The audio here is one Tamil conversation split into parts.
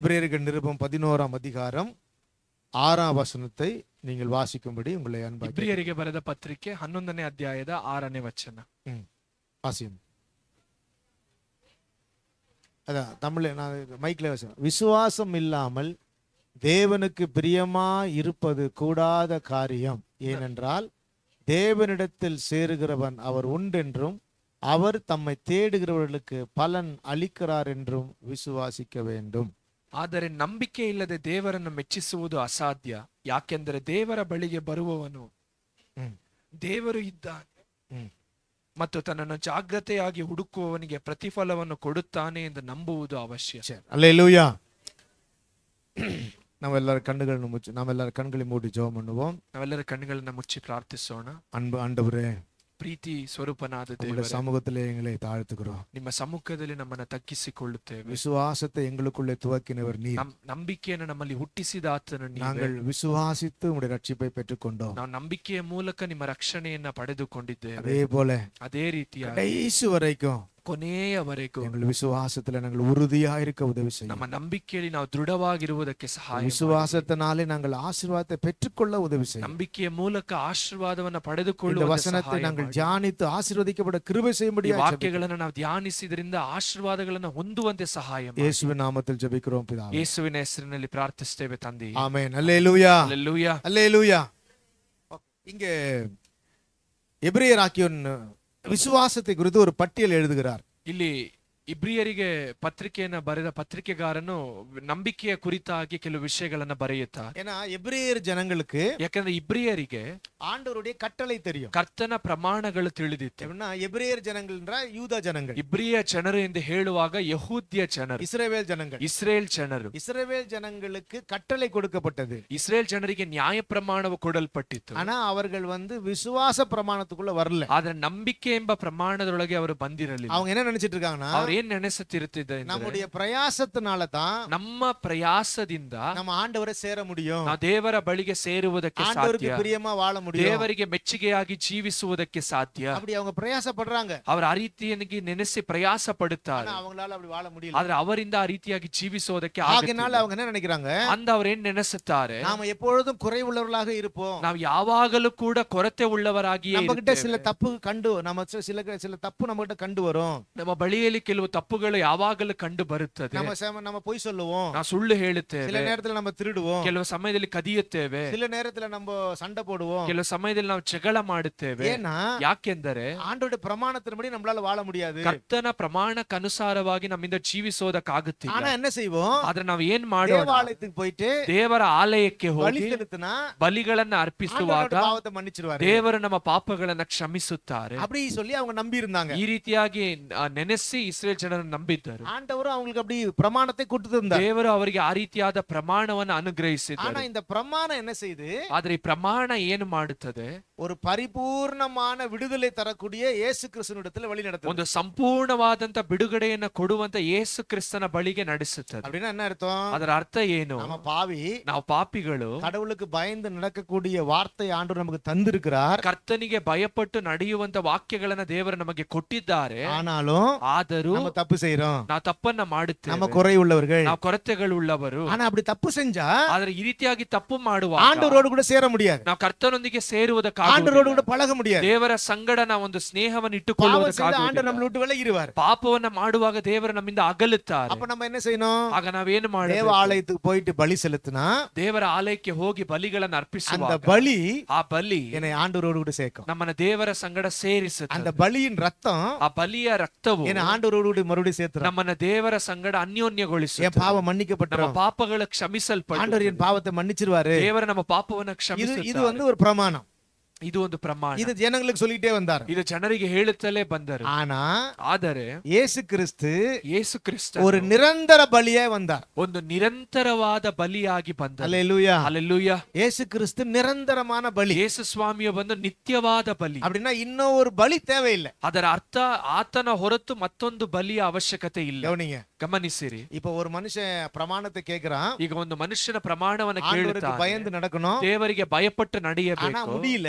எபிரேயர்கள் நிருபம் பதினோராம் அதிகாரம் ஆறாம் வசனத்தை நீங்கள் வாசிக்கும்படி உங்களை ಅನ್ಬ ಇಬ್ರಿಯರಿಗೆ ಬರೆದ ஹன்னொந்தனே அத்தியாயத ಅಧ್ಯಾಯದ வச்சன ವಚನ ಹ್ಮ್ ವಾಸಿಯಂ ಅದ மைக்ல விசுவாசம் இல்லாமல் தேவனுக்கு பிரியமா இருப்பது கூடாத காரியம் ஏனென்றால் தேவனிடத்தில் சேருகிறவன் அவர் உண்டென்றும் அவர் தம்மை தேடுகிறவர்களுக்கு பலன் அளிக்கிறார் என்றும் விசுவாசிக்க வேண்டும் ಆದರೆ ನಂಬಿಕೆ ಇಲ್ಲದೆ ದೇವರನ್ನು ಮೆಚ್ಚಿಸುವುದು ಅಸಾಧ್ಯ ಯಾಕೆಂದರೆ ದೇವರ ಬಳಿಗೆ ಬರುವವನು ದೇವರು ಇದ್ದಾನೆ ಮತ್ತು ತನ್ನನ್ನು ಜಾಗ್ರತೆಯಾಗಿ ಹುಡುಕುವವನಿಗೆ ಪ್ರತಿಫಲವನ್ನು ಕೊಡುತ್ತಾನೆ ಎಂದು ನಂಬುವುದು ಅವಶ್ಯ ಅಲ್ಲೆಲ್ಲೂಯ ನಾವೆಲ್ಲರ ಕಣ್ಣುಗಳನ್ನು ಮುಚ್ಚಿ ನಾವೆಲ್ಲರ ಕಣ್ಗಳಿಗೆ ಮೂಡಿ ಜೋ ಮಾಡುವ ನಾವೆಲ್ಲರ ಕಣ್ಣುಗಳನ್ನು ಮುಚ್ಚಿ ಪ್ರಾರ್ಥಿಸೋಣ ಅನ್ಬ ಅಂಡವ್ರೆ பிரீத்தி ஸ்வரூபனாத சமூகத்திலே எங்களை தாழ்த்துக்கிறோம் நம்ம சமூகத்தில் நம்ம தக்கிசி கொள்ளுத்த விசுவாசத்தை எங்களுக்குள்ளே துவக்கினவர் நீ நம் நம்பிக்கையை நம்மளை ஹுட்டிசி தாத்தன நாங்கள் விசுவாசித்து உங்களுடைய ரட்சிப்பை பெற்றுக்கொண்டோம் நான் நம்பிக்கையின் மூலக்க நம்ம ரட்சணையை படைத்து கொண்டிட்டு அதே போல அதே ரீதியாக கடைசி வரைக்கும் ಕೊನೆಯ ವರೆಗೂ ವಿಶ್ವಾಸದಲ್ಲಿ ನಾವು ಉರುದಿಯಾಗಿರುಕ ಉದವಿ செய்யும் ನಮ್ಮ ನಂಬಿಕೆಯಲ್ಲಿ ನಾವು ದೃಢವಾಗಿರುವುದಕ್ಕೆ ಸಹಾಯ ವಿಶ್ವಾಸತನಾಲೆ ನಾವು ಆಶೀರ್ವಾದ ಪೆಟ್ಟುಕೊಳ್ಳ ಉದವಿ செய்யும் ನಂಬಿಕೆಯ ಮೂಲಕ ಆಶೀರ್ವಾದವನ್ನು ಪಡೆದುಕೊಳ್ಳುವ ವಚನತೆ ನಾವು ಧ್ಯಾನಿತು ಆಶೀರ್ವದಿಕಪಡ ಕೃಪೆ செய்யும்படி ವಾಕ್ಯಗಳನ್ನು ನಾವು ಧ್ಯಾನಿಸಿದರಿಂದ ಆಶೀರ್ವಾದಗಳನ್ನು ಹೊಂದುವಂತೆ ಸಹಾಯ ಮಾಡಿ ಯೇಸುವಿನ ನಾಮದಲ್ಲಿ ಜಪಿக்கிறೋಂ ಪಿತಾವೆ ಯೇಸುವಿನ ಹೆಸರಿನಲ್ಲಿ ಪ್ರಾರ್ಥಿಸುತ್ತೇವೆ ತಂದೆ ಆಮೆನ್ ಹಲ್ಲೆಲೂಯಾ ಹಲ್ಲೆಲೂಯಾ ಹಲ್ಲೆಲೂಯಾ இங்கே எபிரேயர் ஆக்கியோன் விசுவாசத்தை குறித்து ஒரு பட்டியல் எழுதுகிறார் இல்லை ಇಬ್ರಿಯರಿಗೆ ಪತ್ರಿಕೆಯನ್ನ ಬರೆದ ಪತ್ರಿಕೆಗಾರನು ನಂಬಿಕೆಯ ಕುರಿತಾಗಿ ಕೆಲವು ವಿಷಯಗಳನ್ನ ಬರೆಯುತ್ತಾರೆ ஏன்னா எபிரேயர் ஜனங்களுக்கு ಯಾಕಂದ್ರೆ ಇಬ್ರಿಯರಿಗೆ ஆண்டவருடைய கட்டளை தெரியும் ಕರ್ತನ ಪ್ರಮಾಣಗಳು ತಿಳಿದಿತ್ತು எப்படின்னா எபிரேயர் ஜனங்கள் என்றால் யூதா ஜனங்கள் ಇಬ್ರಿಯ ಜನರು ಎಂದು ಹೇಳುವಾಗ ಯಹೂದ್ಯ ಜನರು இஸ்ரேவேல் ஜனங்கள் ಇಸ್ರೇಲ್ ಜನರು இஸ்ரேவேல் ஜனங்களுக்கு கட்டளை கொடுக்கப்பட்டது ಇಸ್ರೇಲ್ ಜನರಿಗೆ ನ್ಯಾಯ ಪ್ರಮಾಣವು ಕೊಡಲ್ಪಟ್ಟಿತ್ತು ஆனா அவர்கள் வந்து விசுவாச பிரமாணத்துக்குள்ள வரல ಆದ್ರೆ ನಂಬಿಕೆ ಎಂಬ ಪ್ರಮಾಣದೊಳಗೆ ಅವರು ಬಂದಿರಲಿಲ್ಲ அவங்க என்ன நினைச்சிட்டு இருக்காங்கன்னா ಅವ್ರು ஏன் நினைச்ச திருத்தது நம்முடைய பிரயாசத்தினால தான் நம்ம ஆண்டவரை சேர முடியும் தேவர பலிக சேருவதற்கு ஆண்டவருக்கு வாழ முடியும் தேவரிக மெச்சுகையாகி சாத்தியம் அவங்க பிரயாசப்படுறாங்க அவர் அவங்களால வாழ முடியல அவர் இந்த அரித்தியாகி ஜீவிசுவதற்கு ஆகினால அவங்க என்ன நினைக்கிறாங்க அந்த அவர் என்ன நினைச்சுத்தாரு நாம எப்பொழுதும் குறைவுள்ளவர்களாக இருப்போம் நாம் யாவாகலும் கூட குறத்தை உள்ளவராகி நம்ம கிட்ட சில தப்பு கண்டு நம்ம சில சில தப்பு நம்ம கிட்ட கண்டு வரும் நம்ம பலியலி கேள்வி ತಪ್ಪುಗಳು ಯಾವಾಗಲೂ ಕಂಡು ಬರುತ್ತದೆ ನಮ್ಮ ಸಮ ನಮ್ಮ ಪೊಯ್ ಸೊಲ್ಲುವೋಮ್ ನಾವು ಸುಳ್ಳು ಹೇಳುತ್ತೇವೆ சில நேரத்துல நம்ம திருடுவோம் ಕೆಲವು ಸಮಯದಲ್ಲಿ ಕದಿಯುತ್ತೇವೆ சில நேரத்துல நம்ம சண்டை போடுவோம் ಕೆಲವು ಸಮಯದಲ್ಲಿ ನಾವು ಜಗಳ ಮಾಡುತ್ತೇವೆ ஏன்னா ಯಾಕೆಂದರೆ ஆண்டோட பிரமாணத்தின்படி நம்மளால வாழ முடியாது ಕರ್ತನ ಪ್ರಮಾಣಕ್ಕನುಸಾರವಾಗಿ ನಮ್ಮಿಂದ ಜೀವಿಸೋದಕ್ಕಾಗುತ್ತಿಲ್ಲ ஆனா என்ன செய்வோம் ಆದ್ರೆ ನಾವು ಏನ್ ಮಾಡೋಣ தேவாலயத்துக்கு போயிட்டு ದೇವರ ಆಲಯಕ್ಕೆ ಹೋಗಿ ಬಲಿ செலுத்தினா ಬಲಿಗಳನ್ನ ಅರ್ಪಿಸುವಾಗ ஆண்டவரோட பாவத்தை மன்னிச்சிருவாரு ದೇವರು ನಮ್ಮ ಪಾಪಗಳನ್ನ ಕ್ಷಮಿಸುತ್ತಾರೆ அப்படி சொல்லி அவங்க நம்பி இருந்தாங்க ಈ ರೀತಿಯಾಗಿ ಆ, ನೆನೆಸಿ ಇಸ್ರೇಲ್ இஸ்ரேல் ஜனரை நம்பித்தார் ஆண்டவரும் அவங்களுக்கு அப்படி பிரமாணத்தை கொடுத்து தந்தார் தேவரும் அவருக்கு அரீதியாத பிரமாணவன் அனுகிரகிச்சார் ஆனா இந்த பிரமாணம் என்ன செய்து ஆதரை பிரமாணம் ஏன் மாடுத்தது ஒரு பரிபூர்ணமான விடுதலை தரக்கூடிய இயேசு கிறிஸ்தனிடத்துல வழி நடத்தும் ஒரு சம்பூர்ணவாதந்த விடுகடையன கொடுவந்த இயேசு கிறிஸ்தன பலிகை நடிச்சது அப்படின்னா என்ன அர்த்தம் அதன் அர்த்தம் ஏனோ பாவி நான் பாப்பிகளோ கடவுளுக்கு பயந்து நடக்கக்கூடிய வார்த்தை ஆண்டு நமக்கு தந்திருக்கிறார் கர்த்தனிக பயப்பட்டு நடிய வந்த வாக்கியங்களை தேவர் நமக்கு கொட்டித்தாரு ஆனாலும் ஆதரும் தப்பு செய்யறோம் நான் தப்ப நம்ம அடுத்து நம்ம குறை உள்ளவர்கள் நான் குறைத்தைகள் உள்ளவரும் ஆனா அப்படி தப்பு செஞ்சா அதை இறுதியாகி தப்பு மாடுவா ஆண்டு கூட சேர முடியாது நான் கர்த்தனொந்திக்கு சேருவதற்கு ஆண்டரோடு பழக முடியாது தேவர சங்கட நான் ஒரு ஸ்னேகவன் இட்டுக்கொள்ளுவதற்காக ஆண்டர் நம்மள விட்டு விலகிடுவார் பாப்பவன மாடுவாக தேவர் நம்ம இந்த அகலுத்தார் அப்ப நம்ம என்ன செய்யணும் ஆக நான் வேணுமா தேவ ஆலயத்துக்கு போயிட்டு பலி செலுத்துனா தேவர ஆலயக்கு ஹோகி பலிகளை அர்ப்பிச்சுவாங்க அந்த பலி ஆ பலி என்னை ஆண்டரோடு கூட சேர்க்கும் நம்ம தேவர சங்கட சேரிசு அந்த பலியின் ரத்தம் ஆ பலிய ரத்தம் என்னை ஆண்டரோடு கூட மறுபடியும் சேர்த்து நம்ம தேவர சங்கட அந்யோன்ய கொலிசு என் பாவம் மன்னிக்கப்பட்ட பாப்பகளை க்ஷமிசல் ஆண்டர் என் பாவத்தை மன்னிச்சிருவாரு தேவர நம்ம பாப்பவனை க்ஷமிசல் இது வந்து ஒரு பிரமாணம் ಇದು ಒಂದು ಪ್ರಮಾಣ ಇದು ಜನಗಳಿಗೆ ಸೊಲ್ಲಿಟೇ ಬಂದಾರ ಇದು ಜನರಿಗೆ ಹೇಳುತ್ತಲೇ ಬಂದರು ಆನಾ ಆದರೆ ಯೇಸು ಕ್ರಿಸ್ತು ಯೇಸು ಕ್ರಿಸ್ತ ಒಂದು ನಿರಂತರ ಬಲಿಯೇ ಬಂದಾರ ಒಂದು ನಿರಂತರವಾದ ಬಲಿಯಾಗಿ ಬಂದ ಅಲ್ಲೆಲ್ಲೂಯ ಅಲ್ಲೆಲ್ಲೂಯ ಯೇಸು ಕ್ರಿಸ್ತು ನಿರಂತರமான ಬಲಿ ಯೇಸು ಸ್ವಾಮಿಯ ಬಂದು ನಿತ್ಯವಾದ ಬಲಿ அப்படின்னா இன்னும் ஒரு பலி தேவையில்லை ಅದರ ಅರ್ಥ ಆತನ ಹೊರತು ಮತ್ತೊಂದು ಬಲಿಯ ಅವಶ್ಯಕತೆ ಇಲ್ಲ ಗಮನಿಗೆ ಗಮನಿಸಿರಿ இப்ப ஒரு மனுஷன் பிரமாணத்தை கேக்குறான் ಈಗ ಒಂದು ಮನುಷ್ಯನ ಪ್ರಮಾಣವನ್ನು ಕೇಳುತ್ತಾ பயந்து நடக்கணும் ದೇವರಿಗೆ ಭಯಪಟ್ಟು ನಡೆಯಬೇಕು முடியல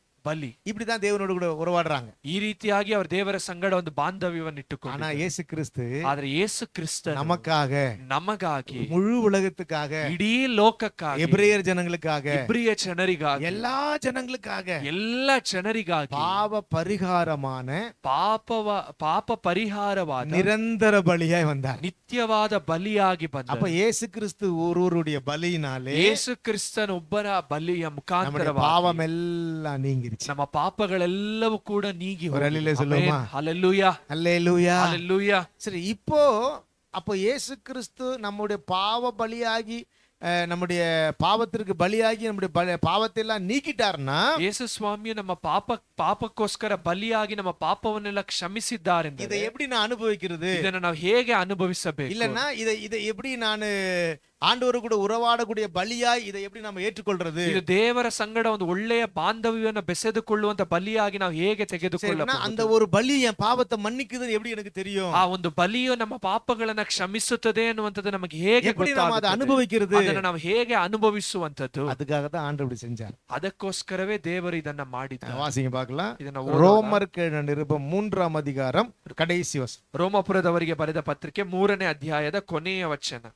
பலி இப்படிதான் தேவனோடு கூட உறவாடுறாங்க ஈ ரீதியாக அவர் தேவர சங்கட வந்து பாந்தவியவன் இட்டுக்கும் ஆனா இயேசு கிறிஸ்து அதுல இயேசு கிறிஸ்து நமக்காக நமக்காக முழு உலகத்துக்காக இடீ லோக்கக்காக எபிரேயர் ஜனங்களுக்காக எபிரிய ஜனரிகாக எல்லா ஜனங்களுக்காக எல்லா ஜனரிகாக பாவ பரிகாரமான பாப்ப பாப பரிகாரவாத நிரந்தர பலியாய் வந்தார் நித்தியவாத பலியாகி வந்தார் அப்ப இயேசு கிறிஸ்து ஒருவருடைய பலியினாலே இயேசு கிறிஸ்தன் ஒவ்வொரு பலியம் பாவம் எல்லாம் நீங்க நம்ம பாப்பகள் எல்லாம் கூட நீங்கி ஒரு அல்ல சொல்லுவோமா அல்லூயா அல்லூயா சரி இப்போ அப்போ இயேசு கிறிஸ்து நம்முடைய பாவ பலியாகி நம்முடைய பாவத்திற்கு பலியாகி நம்முடைய பல பாவத்தை எல்லாம் நீக்கிட்டார்னா இயேசு சுவாமியை நம்ம பாப்ப பாப்பக்கோஸ்கர பலியாகி நம்ம பாப்பவன் எல்லாம் இதை எப்படி நான் அனுபவிக்கிறது இதை நான் ஹேக அனுபவிச்சபே இல்லைன்னா இதை இதை எப்படி நான் ஆண்டவர் கூட உறவாடக்கூடிய பலியாய் இதை எப்படி நம்ம ஏற்றுக்கொள்றது தேவர சங்கடம் வந்து உள்ளே பாந்தவியன பெசது கொள்ளுவந்த பலியாகி நாம் ஏக தெகது அந்த ஒரு பலி என் பாவத்தை மன்னிக்குது எப்படி எனக்கு தெரியும் ஆ ஒரு பலியோ நம்ம பாப்பகளை நான் க்ஷமிசுத்ததே நமக்கு அனுபவிக்கிறது அதை நாம் ஏக அனுபவிசுவந்தது அதுக்காக தான் ஆண்டு இப்படி செஞ்சார் அதற்கோஸ்கரவே தேவர் இதன் மாடி வாசிங்க பார்க்கலாம் ரோமர் நிருபம் மூன்றாம் அதிகாரம் கடைசி வசம் ரோமபுரத் அவரிக பரித பத்திரிக்கை மூரனே அத்தியாயத கொனைய வச்சன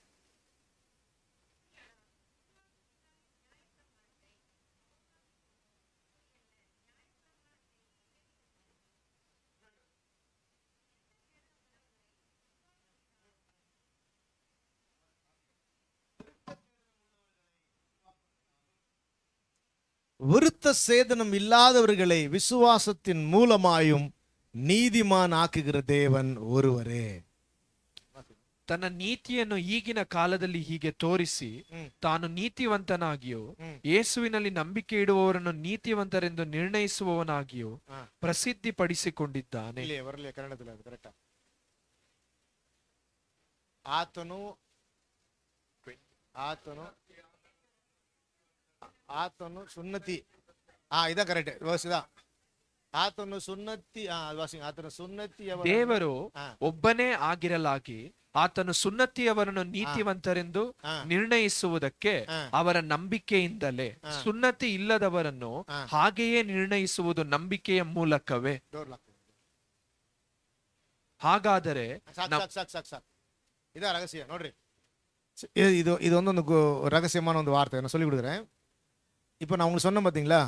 விருத்த சேதனம் இல்லாதவர்களை விசுவாசத்தின் மூலமாயும் நீதிமான் ஆக்குகிற தேவன் ஒருவரே ತನ್ನ ನೀತಿಯನ್ನು ಈಗಿನ ಕಾಲದಲ್ಲಿ ಹೀಗೆ ತೋರಿಸಿ ತಾನು ನೀತಿವಂತನಾಗಿಯೋ ಯೇಸುವಿನಲ್ಲಿ ನಂಬಿಕೆ ಇಡುವವರನ್ನು ನೀತಿವಂತರೆಂದು ನಿರ್ಣಯಿಸುವವನಾಗಿಯೋ ಪ್ರಸಿದ್ಧಿ ಪಡಿಸಿಕೊಂಡಿದ್ದಾನೆ ಆತನು ಆತನು ಆತನು ಸುನ್ನತಿ ಆ ಇದ ಕರೆಕ್ಟ್ ಇದ ಆತನು ಸುನ್ನತಿ ಆತನ ಸುನ್ನತಿ ದೇವರು ಒಬ್ಬನೇ ಆಗಿರಲಾಗಿ ಆತನು ಸುನ್ನತಿಯವರನ್ನು ನೀತಿವಂತರೆಂದು ನಿರ್ಣಯಿಸುವುದಕ್ಕೆ ಅವರ ನಂಬಿಕೆಯಿಂದಲೇ ಸುನ್ನತಿ ಇಲ್ಲದವರನ್ನು ಹಾಗೆಯೇ ನಿರ್ಣಯಿಸುವುದು ನಂಬಿಕೆಯ ಮೂಲಕವೇ ಹಾಗಾದರೆ ಇದ ರಹಸ್ಯ ನೋಡ್ರಿ ಇದು ಇದೊಂದೊಂದು ರಹಸ್ಯಮಾನ ಒಂದು ವಾರ್ತೆಯನ್ನು ಬಿಡಿದ್ರೆ இப்போ நான் உங்களுக்கு சொன்னேன் பார்த்தீங்களா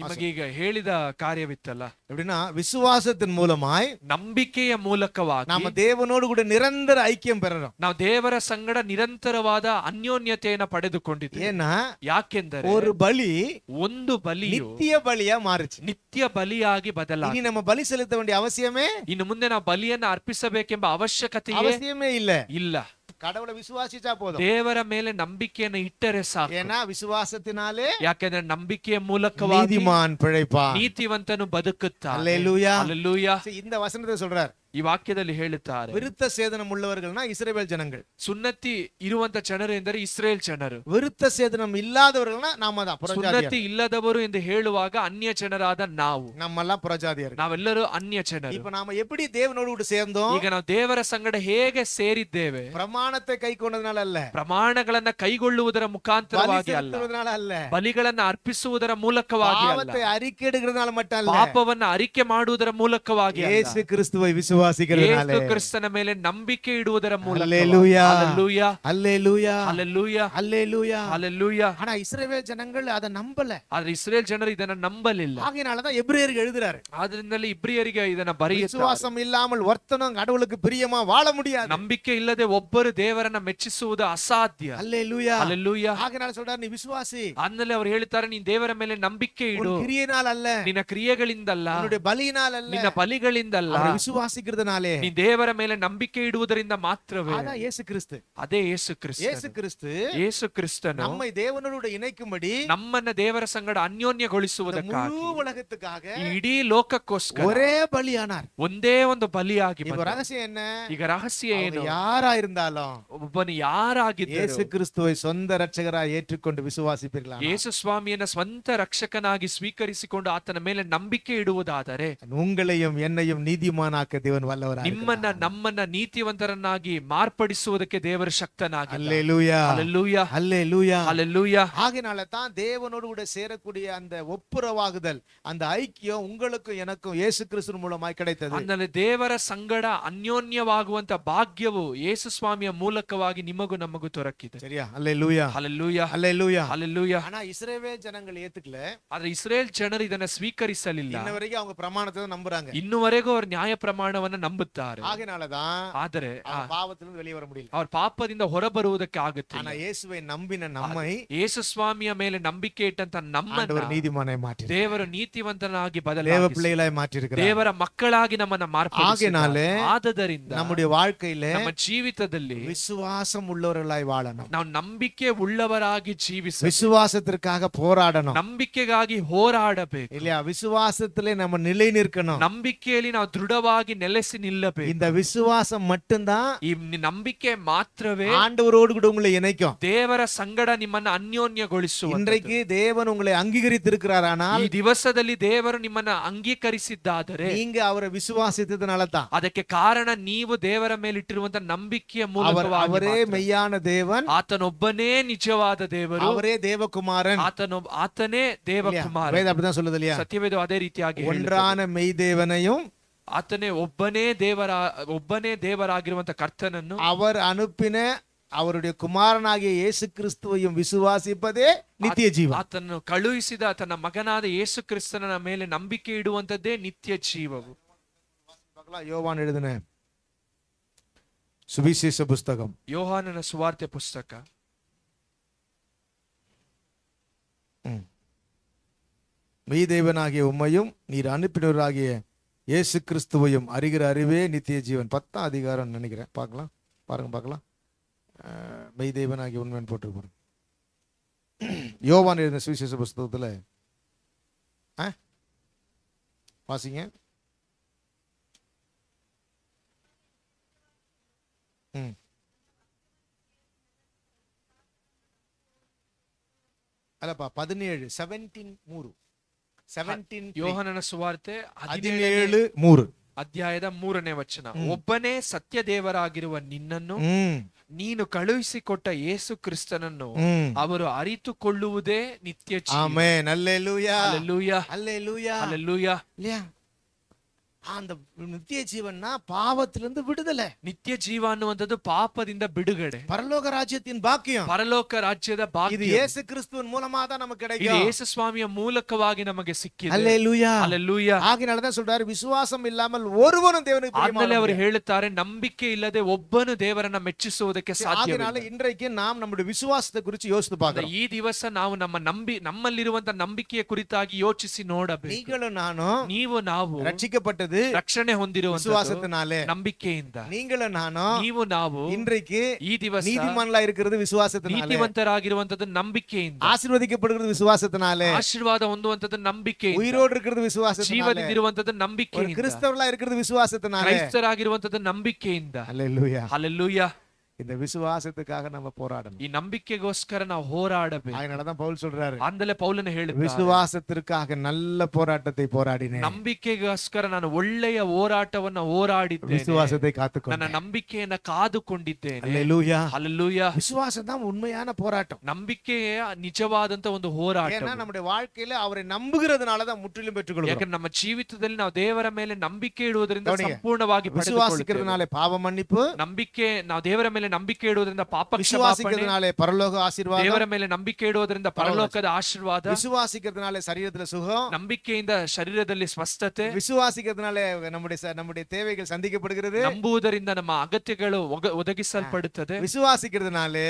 ನಿಮಗೀಗ ಹೇಳಿದ ಕಾರ್ಯವಿತ್ತಲ್ಲ ಎಪ್ಪಡಿನಾ ವಿಶ್ವಾಸத்தின் மூலமாய் ನಂಬಿಕೆಯ ಮೂಲಕವಾಗಿ ನಮ್ಮ ದೇವನೋಡು ಕೂಡ ನಿರಂತರ ಐಕ್ಯಂ ಪೆರರೋಂ ನಾವು ದೇವರ ಸಂಗಡ ನಿರಂತರವಾದ ಅನ್ಯೋನ್ಯತೆಯನ್ನು ಪಡೆದುಕೊಂಡಿದ್ದೇವೆ ಏನ ಯಾಕೆಂದರೆ ಒಂದು ಬಲಿ ಒಂದು ಬಲಿ ನಿತ್ಯ ಬಲಿಯ ಮಾರಿಚು ನಿತ್ಯ ಬಲಿಯಾಗಿ ಬದಲಾ ಇನ್ನು ನಮ್ಮ ಬಲಿ ಸಲ್ಲಿತ ವೇಂಡಿಯ ಅವಶ್ಯವೇ ಇನ್ನು ಮುಂದೆ ನಾವು ಬಲಿಯನ್ನ ಅರ್ಪಿಸಬೇಕೆಂಬ ಅವಶ್ಯಕತೆ ಇಲ್ಲ ಇಲ್ಲ கடவுளை விசுவாசிச்சா போதும் தேவர மேல நம்பிக்கையை இட்டரே சா ஏன்னா விசுவாசத்தினாலே யாக்கென்ற நம்பிக்கை மூலக்க நீதிமான் பிழைப்பா நீதிவந்தனு பதுக்குத்தா அல்லேலூயா அல்லேலூயா இந்த வசனத்தை சொல்றாரு ಈ ವಾಕ್ಯದಲ್ಲಿ ಹೇಳುತ್ತಾರೆ ವಿರುದ್ಧ ಸೇದನ ಉಳ್ಳವರ್ಗಳನ್ನ ಇಸ್ರೇಲ್ ಜನಗಳು ಸುನ್ನತಿ ಇರುವಂತ ಜನರು ಎಂದರೆ ಇಸ್ರೇಲ್ ಜನರು ವಿರುದ್ಧ ಸೇದನ ಇಲ್ಲದವರನ್ನ ನಾಮದ ಸುನ್ನತಿ ಇಲ್ಲದವರು ಎಂದು ಹೇಳುವಾಗ ಅನ್ಯ ಜನರಾದ ನಾವು ನಮ್ಮಲ್ಲ ಪ್ರಜಾದಿಯರು ನಾವೆಲ್ಲರೂ ಅನ್ಯ ಜನರು ಇಪ್ಪ ನಾಮ ಎಪ್ಪಡಿ ದೇವನೋಡು ಸೇರ್ದೋ ಈಗ ನಾವು ದೇವರ ಸಂಗಡ ಹೇಗೆ ಸೇರಿದ್ದೇವೆ ಪ್ರಮಾಣತೆ ಕೈಗೊಂಡದಲ್ಲ ಪ್ರಮಾಣಗಳನ್ನ ಕೈಗೊಳ್ಳುವುದರ ಮುಖಾಂತರವಾಗಿ ಅಲ್ಲ ಅಲ್ಲ ಬಲಿಗಳನ್ನ ಅರ್ಪಿಸುವುದರ ಮೂಲಕವಾಗಿ ಅರಿಕೆ ಪಾಪವನ್ನ ಅರಿಕೆ ಮಾಡುವುದರ ಮೂಲಕವಾಗಿ ಯೇಸು ಕ್ರಿಸ್ತುವ ವಿಶ್ವ விசுவாசிக்கிறதுனாலே கிறிஸ்தன மேல நம்பிக்கை இடுவதன் மூலம் அல்லேலூயா அல்லேலூயா அல்லேலூயா அல்லேலூயா அல்லேலூயா அல்லேலூயா ஆனா இஸ்ரவேல் ஜனங்கள் அத நம்பல ஆனா இஸ்ரவேல் ஜனர் இதன நம்பலில்ல ஆகையனால தான் எபிரேயருக்கு எழுதுறாரு ಅದರಿಂದಲೇ ಇಬ್ರಿಯರಿಗೆ ಇದನ್ನ ಬರೆಯ ವಿಶ್ವಾಸಂ ಇಲ್ಲಾಮಲ್ ವರ್ತನ கடவுளுக்கு பிரியமா வாழ முடியாது நம்பிக்கை இல்லதே ஒவ்வொரு தேவரನ್ನ ಮೆಚ್ಚಿಸುವುದು ಅಸಾಧ್ಯ அல்லேலூயா அல்லேலூயா ஆகையனால சொல்றாரு நீ விசுவாசி அதனால அவர் ಹೇಳ್ತಾರೆ நீ தேவர மேலே நம்பிக்கை இடு கிரியையினால் அல்ல ನಿನ್ನ ಕ್ರಿಯೆಗಳಿಂದಲ್ಲ ನಿನ್ನ ಬಲಿಯಿனால் ಅಲ್ಲ ನಿನ್ನ ಬಲಿಗಳಿಂದಲ್ಲ ವಿಶ್ವಾಸಿಗೆ நம்பிக்கை இருந்தாலும் இப்ப யாராகி இயேசு கிறிஸ்துவை சொந்த இரட்சகராய் ஏற்றுக்கொண்டு விசுவாசிப்பீர்களா இயேசு சுவாமி என்ன சொந்த இரட்சகனாகி ஸ்வீகரிசிக்கொண்டு ஆத்தன மேல நம்பிக்கை இடுவதாதரே உங்களையும் என்னையும் நீதிமானாக்க தேவன் ದೇವನು ವಲ್ಲವರ ನಿಮ್ಮನ್ನ ನಮ್ಮನ್ನ ನೀತಿವಂತರನ್ನಾಗಿ ಮಾರ್ಪಡಿಸುವುದಕ್ಕೆ ದೇವರ ಶಕ್ತನಾಗಿ அல்லேலூயா அல்லேலூயா அல்லேலூயா அல்லேலூயா ஆகினால தான் தேவனோடு கூட சேரக்கூடிய அந்த ஒப்புரவாகுதல் அந்த ஐக்கியம் உங்களுக்கும் எனக்கும் இயேசு கிறிஸ்து மூலமாய் கிடைத்தது அதனால ದೇವರ ಸಂಗಡ ಅನ್ಯೋನ್ಯವಾಗುವಂತ ಭಾಗ್ಯವು ಯೇಸು ಸ್ವಾಮಿಯ ಮೂಲಕವಾಗಿ ನಿಮಗೂ ನಮಗೂ ದೊರಕಿದೆ சரியா அல்லேலூயா அல்லேலூயா அல்லேலூயா அல்லேலூயா ஆனா இஸ்ரேல் ஜனங்கள் ஏத்துக்கல ಆದ್ರೆ ಇಸ್ರೇಲ್ ಜನರು ಇದನ್ನ ಸ್ವೀಕರಿಸಲಿಲ್ಲ இன்ன வரைக்கும் அவங்க பிரமாணத்தை தான் நம்புறாங்க ಇನ್ನುವರೆಗೂ ಅವರು ನ್ಯಾಯ ಪ್ರಮಾಣವನ್ನು ಆತನ ನಂಬುತ್ತಾರೆ ಹಾಗೆನಾಲதான் ಆದರೆ ಪಾಪದಿಂದ வெளியே வர முடியல ಅವರು ಪಾಪದಿಂದ ಹೊರಬರುವುದಕ್ಕೆ ಆಗುತ್ತೆ ಆನ ಯೇಸುವೆ ನಂಬಿನ ನಮ್ಮೈ ಯೇಸು ಸ್ವಾಮಿಯ ಮೇಲೆ ನಂಬಿಕೆ ಇಟ್ಟಂತ ನಮ್ಮನ್ನ ನೀತಿಮಾನೇ ಮಾಟಿ ದೇವರು ನೀತಿವಂತನಾಗಿ ಬದಲಾಗಿ ದೇವ பிள்ளைகளாய் மாற்றிருக்கிறார் ದೇವರ ಮಕ್ಕಳಾಗಿ ನಮ್ಮನ್ನ ಮಾರ್ಪಡಿಸಿದ್ದಾನೆ ಹಾಗೆನಾಲೆ ಆದದರಿಂದ நம்முடைய வாழ்க்கையிலே ನಮ್ಮ ಜೀವಿತದಲ್ಲಿ விசுவாசம் உள்ளவர்களாய் வாழணும் ನಾವು ನಂಬಿಕೆ உள்ளವರಾಗಿ ಜೀವಿಸಬೇಕು விசுவாசத்திற்காக போராடணும் ನಂಬಿಕೆಗಾಗಿ ಹೋರಾಡಬೇಕು இல்லையா விசுவாசத்திலே நம்ம நிலை நிற்கணும் நம்பிக்கையிலே ನಾವು ದೃಢವಾಗಿ ನೆಲೆ விசுவாசி நில்லபே இந்த விசுவாசம் மட்டும்தான் இவ் நம்பிக்கை மாத்திரவே ஆண்டவரோடு கூட உங்களை இணைக்கும் தேவர சங்கட நிம்மன் அந்யோன்ய கொலிசு இன்றைக்கு தேவன் உங்களை அங்கீகரித்து இருக்கிறார் ஆனால் திவசதலி தேவர் நிம்மன் அங்கீகரிசித்தாதரே நீங்க அவரை விசுவாசித்ததுனால தான் அதுக்கு காரணம் நீவு தேவர மேலிட்டிருவந்த நம்பிக்கைய மூலம் அவரே மெய்யான தேவன் ஆத்தன் ஒப்பனே நிஜவாத தேவர் அவரே தேவகுமாரன் ஆத்தன் ஆத்தனே தேவகுமாரன் அப்படிதான் சொல்லுது இல்லையா சத்தியவேதம் அதே ரீதியாக ஒன்றான மெய் தேவனையும் ಆತನೇ ಒಬ್ಬನೇ ದೇವರ ಒಬ್ಬನೇ ದೇವರಾಗಿರುವಂತಹ ಕರ್ತನನ್ನು ಅವರ ಅನುಪಿನ ಅವರು ಕುಮಾರನಾಗಿ ಏಸು ವಿಶ್ವಾಸಿಪದೇ ನಿತ್ಯ ಜೀವ ಆತನನ್ನು ಕಳುಹಿಸಿದ ತನ್ನ ಮಗನಾದ ಯೇಸು ಕ್ರಿಸ್ತನ ಮೇಲೆ ನಂಬಿಕೆ ಇಡುವಂತದ್ದೇ ನಿತ್ಯ ಜೀವವು ಯೋಹಾನ್ ಹೇಳಿದನೆ ಸುಭಿಶೇಷ ಪುಸ್ತಕ ಯೋಹಾನನ ಸುವಾರ್ತೆ ಪುಸ್ತಕ ಮೈ ದೇವನಾಗಿಯೇ ಒಮ್ಮೆಯು ನೀರು ಅನುಪಿನವರಾಗಿಯೇ இயேசு கிறிஸ்துவையும் அறிகிற அறிவே நித்திய ஜீவன் பத்தாம் அதிகாரம்னு நினைக்கிறேன் பார்க்கலாம் பாருங்க பார்க்கலாம் மெய் தெய்வன் ஆகிய உண்மைன்னு போட்டிருப்பாரு யோவான் எழுதின சுவிசேஷ புஸ்தகத்தில் ஆ வாசிங்க ம் அல்லப்பா பதினேழு செவன்டீன் மூறு ಸೆವೆಂಟೀನ್ ಯೋಹನನ ಸುವಾರ್ತೆ ಹದಿನೇಳು ಮೂರು ಅಧ್ಯಾಯದ ಮೂರನೇ ವಚನ ಒಬ್ಬನೇ ಸತ್ಯ ದೇವರಾಗಿರುವ ನಿನ್ನನ್ನು ನೀನು ಕಳುಹಿಸಿಕೊಟ್ಟ ಯೇಸು ಕ್ರಿಸ್ತನನ್ನು ಅವರು ಅರಿತುಕೊಳ್ಳುವುದೇ ನಿತ್ಯ அந்த நித்திய ஜீவன்னா பாவத்திலிருந்து விடுதலை நித்திய ஜீவான் வந்தது பாப்பதிந்த பிடுகடு பரலோக ராஜ்யத்தின் பாக்கியம் பரலோக ராஜ்யத பாக்கியம் இது இயேசு கிறிஸ்துவின் மூலமா தான் நமக்கு கிடைக்கும் இயேசு சுவாமிய மூலக்கவாக நமக்கு சொல்றாரு விசுவாசம் இல்லாமல் ஒருவனும் தேவனுக்கு அவர் எழுத்தாரு நம்பிக்கை இல்லாத ஒவ்வொரு தேவரை நாம் மெச்சிசுவதற்கு சாத்தியம் இன்றைக்கு நாம் நம்முடைய விசுவாசத்தை குறித்து யோசித்து பார்க்கிறோம் இந்த திவச நாம் நம்ம நம்பி நம்மல் நம்பிக்கையை குறித்தாகி யோசிச்சி நோடபே நீங்களும் நானும் நீவும் நாவும் ரட்சிக்கப்பட்ட ಹೊಂದಿರುವಂತದ್ದು ರಕ್ಷಣೆ ಹೊಂದಿರುವ ವಿಶ್ವಾಸத்தினாலே ನಂಬಿಕೆಯಿಂದ நீங்கள நானும் ನೀವು ನಾವು இன்றைக்கு ಈ ದಿವಸ நீதிமன்றா இருக்கிறது விசுவாசத்தினாலே நீதிமன்றராகிರುವಂತದ್ದು ನಂಬಿಕೆಯಿಂದ ஆசீர்வதிக்கப்படுகிறது விசுவாசத்தினாலே ஆசீர்வாத ಹೊಂದುವಂತದ್ದು ನಂಬಿಕೆ உயிரோடு இருக்கிறது விசுவாசத்தினாலே ಜೀವದಿಂದಿರುವಂತದ್ದು நம்பிக்கை கிறிஸ்தவர்களா இருக்கிறது விசுவாசத்தினாலே கிறிஸ்தராகிರುವಂತದ್ದು ನಂಬಿಕೆಯಿಂದ ஹalleluya ஹalleluya இந்த விசுவாசத்துக்காக நம்ம போராடணும் நம்பிக்கைக்கோஸ்கர நான் போராடவே அதனாலதான் பவுல் சொல்றாரு அந்தல பவுலன் ஹேழு விசுவாசத்திற்காக நல்ல போராட்டத்தை போராடினேன் நம்பிக்கைக்கோஸ்கர நான் ஒள்ளைய ஓராட்டவன் நான் ஓராடி விசுவாசத்தை காத்துக்கொண்டு நான் நம்பிக்கையை காது கொண்டித்தேன் அல்லேலூயா அல்லேலூயா விசுவாசம் தான் உண்மையான போராட்டம் நம்பிக்கையே நிஜவாதந்த வந்து போராட்டம் ஏன்னா நம்முடைய வாழ்க்கையில அவரை நம்புகிறதுனால தான் முற்றிலும் பெற்றுக்கொள்ள நம்ம ஜீவிதத்தில் நான் தேவர மேல நம்பிக்கை இடுவதற்கு சம்பூர்ணவாகி விசுவாசிக்கிறதுனால பாவம் மன்னிப்பு நம்பிக்கை நான் தேவர மேல ನಂಬಿಕೆ ಇಡುವುದರಿಂದ ಪಾಪ ವಿಶ್ವಾಸಿக்கிறதுனாலே ಪರಲೋಕ ಆಶೀರ್ವಾದ ದೇವರ ಮೇಲೆ ನಂಬಿಕೆ ಇಡುವುದರಿಂದ ಪರಲೋಕದ ಆಶೀರ್ವಾದ ವಿಶ್ವಾಸಿக்கிறதுனாலே ಶರೀರದಲ್ಲಿ ಸುಖ ನಂಬಿಕೆಯಿಂದ ಶರೀರದಲ್ಲಿ ಸ್ವಸ್ಥತೆ ವಿಶ್ವಾಸಿக்கிறதுனாலே ನಮ್ಮುடைய நம்முடைய தேவைகள் சந்திக்கப்படுகிறது ನಂಬುವುದರಿಂದ ನಮ್ಮ ಅಗತ್ಯಗಳು ಒದಗಿಸಲ್ಪಡುತ್ತದೆ ವಿಶ್ವಾಸಿக்கிறதுனாலே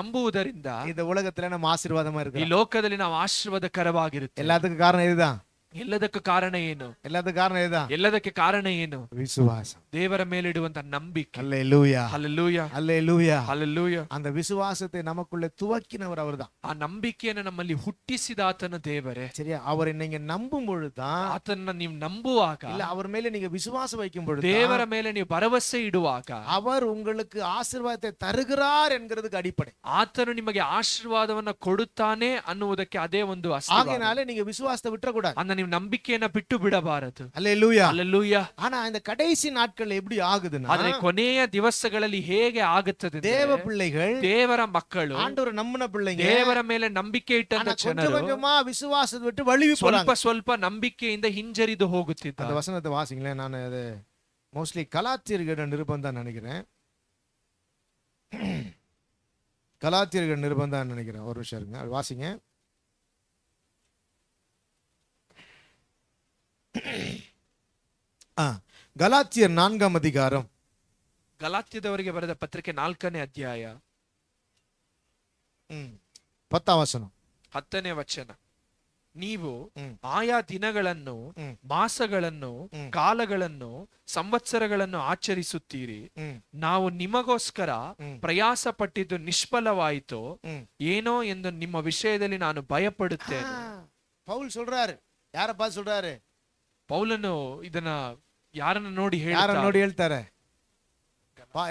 ನಂಬುವುದರಿಂದ இந்த உலகத்துல நம்ம ஆசீர்வாதமா இருக்கு ಈ ಲೋಕದಲ್ಲಿ ನಾವು ಆಶೀರ್ವಾದಕರವಾಗಿರುತ್ತೆ ಎಲ್ಲದಕ್ಕೂ ಕಾರಣ இதுதான் ಎಲ್ಲದಕ್ಕೆ ಕಾರಣ ಏನು ಎಲ್ಲದ ಕಾರಣ ಏನ ಎಲ್ಲದಕ್ಕೆ ಕಾರಣ ಏನು ವಿಶ್ವಾಸ ದೇವರ ಮೇಲಿಡುವಂತ ನಂಬಿಕೆ ಅಲ್ಲೇ ಅಲ್ಲೆಲ್ಲೂಯ ಅಲ್ಲೆಲ್ಲೂಯ ಅಲ್ಲೆಲ್ಲೂಯ அந்த விசுவாசத்தை நமக்குள்ள துவக்கினவர் அவர்தான் ಆ ನಂಬಿಕೆಯನ್ನು ನಮ್ಮಲ್ಲಿ ಹುಟ್ಟಿಸಿದ ಆತನ ದೇವರೇ சரியா அவரை நீங்க நம்பும் பொழுதுதான் ಆತನ ನೀವು ನಂಬುವಾಗ இல்ல அவர் ಮೇಲೆ ನೀವು விசுவாசம் வைக்கும் பொழுது தேவர மேல நீ பரவசை இடுவாக அவர் உங்களுக்கு ஆசீர்வாதத்தை தருகிறார் என்கிறதுக்கு ಆತನು ನಿಮಗೆ ಆಶೀರ್ವಾದವನ್ನ ಕೊಡುತ್ತಾನೆ ಅನ್ನುವುದಕ್ಕೆ ಅದೇ ಒಂದು ಆಸ್ತಿವಾದ. ಆಗಿನಾಲೆ நீங்க விசுவாசத்தை விட்டுற கூடாது அந்த நீ நம்பிக்கையை பிட்டு விடபாரது அல்லேலூயா அல்லேலூயா கடைசி நாட்கள் எப்படி கொனைய திவசங்களில் ஹேகே ஆகுத்தது பிள்ளைங்க நம்பிக்கை இட்ட விட்டு வழிவு சொல்ப சொல்ப நம்பிக்கை இந்த ஹிஞ்சரிது அந்த வசனத்தை வாசிங்களேன் நான் அது மோஸ்ட்லி கலாத்தியர்கள் நிருபம் நினைக்கிறேன் கலாத்தியர்கள் நிருபம் நினைக்கிறேன் ஒரு விஷயம் இருக்குங்க வாசிங்க ಗಲಾತ್ಯ ನಾನ್ಗಾಮ್ ಅಧಿಕಾರ ಗಲಾತ್ಯದವರಿಗೆ ಬರೆದ ಪತ್ರಿಕೆ ನಾಲ್ಕನೇ ಅಧ್ಯಾಯ ವಚನ ಹತ್ತನೇ ವಚನ ನೀವು ಆಯಾ ದಿನಗಳನ್ನು ಮಾಸಗಳನ್ನು ಕಾಲಗಳನ್ನು ಸಂವತ್ಸರಗಳನ್ನು ಆಚರಿಸುತ್ತೀರಿ ನಾವು ನಿಮಗೋಸ್ಕರ ಪ್ರಯಾಸ ಪಟ್ಟಿದ್ದು ನಿಷ್ಫಲವಾಯಿತು ಏನೋ ಎಂದು ನಿಮ್ಮ ವಿಷಯದಲ್ಲಿ ನಾನು ಭಯಪಡುತ್ತೇನೆ ಪೌಲ್ சொல்றாரு ಯಾರಪ್ಪ ಸುಳ್ರಾರೆ ಪೌಲನು ಇದನ್ನ ಯಾರನ್ನ ನೋಡಿ ಯಾರನ್ನ ನೋಡಿ ಹೇಳ್ತಾರೆ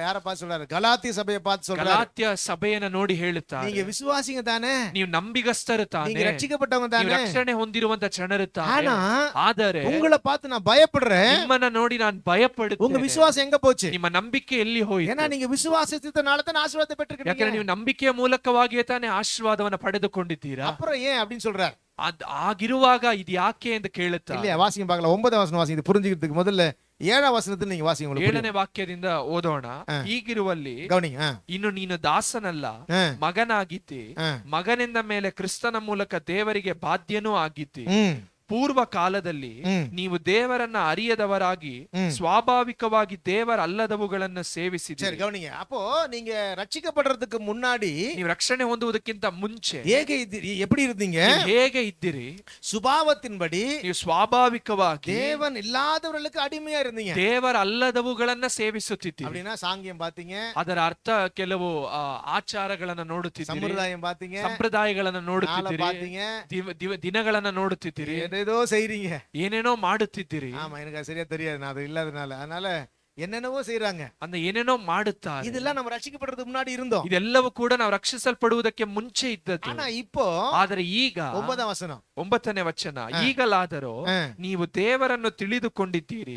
ಯಾರ ಪಾಸ್ ಹೇಳ್ತಾರೆ ಗಲಾತಿ ಸಭೆಯ ಪಾತ್ ಸೊಲ್ಲಾರ ಗಲಾತ್ಯ ಸಭೆಯನ್ನ ನೋಡಿ ಹೇಳುತ್ತಾರೆ ನೀಗೆ ವಿಶ್ವಾಸಿಗ ತಾನೆ ನೀವು ನಂಬಿಗಸ್ತರು ತಾನೆ ನೀಗೆ ರಕ್ಷಿಸಲ್ಪಟ್ಟವ ತಾನೆ ರಕ್ಷಣೆ ಹೊಂದಿರುವಂತ ಜನರು ತಾನೆ ಆದರೆ ಉಂಗಳ ಪಾತ್ ನಾ ಭಯಪಡ್ರೆ ನಿಮ್ಮನ್ನ ನೋಡಿ ನಾನು ಭಯಪಡುತ್ತೇನೆ ಉಂಗ ವಿಶ್ವಾಸ ಹೆಂಗ ಪೋಚು ನಿಮ್ಮ ನಂಬಿಕೆ ಎಲ್ಲಿ ಹೋಯಿತು ಏನಾ ನೀಗೆ ವಿಶ್ವಾಸಿಸಿದ ನಾಳೆ ತಾನೆ ಆಶೀರ್ವಾದ ಪೆಟ್ಟಿರ್ಕೀங்க ಯಾಕಂದ್ರೆ ನೀವು ನಂಬಿಕೆಯ ಮೂಲಕವಾಗಿಯೇ ತಾನೆ ಆಶೀರ್ವಾದವನ್ನ ಪಡೆದುಕೊಂಡಿದ್ದೀರಾ ಅப்புறம் ஏன் அப்படினு சொல்றாரு ಆಗಿರುವಾಗ ಇದು ಯಾಕೆ ಅಂತ ಕೇಳುತ್ತಾ ಇಲ್ಲಿ ವಾಸಿಗೆ ಬಾಗಲ 9ನೇ ವಾಸನ ವಾಸಿ ಇದು ಪುರಿಂಜಿಗಿದ್ದಕ್ಕೆ ಮೊದಲೇ ಏಳ ವಸನದಲ್ಲಿ ನೀವು ವಾಸಿ ಏಳನೇ ವಾಕ್ಯದಿಂದ ಓದೋಣ ಹೀಗಿರುವಲ್ಲಿ ಇನ್ನು ನೀನು ದಾಸನಲ್ಲ ಮಗನಾಗಿದ್ದಿ ಮಗನಿಂದ ಮೇಲೆ ಕ್ರಿಸ್ತನ ಮೂಲಕ ದೇವರಿಗೆ ಬಾಧ್ಯನೂ ಆಗಿತ್ತಿ ಪೂರ್ವ ಕಾಲದಲ್ಲಿ ನೀವು ದೇವರನ್ನ அறியದவராகி சுவாபாவிகವಾಗಿ தேவர் அல்லதவுಗಳನ್ನು ಸೇವಿಸಿದ್ದೀರಿ ಸರಿ ಗಮನಿಗೆ அப்போ நீங்க ರಕ್ಷಿಸப்படுறதுக்கு முன்னாடி ನೀವು ರಕ್ಷಣೆ ಹೊಂದುವುದಕ್ಕಿಂತ ಮುಂಚೆ ಹೇಗೆ ಇದ್ದೀರಿ எப்படி இருந்தீங்க ಹೇಗೆ ಇದ್ದೀರಿ சுபாவத்தின்படி ನೀವು ಸ್ವಾಭಾವಿಕವಾಗಿ தேவன் இல்லாதவர்களுக்கு அடிமையா இருந்தீங்க தேவர் அல்லதவுಗಳನ್ನ ಸೇವಿಸುತ್ತಿದ್ದೀರಿ அப்படினா சாங்கியம் பாத்தீங்க ಅದರ ಅರ್ಥ ಕೆಲವು ಆಚಾರಗಳನ್ನ ನೋಡುತ್ತಿದ್ದೀರಿ ಸಂಪ್ರದಾಯ பாத்தீங்க ಸಂಪ್ರದಾಯಗಳನ್ನ ನೋಡುತ್ತಿದ್ದೀರಿ ದಿನಗಳನ್ನ ನೋಡುತ್ತಿದ್ದೀರಿ ஏதோ செய்றீங்க மாடு ಮಾಡುತ್ತಿದ್ದೀರಿ ஆமா எனக்கு சரியா தெரியாது நான் அது இல்லாதனால அதனால என்னென்னவோ செய்யறாங்க அந்த ಏನೇನೋ ಮಾಡುತ್ತಾರೆ ಇದೆಲ್ಲ ನಾವು ರಕ್ಷಿಸಲ್ಪಡೋದು ಮುನ್ನಡಿ ಇರಂದೋ ಇದೆಲ್ಲವೂ ಕೂಡ ನಾವು ರಕ್ಷಿಸಲ್ಪಡುವುದಕ್ಕೆ ಮುಂಚೆ ಇದ್ದದ್ದು ಆನಾ ಇಪ್ಪೋ ಆದರೆ ಈಗ ಒಂಬತ್ತನೇ ವಚನ ಒಂಬತ್ತನೇ ವಚನ ಈಗಲಾದರೂ ನೀವು ದೇವರನ್ನು ತಿಳಿದುಕೊಂಡಿದ್ದೀರಿ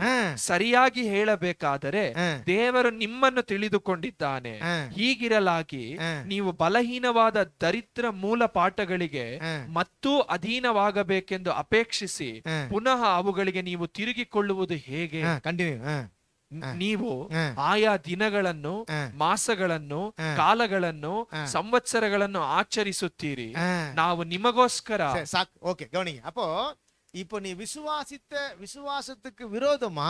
ಸರಿಯಾಗಿ ಹೇಳಬೇಕಾದರೆ ದೇವರು ನಿಮ್ಮನ್ನು ತಿಳಿದುಕೊಂಡಿದ್ದಾನೆ ಹೀಗಿರಲಾಗಿ ನೀವು ಬಲಹೀನವಾದ ದರಿದ್ರ ಮೂಲ ಪಾಠಗಳಿಗೆ ಮತ್ತೂ ಅಧೀನವಾಗಬೇಕೆಂದು ಅಪೇಕ್ಷಿಸಿ ಪುನಃ ಅವುಗಳಿಗೆ ನೀವು ತಿರುಗಿಕೊಳ್ಳುವುದು ಹೇಗೆ ಕಂಟಿನ್ಯೂ ನೀವು ಆಯಾ ದಿನಗಳನ್ನು ಮಾಸಗಳನ್ನು ಕಾಲಗಳನ್ನು ಸಂವತ್ಸರಗಳನ್ನು ಆಚರಿಸುತ್ತೀರಿ ನಾವು ನಿಮಗೋಸ್ಕರ ಓಕೆ ಗೌಣಿ ಅಪ್ಪೋ இப்போ நீ விசுவாசித்த விசுவாசத்துக்கு விரோதமா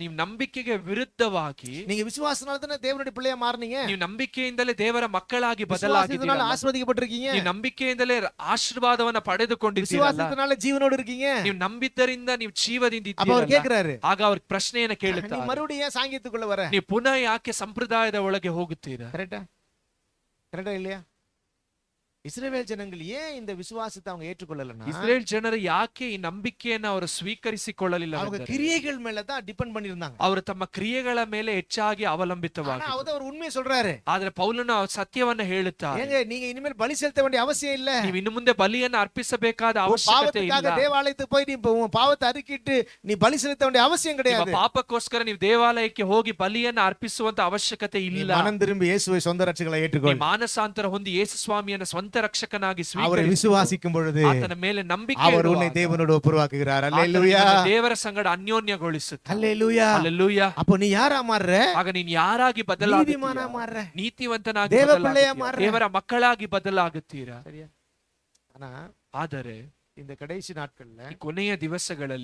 நீ நம்பிக்கைக்கு விருத்தவாகி நீங்க விசுவாசனால தான தேவனுடைய பிள்ளைய மாறனீங்க நீ நம்பிக்கையிலே தேவர மக்களாகி பதலாகி இதனால ஆசீர்வதிக்கப்பட்டிருக்கீங்க நீ நம்பிக்கையிலே ஆசீர்வாதவன கொண்டு விசுவாசத்தினால ஜீவனோடு இருக்கீங்க நீ நம்பித்தறிந்த நீ ஜீவதிந்தி அப்ப அவர் ஆக அவர் பிரச்சனையை கேளுத்தா நீ மறுபடியும் சாங்கியத்துக்குள்ள வர நீ புனை ஆக்கே சம்பிரதாயத உலகே ஹோகுதீரா கரெக்ட்டா இல்லையா இஸ்ரேல் ஜனங்கள் ஏன் இந்த விசுவாசத்தை அவங்க ஏற்றுக்கொள்ளல இஸ்ரேல் ஜனர் யாக்கே நம்பிக்கையை அவர் ஸ்வீகரிசி கொள்ளல அவங்க கிரியைகள் மேல தான் டிபெண்ட் பண்ணிருந்தாங்க அவர் தம்ம கிரியைகளை மேல எச்சாகி அவலம்பித்தவாங்க அவர் உண்மையை சொல்றாரு அதுல பவுலன் சத்தியவன ஹேழுத்தா ஏங்க நீங்க இனிமேல் பலி செலுத்த வேண்டிய அவசியம் இல்ல நீ இன்னும் முந்தே பலியன்னு அர்ப்பிசபேக்காத அவசியத்தை இல்ல தேவாலயத்து போய் நீ பாவத்தை அறுக்கிட்டு நீ பலி செலுத்த வேண்டிய அவசியம் கிடையாது பாப்பக்கோஸ்கர நீ தேவாலயக்கு ஹோகி பலியன் அர்ப்பிசுவந்த அவசியத்தை இல்ல மனம் திரும்பி இயேசுவை சொந்த ரட்சிகளை ஏற்றுக்கொள் மானசாந்தர ஹொந்தி இயேசு சுவாமியான சொந்த நிமித்த அவரை விசுவாசிக்கும் நம்பிக்கை அவர் உன்னை தேவனோடு ஒப்புருவாக்குகிறார் அல்லேலூயா நீ யாராகி பதிலாக நீதிமானா மாறற நீதிவந்தனாகி தேவ பிள்ளையா மக்களாகி பதிலாக ஆனா இந்த கடைசி நாட்கள்ல கொனைய திவசங்கள்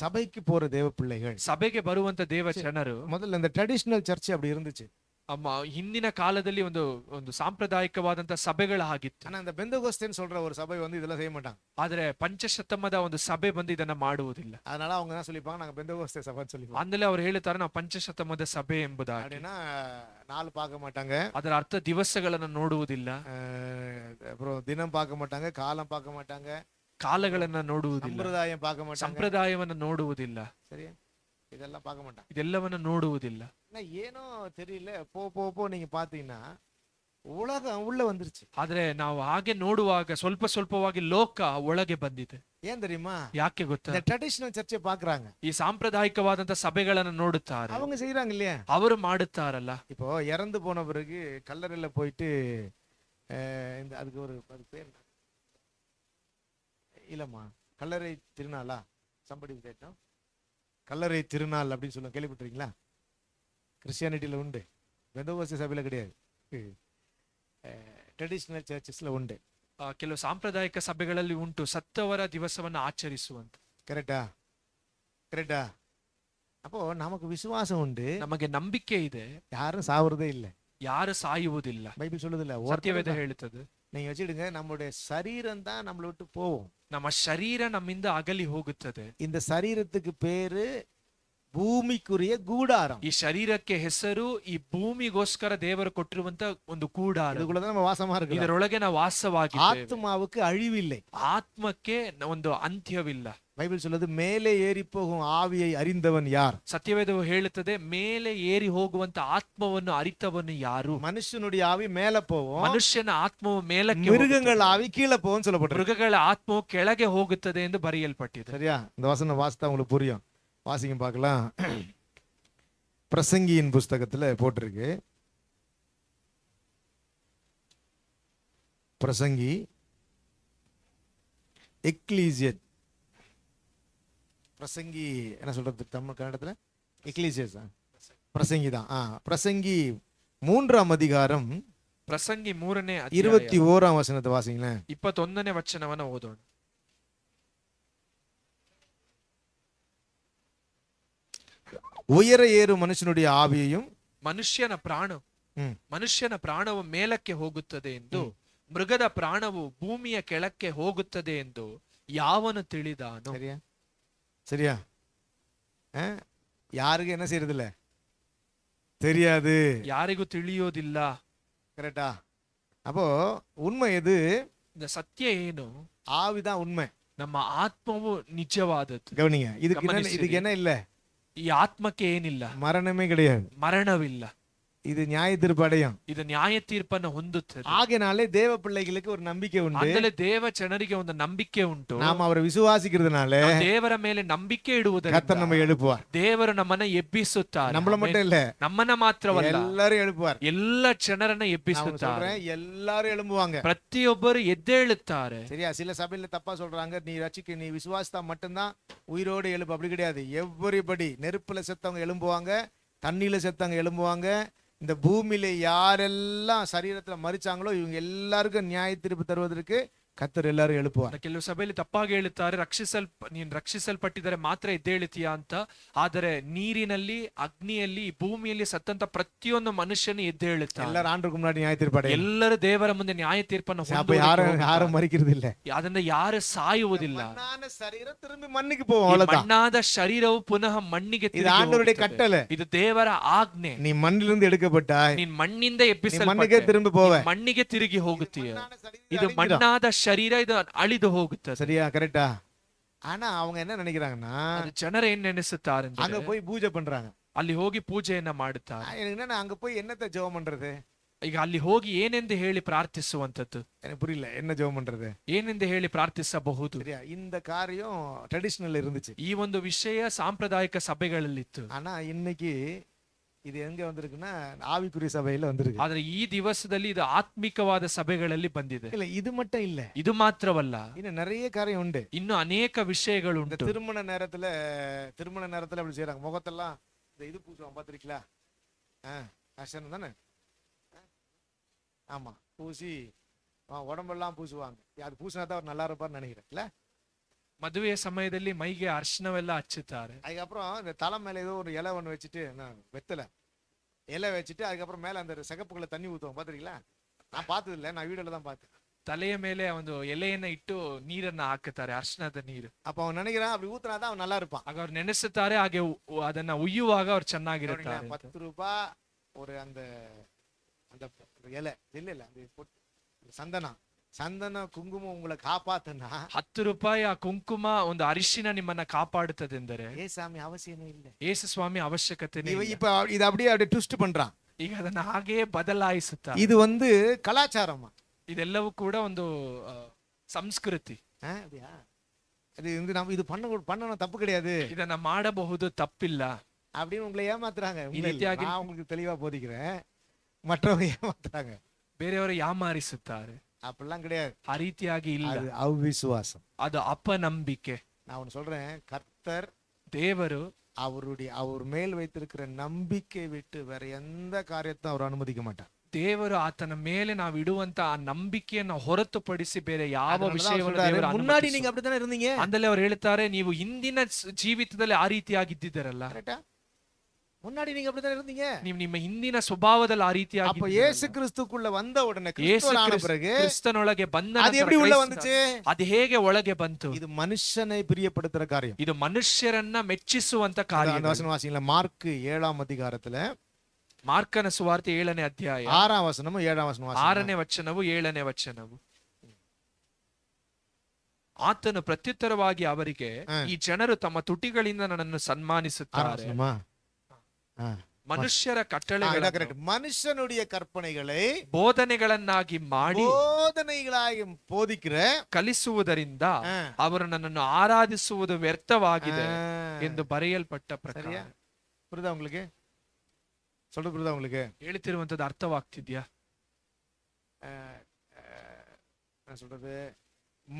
சபைக்கு போற தேவ பிள்ளைகள் சபைக்கு வருவந்த தேவ சனரு முதல்ல இந்த ட்ரெடிஷனல் சர்ச் அப்படி இருந்துச்சு ಅಮ್ಮ ಹಿಂದಿನ ಕಾಲದಲ್ಲಿ ಒಂದು ಒಂದು ಸಾಂಪ್ರದಾಯಿಕವಾದಂತ ಸಭೆಗಳಾಗಿತ್ತು ஆனா அந்த பெந்தகோஸ்தேன்னு சொல்ற ஒரு சபை வந்து இதெல்லாம் செய்ய மாட்டாங்க ಆದ್ರೆ ಪಂಚಶತಮದ ಒಂದು ಸಭೆ ಬಂದು ಇದನ್ನ ಮಾಡುವುದಿಲ್ಲ அதனால அவங்க என்ன சொல்லிப்பாங்க நாங்க பெந்தகோஸ்தே சபைன்னு சொல்லிப்போம் ಅಂದಲೇ ಅವ್ರು ಹೇಳ್ತಾರೆ ನಾವು ಪಂಚಶತಮದ ಸಭೆ ಎಂಬುದಾಗಿ அப்படின்னா நாள் பார்க்க மாட்டாங்க ಅದರ ಅರ್ಥ ದಿವಸಗಳನ್ನು ನೋಡುವುದಿಲ್ಲ அஹ், அப்புறம் தினம் பார்க்க மாட்டாங்க காலம் பார்க்க மாட்டாங்க காலಗಳನ್ನ ನೋಡುವುದಿಲ್ಲ சம்பிரதாயம் பார்க்க மாட்டாங்க ಸಂಪ್ರದಾಯವನ್ನ ನೋಡುವುದಿಲ್ಲ சரியா இதெல்லாம் பார்க்க மாட்டான் இதெல்லாம் என்ன நோடுவதில்ல ஆனா ஏனோ தெரியல போ போ போ நீங்க பாத்தீங்கன்னா உலகம் உள்ள வந்துருச்சு ஆதரவு நான் ஆகிய நோடுவாக சொல்ப சொல்பவாகி லோக்கா உலக பந்தித்து ஏன் தெரியுமா யாக்கி குத்தம் சர்ச்சை பாக்குறாங்க இ சாம்பிரதாயிக்கவாதந்த சபைகளை அவங்க செய்யறாங்க இல்லையா அவரும் ஆடுத்தாரல்ல இப்போ இறந்து போன பிறகு கல்லறையில போயிட்டு இந்த அதுக்கு ஒரு பேர் இல்லம்மா கல்லறை திருநாளா சம்படி விதேட்டம் கல்லறை திருநாள் அப்படின்னு சொல்லுவோம் கேள்விப்பட்டிருக்கீங்களா கிறிஸ்டியானிட்டியில் உண்டு பெந்தோபாசி சபையில் கிடையாது ட்ரெடிஷ்னல் சர்ச்சஸில் உண்டு ಕೆಲವು ಸಾಂಪ್ರದಾಯಿಕ சபைகளில் உண்டு சத்தவர ದಿವಸವನ್ನು ஆச்சரிசுவன் ಕರೆಕ್ಟಾ ಕರೆಕ್ಟಾ அப்போ நமக்கு விசுவாசம் உண்டு நமக்கு நம்பிக்கை இது யாரும் சாவுறதே இல்லை யாரும் சாயுவதில்லை பைபிள் சொல்லுது இல்லை எழுத்தது நீங்கள் வச்சுடுங்க நம்மளுடைய சரீரம் தான் நம்மளை விட்டு போவோம் ನಮ್ಮ ಶರೀರ ನಮ್ಮಿಂದ ಅಗಲಿ ಹೋಗುತ್ತದೆ இந்த சரீரத்துக்கு பேரு ಭೂಮಿಕುರಿಯ ಗೂಡಾರಂ ಈ ಶರೀರಕ್ಕೆ ಹೆಸರು ಈ ಭೂಮಿಗೋಸ್ಕರ ದೇವರು ಕೊಟ್ಟಿರುವಂತ ಒಂದು ಕೂಡಾರ இதுக்குள்ள தான் நம்ம வாசமா இருக்கு ಇದರೊಳಗೆ ನಾವು ವಾಸವಾಗಿ ಆತ್ಮಕ್ಕೆ ಅಳಿವಿಲ್ಲ ಆತ್ಮಕ್ಕೆ ಒಂದು ಅಂತ್ಯವಿಲ್ಲ பைபிள் சொல்லுது மேலே ஏறி போகும் ஆவியை அறிந்தவன் யார் சத்தியவேதவு ஹேளுத்தது மேலே ஏறி போகுவந்த ஆத்மவன் அறித்தவன் யாரு மனுஷனுடைய ஆவி மேல போவோம் மனுஷன் ஆத்மவும் மேல மிருகங்கள் ஆவி கீழ போகும் சொல்லப்பட்டு மிருகங்கள் ஆத்மவும் கிழகே போகுத்தது என்று பரியல் பட்டியது சரியா இந்த வசனம் வாசித்தா உங்களுக்கு புரியும் வாசிங்க பார்க்கலாம் பிரசங்கியின் புஸ்தகத்துல போட்டிருக்கு பிரசங்கி எக்லீசியட் ಪ್ರಸಂಗಿ என்ன சொல்றது ತಮ್ಮ கன்னடத்துல எக்லிசியஸ் பிரசங்கி ಆ ಪ್ರಸಂಗಿ பிரசங்கி ಅಧಿಕಾರಂ ಪ್ರಸಂಗಿ ಮೂರನೇ ಇರುವತ್ತಿ ಓರಾಂ ವಚನದ ವಾಸಿಗಳೇ ಇಪ್ಪತ್ತೊಂದನೇ ವಚನವನ್ನ ಓದೋಣ ಉಯರ ಏರು ಮನುಷ್ಯನುடைய ಆವಿಯು ಮನುಷ್ಯನ ಪ್ರಾಣ ಮನುಷ್ಯನ ಪ್ರಾಣವು ಮೇಲಕ್ಕೆ ಹೋಗುತ್ತದೆ ಎಂದು ಮೃಗದ ಪ್ರಾಣವು ಭೂಮಿಯ ಕೆಳಕ್ಕೆ ಹೋಗುತ್ತದೆ ಎಂದು ಯಾವನು ತಿಳಿದಾನು சரியா யாருக்கு என்ன செய்யறது இல்ல தெரியாது யாருக்கும் தெளியோதில்ல கரெக்டா அப்போ உண்மை எது இந்த சத்திய ஏனும் ஆவிதான் உண்மை நம்ம ஆத்மாவும் நிச்சயவாதது கவனிங்க இதுக்கு இதுக்கு என்ன இல்ல ஆத்மக்கு ஏன் இல்ல மரணமே கிடையாது மரணம் இல்ல இது நியாய தீர்ப்படையும் இது நியாய தீர்ப்பன்ன ஒன்று தரு தேவ பிள்ளைகளுக்கு ஒரு நம்பிக்கை உண்டு தேவ சனரிக்கு வந்து நம்பிக்கை உண்டு நாம அவரை விசுவாசிக்கிறதுனால தேவர மேல நம்பிக்கை இடுவது கத்த நம்ம எழுப்புவார் தேவர் நம்ம எப்பி சுத்தார் நம்மள மட்டும் இல்ல நம்மன மாத்திரம் எல்லாரும் எழுப்புவார் எல்லா சனரன எப்பி சுத்தார் எல்லாரும் எழும்புவாங்க பிரத்தி ஒவ்வொரு எதெழுத்தாரு சரியா சில சபையில தப்பா சொல்றாங்க நீ ரச்சிக்க நீ விசுவாசித்தா மட்டும்தான் உயிரோடு எழுப்பு அப்படி கிடையாது எவ்வரிபடி நெருப்புல செத்தவங்க எழும்புவாங்க தண்ணியில செத்தவங்க எழும்புவாங்க இந்த பூமியில யாரெல்லாம் சரீரத்தில் மறிச்சாங்களோ இவங்க எல்லாருக்கும் நியாய திருப்பு தருவதற்கு ಕತ್ತರ್ ಎಲ್ಲರೂ ಹೇಳುವ ಕೆಲವು ಸಭೆಯಲ್ಲಿ ತಪ್ಪಾಗಿ ಹೇಳುತ್ತಾರೆ ರಕ್ಷಿಸಲ್ ನೀನು ರಕ್ಷಿಸಲ್ಪಟ್ಟಿದರೆ ಮಾತ್ರ ಎದ್ದೇಳುತ್ತೀಯಾ ಅಂತ ಆದರೆ ನೀರಿನಲ್ಲಿ ಅಗ್ನಿಯಲ್ಲಿ ಭೂಮಿಯಲ್ಲಿ ಸತ್ತಂತ ಪ್ರತಿಯೊಂದು ಮನುಷ್ಯನು ಎದ್ದೇಳುತ್ತಾ ಎಲ್ಲರ ಆಂಡ್ರಿಗೆ ಮುನ್ನಾಡಿ ನ್ಯಾಯ ತೀರ್ಪಾಡೆ ಎಲ್ಲರೂ ದೇವರ ಮುಂದೆ ನ್ಯಾಯ ತೀರ್ಪನ್ನು ಯಾರು ಯಾರು ಮರಿಕಿರದಿಲ್ಲ ಅದನ್ನ ಯಾರು ಸಾಯುವುದಿಲ್ಲ ಶರೀರ ತಿರುಗಿ ಮಣ್ಣಿಗೆ ಮಣ್ಣಾದ ಶರೀರವು ಪುನಃ ಮಣ್ಣಿಗೆ ಇದು ಆಂಡವருடைய ಕಟ್ಟಲೆ ಇದು ದೇವರ ಆಜ್ಞೆ ನೀ ಮಣ್ಣಿನಿಂದ ಎಡಕಪಟ್ಟ ನೀನ್ ಮಣ್ಣಿಂದ ಎಬ್ಬಿಸಲ್ಪಟ್ಟ ಮಣ್ಣಿಗೆ ತಿರುಗಿ ಹೋಗುತ್ತೀಯ ಇದು ಮಣ್ಣಾದ ಶರೀರ ಇದು ಅಳಿದು ಹೋಗುತ್ತದೆ சரியா கரெக்டா ஆனா அவங்க என்ன நினைக்கிறாங்கன்னா ಅದು ಜನರ ಏನ್ அங்க போய் பூஜை பண்றாங்க ಅಲ್ಲಿ ಹೋಗಿ ಪೂಜೆಯನ್ನ ಮಾಡುತ್ತಾರೆ எனக்கு என்னன்னா அங்க போய் என்னத்த ஜெபம் பண்றது ಈಗ ಅಲ್ಲಿ ಹೋಗಿ ಏನೆಂದು ಹೇಳಿ ಪ್ರಾರ್ಥಿಸುವಂತದ್ದು எனக்கு புரியல என்ன ஜெபம் பண்றது ಏನೆಂದು ಹೇಳಿ ಪ್ರಾರ್ಥಿಸಬಹುದು சரியா இந்த காரியம் ட்ரெடிஷ்னல் இருந்துச்சு ಈ ಒಂದು ವಿಷಯ ಸಾಂಪ್ರದಾಯಿಕ ಸಭೆಗಳಲ್ಲಿತ್ತು ஆனா இன்னைக்கு இது எங்க வந்திருக்குன்னா ಆವಿಕುರಿ சபையில ಬಂದಿருக்கு ಆದ್ರೆ ಈ ದಿವಸದಲ್ಲಿ இது ஆத்மிகவாத ಸಭೆಗಳಲ್ಲಿ ಬಂದಿದೆ இல்ல இது மட்டும் இல்ல இது மாத்திரவல்ல இன்னும் நிறைய காரியம் உண்டு இன்னும் அநேக விஷயங்கள் உண்டு திருமண நேரத்துல திருமண நேரத்துல அப்படி செய்றாங்க முகத்தெல்லாம் இந்த இது பூசுவாங்க பார்த்திருக்கீங்களா ஆஹ் அசனம் தானே ஆ, ஆமா பூசி ஆ, உடம்பெல்லாம் பூசுவாங்க அது பூசினா தான் அவர் நல்லா இருப்பார்னு நினைக்கிறேன் இல்ல ಮದುವೆಯ ಸಮಯದಲ್ಲಿ ಮೈಗೆ ಅರ್ಶನವೆಲ್ಲ ಹಚ್ಚುತ್ತಾರೆ அதுக்கப்புறம் இந்த தலை மேல ஏதோ ஒரு இலை ஒன்று வச்சுட்டு என்ன, வெத்தலை இலை வச்சுட்டு அதுக்கப்புறம் மேல அந்த சிகப்புக்குள்ள தண்ணி ஊத்துவோம் பாத்திருக்கீங்களா நான் பார்த்தது இல்லை நான் வீடியோல தான் பார்த்தேன் ತಲೆಯ ಮೇಲೆ ಒಂದು ಎಲೆಯನ್ನ ಇಟ್ಟು ನೀರನ್ನ ஆக்குத்தாரு ಅರ್ಶನದ நீர் அப்ப அவன் நினைக்கிறான் அப்படி ஊத்துனா தான் அவன் நல்லா இருப்பான் அவர் ಅವ್ರು ನೆನೆಸುತ್ತಾರೆ ಹಾಗೆ ಉ- ಉ- ಅದನ್ನ ಉಯ್ಯುವಾಗ பத்து ரூபா ஒரு அந்த அந்த இலை இல்ல இல்ல அந்த சந்தனம் சந்தன குங்கும உங்களை காப்பாத்தனா பத்து ரூபாய் ஆ குங்கும ஒரு அரிசின நிம்மன காப்பாடுத்தது என்று ஏசாமி அவசியமே இல்ல ஏசு சுவாமி அவசியத்தை இப்ப இது அப்படியே அப்படியே ட்விஸ்ட் பண்றான் இங்க அதை நாகே பதிலாய் இது வந்து கலாச்சாரமா இது எல்லாம் கூட வந்து சம்ஸ்கிருதி அப்படியா இது வந்து நம்ம இது பண்ண பண்ணணும் தப்பு கிடையாது இதை நான் மாடபோகுது தப்பில்ல அப்படி உங்களை ஏமாத்துறாங்க நான் உங்களுக்கு தெளிவா போதிக்கிறேன் மற்றவங்க ஏமாத்துறாங்க வேறவரை யாமாரி சுத்தாரு அப்படிலாம் கிடையாது அரித்தியாகி இல்ல அது அவ்விசுவாசம் அது அப்ப நம்பிக்கை நான் ஒன்று சொல்றேன் கர்த்தர் தேவரு அவருடைய அவர் மேல் வைத்திருக்கிற நம்பிக்கை விட்டு வேற எந்த ಕಾರ್ಯத்தை அவர் ಅನುಮತಿக்க மாட்டார் ದೇವರು ಆತನ விடுவந்த ನಾವು ಇಡುವಂತ ಆ படிச்சு ಹೊರತುಪಡಿಸಿ ಬೇರೆ ಯಾವ ವಿಷಯವನ್ನು ಮುನ್ನಾಡಿ ನೀವು ಅಪ್ಪಿದಾನೆ ಇರ್ನೀಂಗೆ ಅಂದಲೇ ಅವ್ರು ಹೇಳ್ತಾರೆ ನೀವು ಇಂದಿನ ಜೀವಿತದಲ್ಲಿ ಆ ರೀತಿಯಾಗಿದ್ದಿದ್ದಾರಲ್ಲ முன்னாடி நீங்க அப்படிதான் இருந்தீங்க ನಿಮ್ಮ ಹಿಂದಿನ ಸ್ವಭಾವದಲ್ಲಿ ಆ ರೀತಿ அப்ப இயேசு கிறிஸ்துக்குள்ள வந்த உடனே கிறிஸ்துவான பிறகு கிறிஸ்தனೊಳಗೆ ಬಂದ அது எப்படி உள்ள வந்துச்சு அது ಹೇಗೆ ಒಳಗೆ ಬಂತು இது மனுஷனை பிரியப்படுத்துற காரியம் இது மனுஷரನ್ನ ಮೆಚ್ಚಿಸುವಂತ ಕಾರ್ಯ வசனம் வாசிங்களா மார்க் 7ஆம் அதிகாரத்துல ಮಾರ್ಕನ ಸುವಾರ್ತೆ ಏಳನೇ ಅಧ್ಯಾಯ ಆರಾಮ ವಚನವು ಏಳಾಮ ವಚನವು ಆರನೇ ವಚನವು ಏಳನೇ ವಚನವು ಆತನು ಪ್ರತ್ಯುತ್ತರವಾಗಿ ಅವರಿಗೆ ಈ ಜನರು ತಮ್ಮ ತುಟಿಗಳಿಂದ ನನ್ನನ್ನು ಸನ್ಮಾನಿಸುತ್ತಾರೆ ಮನುಷ್ಯರ ಕಟ್ಟಳೆಗಳ ಮನುಷ್ಯನುಡಿಯ ಕಲ್ಪನೆಗಳೇ ಬೋಧನೆಗಳನ್ನಾಗಿ ಮಾಡಿ ಬೋಧನೆಗಳಾಗಿ ಬೋಧಿಕ್ರೆ ಕಲಿಸುವುದರಿಂದ ಅವರು ನನ್ನನ್ನು ಆರಾಧಿಸುವುದು ವ್ಯರ್ಥವಾಗಿದೆ ಎಂದು ಬರೆಯಲ್ಪಟ್ಟ ಪ್ರಕಾರ புரியுதா உங்களுக்கு சொல்றது புரியுதா உங்களுக்கு எழுத்திருவந்தது அர்த்தவாக்தித்யா நான் சொல்றது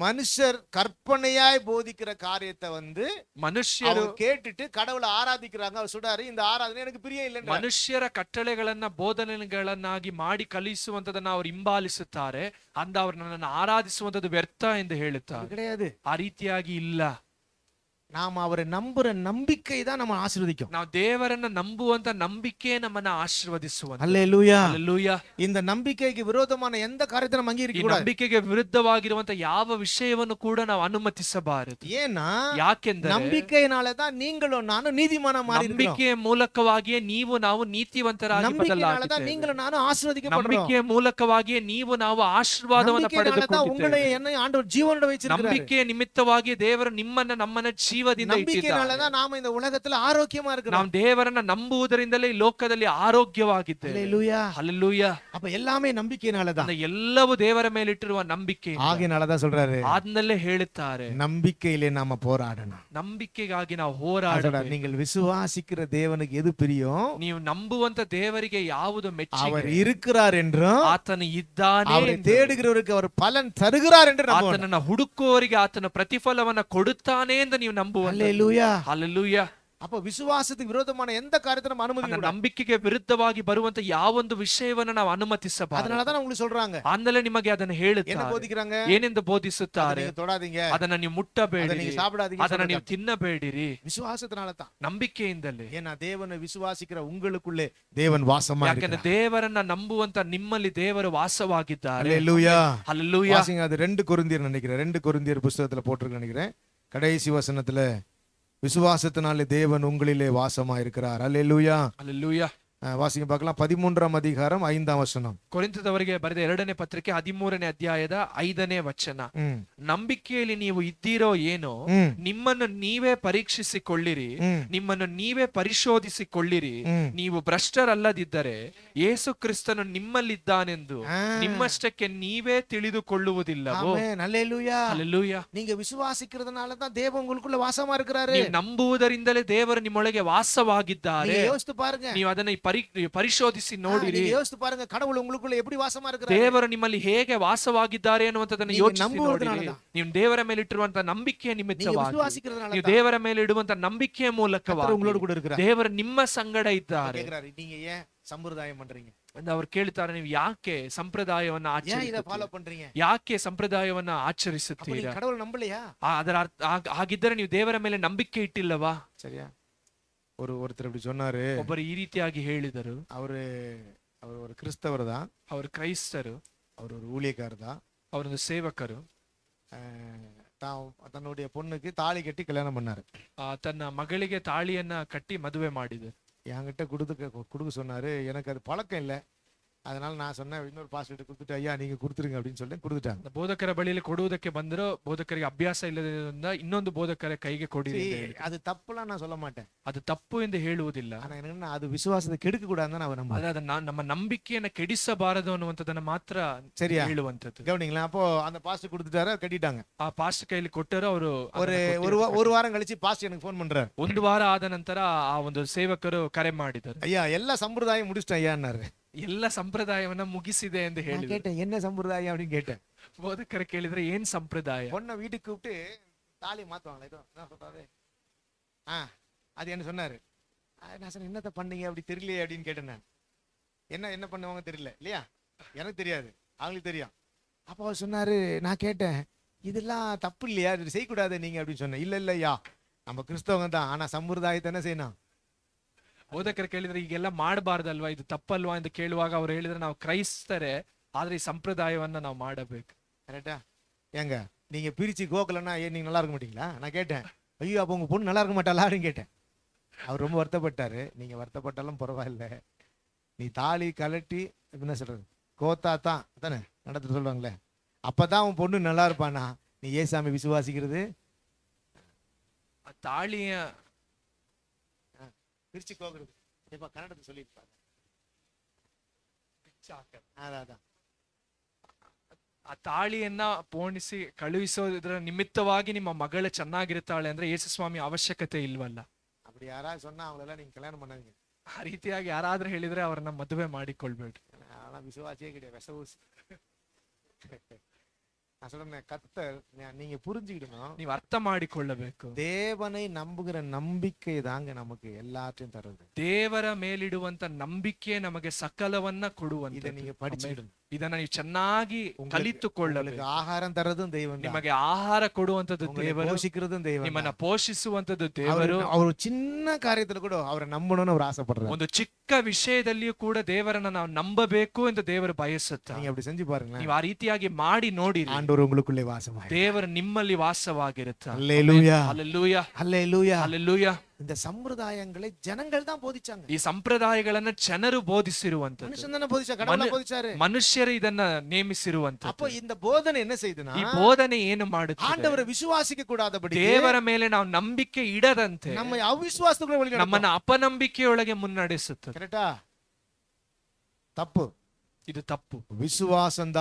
மனுஷர் கற்பனையாய் போதிக்கிற காரியத்தை வந்து மனுஷர் கேட்டுட்டு கடவுளை ஆராதிக்கிறாங்க அவர் சொல்றாரு இந்த ஆராதனை எனக்கு பிரியம் இல்ல மனுஷர கட்டளைகளன்ன போதனைகளன்னாகி மாடி கழிசு வந்ததை அவர் இம்பாலிசுத்தாரு அந்த அவர் நான் ஆராதிச்சு வந்தது வெர்த்தா என்று கிடையாது அரீத்தியாகி இல்ல நாம் ಅವರ ನಂಬರ ನಂಬಿಕೆ ಇದ ನಮ್ಮ ಆಶೀರ್ವದಿಕೋ ನಾವು ದೇವರನ್ನ ನಂಬುವಂತ ನಂಬಿಕೆ ನಮ್ಮನ್ನ ಆಶೀರ್ವದಿಸುವಂತ ಹಲ್ಲೆಲೂಯಾ ಹಲ್ಲೆಲೂಯಾ ಇಂದ ನಂಬಿಕೆಗೆ ವಿರೋಧமான ಎಂದ ಕಾರ್ಯದ ನಮಗೆ ಇರಕೂಡದು ನಂಬಿಕೆಗೆ ವಿರುದ್ಧವಾಗಿರುವಂತ ಯಾವ ವಿಷಯವನ್ನು ಕೂಡ ನಾವು ಅನುಮತಿಸಬಾರದು ಏನ ಯಾಕೆಂದರೆ ನಂಬಿಕೆಯனால தான் ನೀங்களோ ನಾನು ನೀತಿಮಾನ ಮಾಡಿ ನಂಬಿಕೆಯ ಮೂಲಕವಾಗಿಯೇ ನೀವು ನಾವು ನೀತಿವಂತರಾಗಿ ಬದಲಾಗಿದ್ದೀವಿ ನಂಬಿಕೆಯனால ನೀங்களோ ನಾನು ಆಶೀರ್ವದಿಕಪಡೋದು ನಂಬಿಕೆಯ ಮೂಲಕವಾಗಿಯೇ ನೀವು ನಾವು ಆಶೀರ್ವಾದವನ್ನು ಪಡೆದುಕೊಂಡಿದ್ದೀವಿ ನಂಬಿಕೆಯ ನಿಮಿತ್ತವಾಗಿ ದೇವರು ನಿಮ್ಮನ್ನ ನಮ್ಮನ್ನ ಜೀವದಿಂದ ನಂಬಿಕೆಯಿಂದಲೇ ನಾವು ಇಂದ ಉಲಗದಲ್ಲಿ ಆರೋಗ್ಯಮಾ ಇರುತ್ತೇವೆ ನಾವು ದೇವರನ್ನ ನಂಬುವುದರಿಂದಲೇ ಲೋಕದಲ್ಲಿ ಆರೋಗ್ಯವಾಗಿದ್ದೇವೆ ಹalleluya ಹalleluya அப்ப எல்லாமே ನಂಬಿಕೆಯಿಂದಲೇ ಎಲ್ಲವೂ ದೇವರ ಮೇಲೆ ಇಟ್ಟಿರುವ ನಂಬಿಕೆ ಹಾಗೆನಾಳದ சொல்றாரு ಆದ್ನಲ್ಲೇ ಹೇಳುತ್ತಾರೆ ನಂಬಿಕೆಯಲ್ಲಿ ನಾವು ಹೋರಾಡೋಣ ನಂಬಿಕೆಗಾಗಿ ನಾವು ಹೋರಾಡೋಣ ನೀವು ವಿಶ್ವಾಸಿக்கிற ದೇವನಿಗೆ ಎದು ಪ್ರಿಯೋ ನೀವು ನಂಬುವಂತ ದೇವರಿಗೆ ಯಾವುದು ಮೆಚ್ಚು அவர் இருக்கிறார் என்றும் ಆತನು ಇದ್ದಾನೆ ಅವರೇ தேடுகிறவருக்கு அவர் பலன் தருகிறார் என்று ஆத்தன ಹುಡುಕುವವರಿಗೆ ಆತನ ಪ್ರತಿಫಲವನ್ನ ಕೊಡುತ್ತಾನೆ ಎಂದು ನೀವು ನಂಬ நம்புவோம் ஹalleluya ஹalleluya ಅಪ್ಪ ವಿಶ್ವಾಸಕ್ಕೆ ವಿರೋಧಮಾನ ಎಂದ ಕಾರ್ಯತೆ ನಮ್ಮ ಅನುಮತಿ ನಂಬಿಕೆಗೆ ವಿರುದ್ಧವಾಗಿ ಬರುವಂತ ಯಾವೊಂದು ವಿಷಯವನ್ನ ನಾವು ಅನುಮತಿಸಬಾರದು ಅದನ್ನ ಅದನ್ನ ಉಂಗ್ಲಿ ಸೊಲ್ರಾಂಗ ಆಂದಲೇ ನಿಮಗೆ ಅದನ್ನ ಹೇಳುತ್ತಾರೆ ಏನು ಬೋಧಿಕರಾಂಗ ಏನೆಂದು ಬೋಧಿಸುತ್ತಾರೆ ತೊಡಾದೀಂಗ ಅದನ್ನ ನೀವು ಮುಟ್ಟಬೇಡಿ ನೀವು ಸಾಬಡಾದೀಂಗ ಅದನ್ನ ನೀವು ತಿನ್ನಬೇಡಿರಿ ವಿಶ್ವಾಸತನಾಲ ತಾ ನಂಬಿಕೆಯಿಂದಲೇ ಏನ ದೇವನ ವಿಶ್ವಾಸಿಕರ ಉಂಗಳುಕುಳ್ಳೇ ದೇವನ್ ವಾಸ ಮಾಡಿ ಯಾಕಂದ್ರೆ ದೇವರನ್ನ ನಂಬುವಂತ ನಿಮ್ಮಲ್ಲಿ ದೇವರು ವಾಸವಾಗಿದ್ದಾರೆ ಹalleluya ಹalleluya வாசிங்க அது 2 கொரிந்தியர் நினைக்கிறேன் 2 கொரிந்தியர் புத்தகத்துல போட்டிருக்கு நினைக்கிறேன் கடைசி வசனத்துல விசுவாசத்தினாலே தேவன் உங்களிலே வாசமா இருக்கிறார் அல்ல லூயா வாசிங்க பார்க்கலாம் பதிமூன்றாம் அதிகாரம் ஐந்தாம் ವಚನ ಕೊರಿಂಥದವರಿಗೆ ಬರೆದ ಎರಡನೇ ಪತ್ರಿಕೆ ಹದಿಮೂರನೇ ಅಧ್ಯಾಯದ ಐದನೇ ವಚನ ನಂಬಿಕೆಯಲ್ಲಿ ನೀವು ಇದ್ದೀರೋ ಏನೋ ನಿಮ್ಮನ್ನು ನೀವೇ ಪರೀಕ್ಷಿಸಿಕೊಳ್ಳಿರಿ ನಿಮ್ಮನ್ನು ನೀವೇ ಪರಿಶೋಧಿಸಿಕೊಳ್ಳಿರಿ ನೀವು ಭ್ರಷ್ಟರಲ್ಲದಿದ್ದರೆ ಯೇಸು ಕ್ರಿಸ್ತನು ನಿಮ್ಮಲ್ಲಿದ್ದಾನೆಂದು ನಿಮ್ಮಷ್ಟಕ್ಕೆ ನೀವೇ ತಿಳಿದುಕೊಳ್ಳುವುದಿಲ್ಲ ஆமென். அல்லேலூயா ಅಲ್ಲೆಲ್ಲೂಯ್ಯ நீங்க விசுவாசிக்கிறதுனால தான் ನಂಬುವುದರಿಂದಲೇ ದೇವರು ನಿಮ್ಮೊಳಗೆ ವಾಸವಾಗಿದ್ದಾರೆ நீங்க யோசித்து ನೀವು ಅದನ್ನ ಪರಿ ಪರಿಶೋಧಿಸಿ ನೋಡಿರಿ ಯೋಚಿಸಿ ಪಾರಂಗ கடவுள் உங்களுக்குள்ள எப்படி ವಾಸமா இருக்கிறார் ದೇವರು ನಿಮ್ಮಲ್ಲಿ ಹೇಗೆ ವಾಸವಾಗಿದ್ದಾರೆ ಅನ್ನುವಂತದನ್ನ ಯೋಚಿಸಿ ನೋಡಿರಿ ನೀವು ದೇವರ ಮೇಲೆ ಇಟ್ಟಿರುವಂತ ನಂಬಿಕೆ ನಿಮಿತ್ತವಾಗಿ ನೀವು ದೇವರ ಮೇಲೆ ಇಡುವಂತ ನಂಬಿಕೆಯ ಮೂಲಕವಾಗಿ ಉಂಗಳೋಡು ಕೂಡ ಇರ್ತಾರೆ ದೇವರು ನಿಮ್ಮ ಸಂಗಡ ಇದ್ದಾರೆ ನೀங்க ஏன் சம்பிரதாயம் பண்றீங்க ಅವರು ಕೇಳ್ತಾರೆ ನೀವು ಯಾಕೆ ಸಂಪ್ರದಾಯವನ್ನ ಆಚರಿಸ್ತೀರಿ ಯಾಕೆ ಸಂಪ್ರದಾಯವನ್ನ ಆಚರಿಸುತ್ತೀರಾ ಅದರ ಅರ್ಥ ಹಾಗಿದ್ದರೆ ನೀವು ದೇವರ ಮೇಲೆ ನಂಬಿಕೆ ಇಟ್ಟಿಲ್ಲವಾ ಸರಿಯಾ ஒரு ஒருத்தர் இப்படி சொன்னாரு ಒಬ್ಬರು ಈ ರೀತಿಯಾಗಿ அவரு அவர் ஒரு கிறிஸ்தவர் தான் அவர் ಕ್ರೈಸ್ತರು அவர் ஒரு ஊழியக்காரர் தான் ಅವರೊಂದು ಸೇವಕರು அஹ், தான் தன்னுடைய பொண்ணுக்கு தாலி கட்டி கல்யாணம் பண்ணாரு தன் ತನ್ನ ಮಗಳಿಗೆ ತಾಳಿಯನ್ನ ಕಟ್ಟಿ ಮದುವೆ ಮಾಡಿದರು என்கிட்ட கொடுத்து கொடுக்க சொன்னாரு எனக்கு அது பழக்கம் இல்லை அதனால நான் சொன்னேன் இன்னொரு பாஸ்வேர்டு கொடுத்துட்டு ஐயா நீங்க கொடுத்துருங்க அப்படின்னு சொல்லி கொடுத்துட்டாங்க ಬೋಧಕರ ಬಳಿಯಲ್ಲಿ ಕೊಡುವುದಕ್ಕೆ கொடுவதற்கு ಬೋಧಕರಿಗೆ ಅಭ್ಯಾಸ அபியாசம் ಇನ್ನೊಂದು ಬೋಧಕರ ಕೈಗೆ ಕೊಡಿ ಅಂತ சரி, ಹೇಳಿದ್ರು. அது தப்புலாம் நான் சொல்ல மாட்டேன் அது தப்பு என்று ಹೇಳುವುದಿಲ್ಲ ஆனா என்ன அது விசுவாசத்தை கெடுக்க கூடாதுன்னு நான் நம்புறேன் நம்ம ನಾ- என்ன கெடிச பாரதம்னு ಅನ್ನುವಂಥದ್ದನ್ನ மாத்திரா சரியா வந்தது கவனிங்களா அப்போ அந்த பாஸ்ட் கொடுத்துட்டாரு கட்டிட்டாங்க ಆ பாஸ்ட் ಕೈಯಲ್ಲಿ கொட்டாரோ அவரு ஒரு ஒரு வா- ஒரு வாரம் கழிச்சு பாஸ்ட் எனக்கு ஃபோன் பண்றாரு ஒன்று வாரம் ஆத ನಂತರ ಆ ಒಂದು கரை ಕರೆ ஐயா எல்லா சம்பிரதாயம் முடிச்சிட்டேன் ஐயான்னாரு ಎಲ್ಲ ಸಂಪ್ರದಾಯವನ್ನ ಮುಗಿಸಿದೆ ಎಂದು ಹೇಳಿ கேட்டேன் என்ன சம்பிரதாயம் அப்படின்னு கேட்டேன் ಬೋಧಕರ ಕೇಳಿದ್ರೆ ಏನ್ ಸಂಪ್ರದಾಯ பொண்ணை வீட்டுக்கு கூப்பிட்டு தாலி மாத்துவாங்களே இதோ ஆ அது என்ன சொன்னாரு நான் சொன்னேன் என்னத்த பண்ணீங்க அப்படி தெரியலையே அப்படின்னு கேட்டேன் நான் என்ன என்ன பண்ணுவாங்க தெரியல இல்லையா எனக்கு தெரியாது அவங்களுக்கு தெரியும் அப்போ அவர் சொன்னாரு நான் கேட்டேன் இதெல்லாம் தப்பு இல்லையா இது செய்யக்கூடாது நீங்க அப்படின்னு சொன்னேன் இல்ல இல்லையா நம்ம கிறிஸ்தவங்க தான் ஆனா சம்பிரதாயத்தை என்ன செய்யணும் ಓದಕರು ಕೇಳಿದ್ರೆ ಈಗೆಲ್ಲ ಮಾಡಬಾರ್ದಲ್ವಾ ಇದು ತಪ್ಪಲ್ವಾ ಎಂದು ಕೇಳುವಾಗ ಅವ್ರು ಹೇಳಿದ್ರೆ ನಾವು ಕ್ರೈಸ್ತರೆ ಆದ್ರೆ ಈ ಸಂಪ್ರದಾಯವನ್ನ ನಾವು ಮಾಡಬೇಕು ಕರೆಕ್ಟಾ ஏங்க நீங்க பிரிச்சு கோக்கலன்னா ஏன் நீங்க நல்லா இருக்க மாட்டீங்களா நான் கேட்டேன் ஐயோ அப்போ உங்க பொண்ணு நல்லா இருக்க மாட்டாளா கேட்டேன் அவர் ரொம்ப வருத்தப்பட்டாரு நீங்க வருத்தப்பட்டாலும் பரவாயில்ல நீ தாலி கலட்டி என்ன சொல்றது கோத்தா தான் தானே நடத்த சொல்லுவாங்களே அப்பதான் உன் பொண்ணு நல்லா இருப்பானா நீ ஏசாமி விசுவாசிக்கிறது தாலிய திருச்சிக்கு போகிறது இப்போ ಕನ್ನಡದ சொல்லியிருப்பாங்க அதான் ಆ ತಾಳಿಯನ್ನ ಪೋಣಿಸಿ ಕಳುಹಿಸೋದ್ರ ನಿಮಿತ್ತವಾಗಿ ನಿಮ್ಮ ಮಗಳ ಚೆನ್ನಾಗಿರ್ತಾಳೆ ಅಂದ್ರೆ ಯೇಸು ಸ್ವಾಮಿ ಅವಶ್ಯಕತೆ ಇಲ್ವಲ್ಲ ಅಪ್ಪ ಯಾರಾದ್ರೂ ಸೊನ್ನ ಅವಳೆಲ್ಲ ನೀನ್ ಕಲ್ಯಾಣ ಮಾಡಂಗೆ ಆ ರೀತಿಯಾಗಿ ಯಾರಾದ್ರೂ ಹೇಳಿದ್ರೆ ಅವ್ರನ್ನ ಮದುವೆ ಮಾಡಿಕೊಳ್ಬೇಡ್ರಿ ವಿಶ್ವಾಸಿಯಾಗಿದೆ நான் சொல்றேன் கத்தர் நீங்க புரிஞ்சுக்கிடணும் நீ அர்த்தம் ಮಾಡಿಕೊಳ್ಳಬೇಕು தேவனை நம்புகிற நம்பிக்கை ನಮಗೆ நமக்கு ದೇವರ ಮೇಲಿಡುವಂತ ನಂಬಿಕೆ ನಮಗೆ ಸಕಲವನ್ನ ಕೊಡುವ இதை நீங்க ಇದನ್ನ ನೀವು ಚೆನ್ನಾಗಿ ಕಲಿತುಕೊಳ್ಳಬೇಕು ಆಹಾರ ತರದು ದೇವ ನಿಮಗೆ ಆಹಾರ ಕೊಡುವಂತದ್ದು ದೇವರು ಪೋಷಿಕ್ರದು ದೇವರು ನಿಮ್ಮನ್ನ ಪೋಷಿಸುವಂತದ್ದು ದೇವರು ಅವರು ಚಿನ್ನ ಕಾರ್ಯದಲ್ಲಿ ಕೂಡ ಅವರ ನಂಬಣವನ್ನು ಅವ್ರು ಆಸೆ ಪಡ್ತಾರೆ ಒಂದು ಚಿಕ್ಕ ವಿಷಯದಲ್ಲಿಯೂ ಕೂಡ ದೇವರನ್ನ ನಾವು ನಂಬಬೇಕು ಎಂದು ದೇವರು ಬಯಸುತ್ತಾರೆ ನೀವು ಆ ರೀತಿಯಾಗಿ ಮಾಡಿ ನೋಡಿ ஆண்டவர் உங்களுக்குள்ளே வாசமாக தேவர் நிம்மலி வாசமாக இருக்கிறார் அல்லேலூயா அல்லேலூயா அல்லேலூயா அல்லேலೂಯಾ இந்த ಸಂಪ್ರದಾಯங்களை ಜನಗಳು தான் போதிச்சாங்க ಈ ಸಂಪ್ರದಾಯಗಳನ್ನ ಜನರು ಬೋಧಿಸಿರುವಂತ ಮನುಷ್ಯನನ್ನ ಬೋಧಿಸ கடவுಳ ಬೋಧಿಸಾರೆ ಮನುಷ್ಯರು ಇದನ್ನ ನೇಮಿಸಿರುವಂತ ಅಪ್ಪ ಇಂದ ಬೋಧನೆ ಏನು ಸೇದನ ಈ ಬೋಧನೆ ಏನು ಮಾಡುತ್ತೆ ಆಂಡವರ ವಿಶ್ವಾಸಕ್ಕೆ ಕೂಡಾದಬಡಿ ದೇವರ ಮೇಲೆ ನಾವು ನಂಬಿಕೆ ಇಡದಂತೆ ನಮ್ಮ ಅವಿಶ್ವಾಸಗಳ ಒಳಗೆ ನಮ್ಮನ್ನ ಅಪನಂಬಿಕೆಯೊಳಗೆ ಮುನ್ನಡೆಸುತ್ತದೆ ಕರೆಕ್ಟಾ ತಪ್ಪು ಇದು ತಪ್ಪು ವಿಶ್ವಾಸಂದ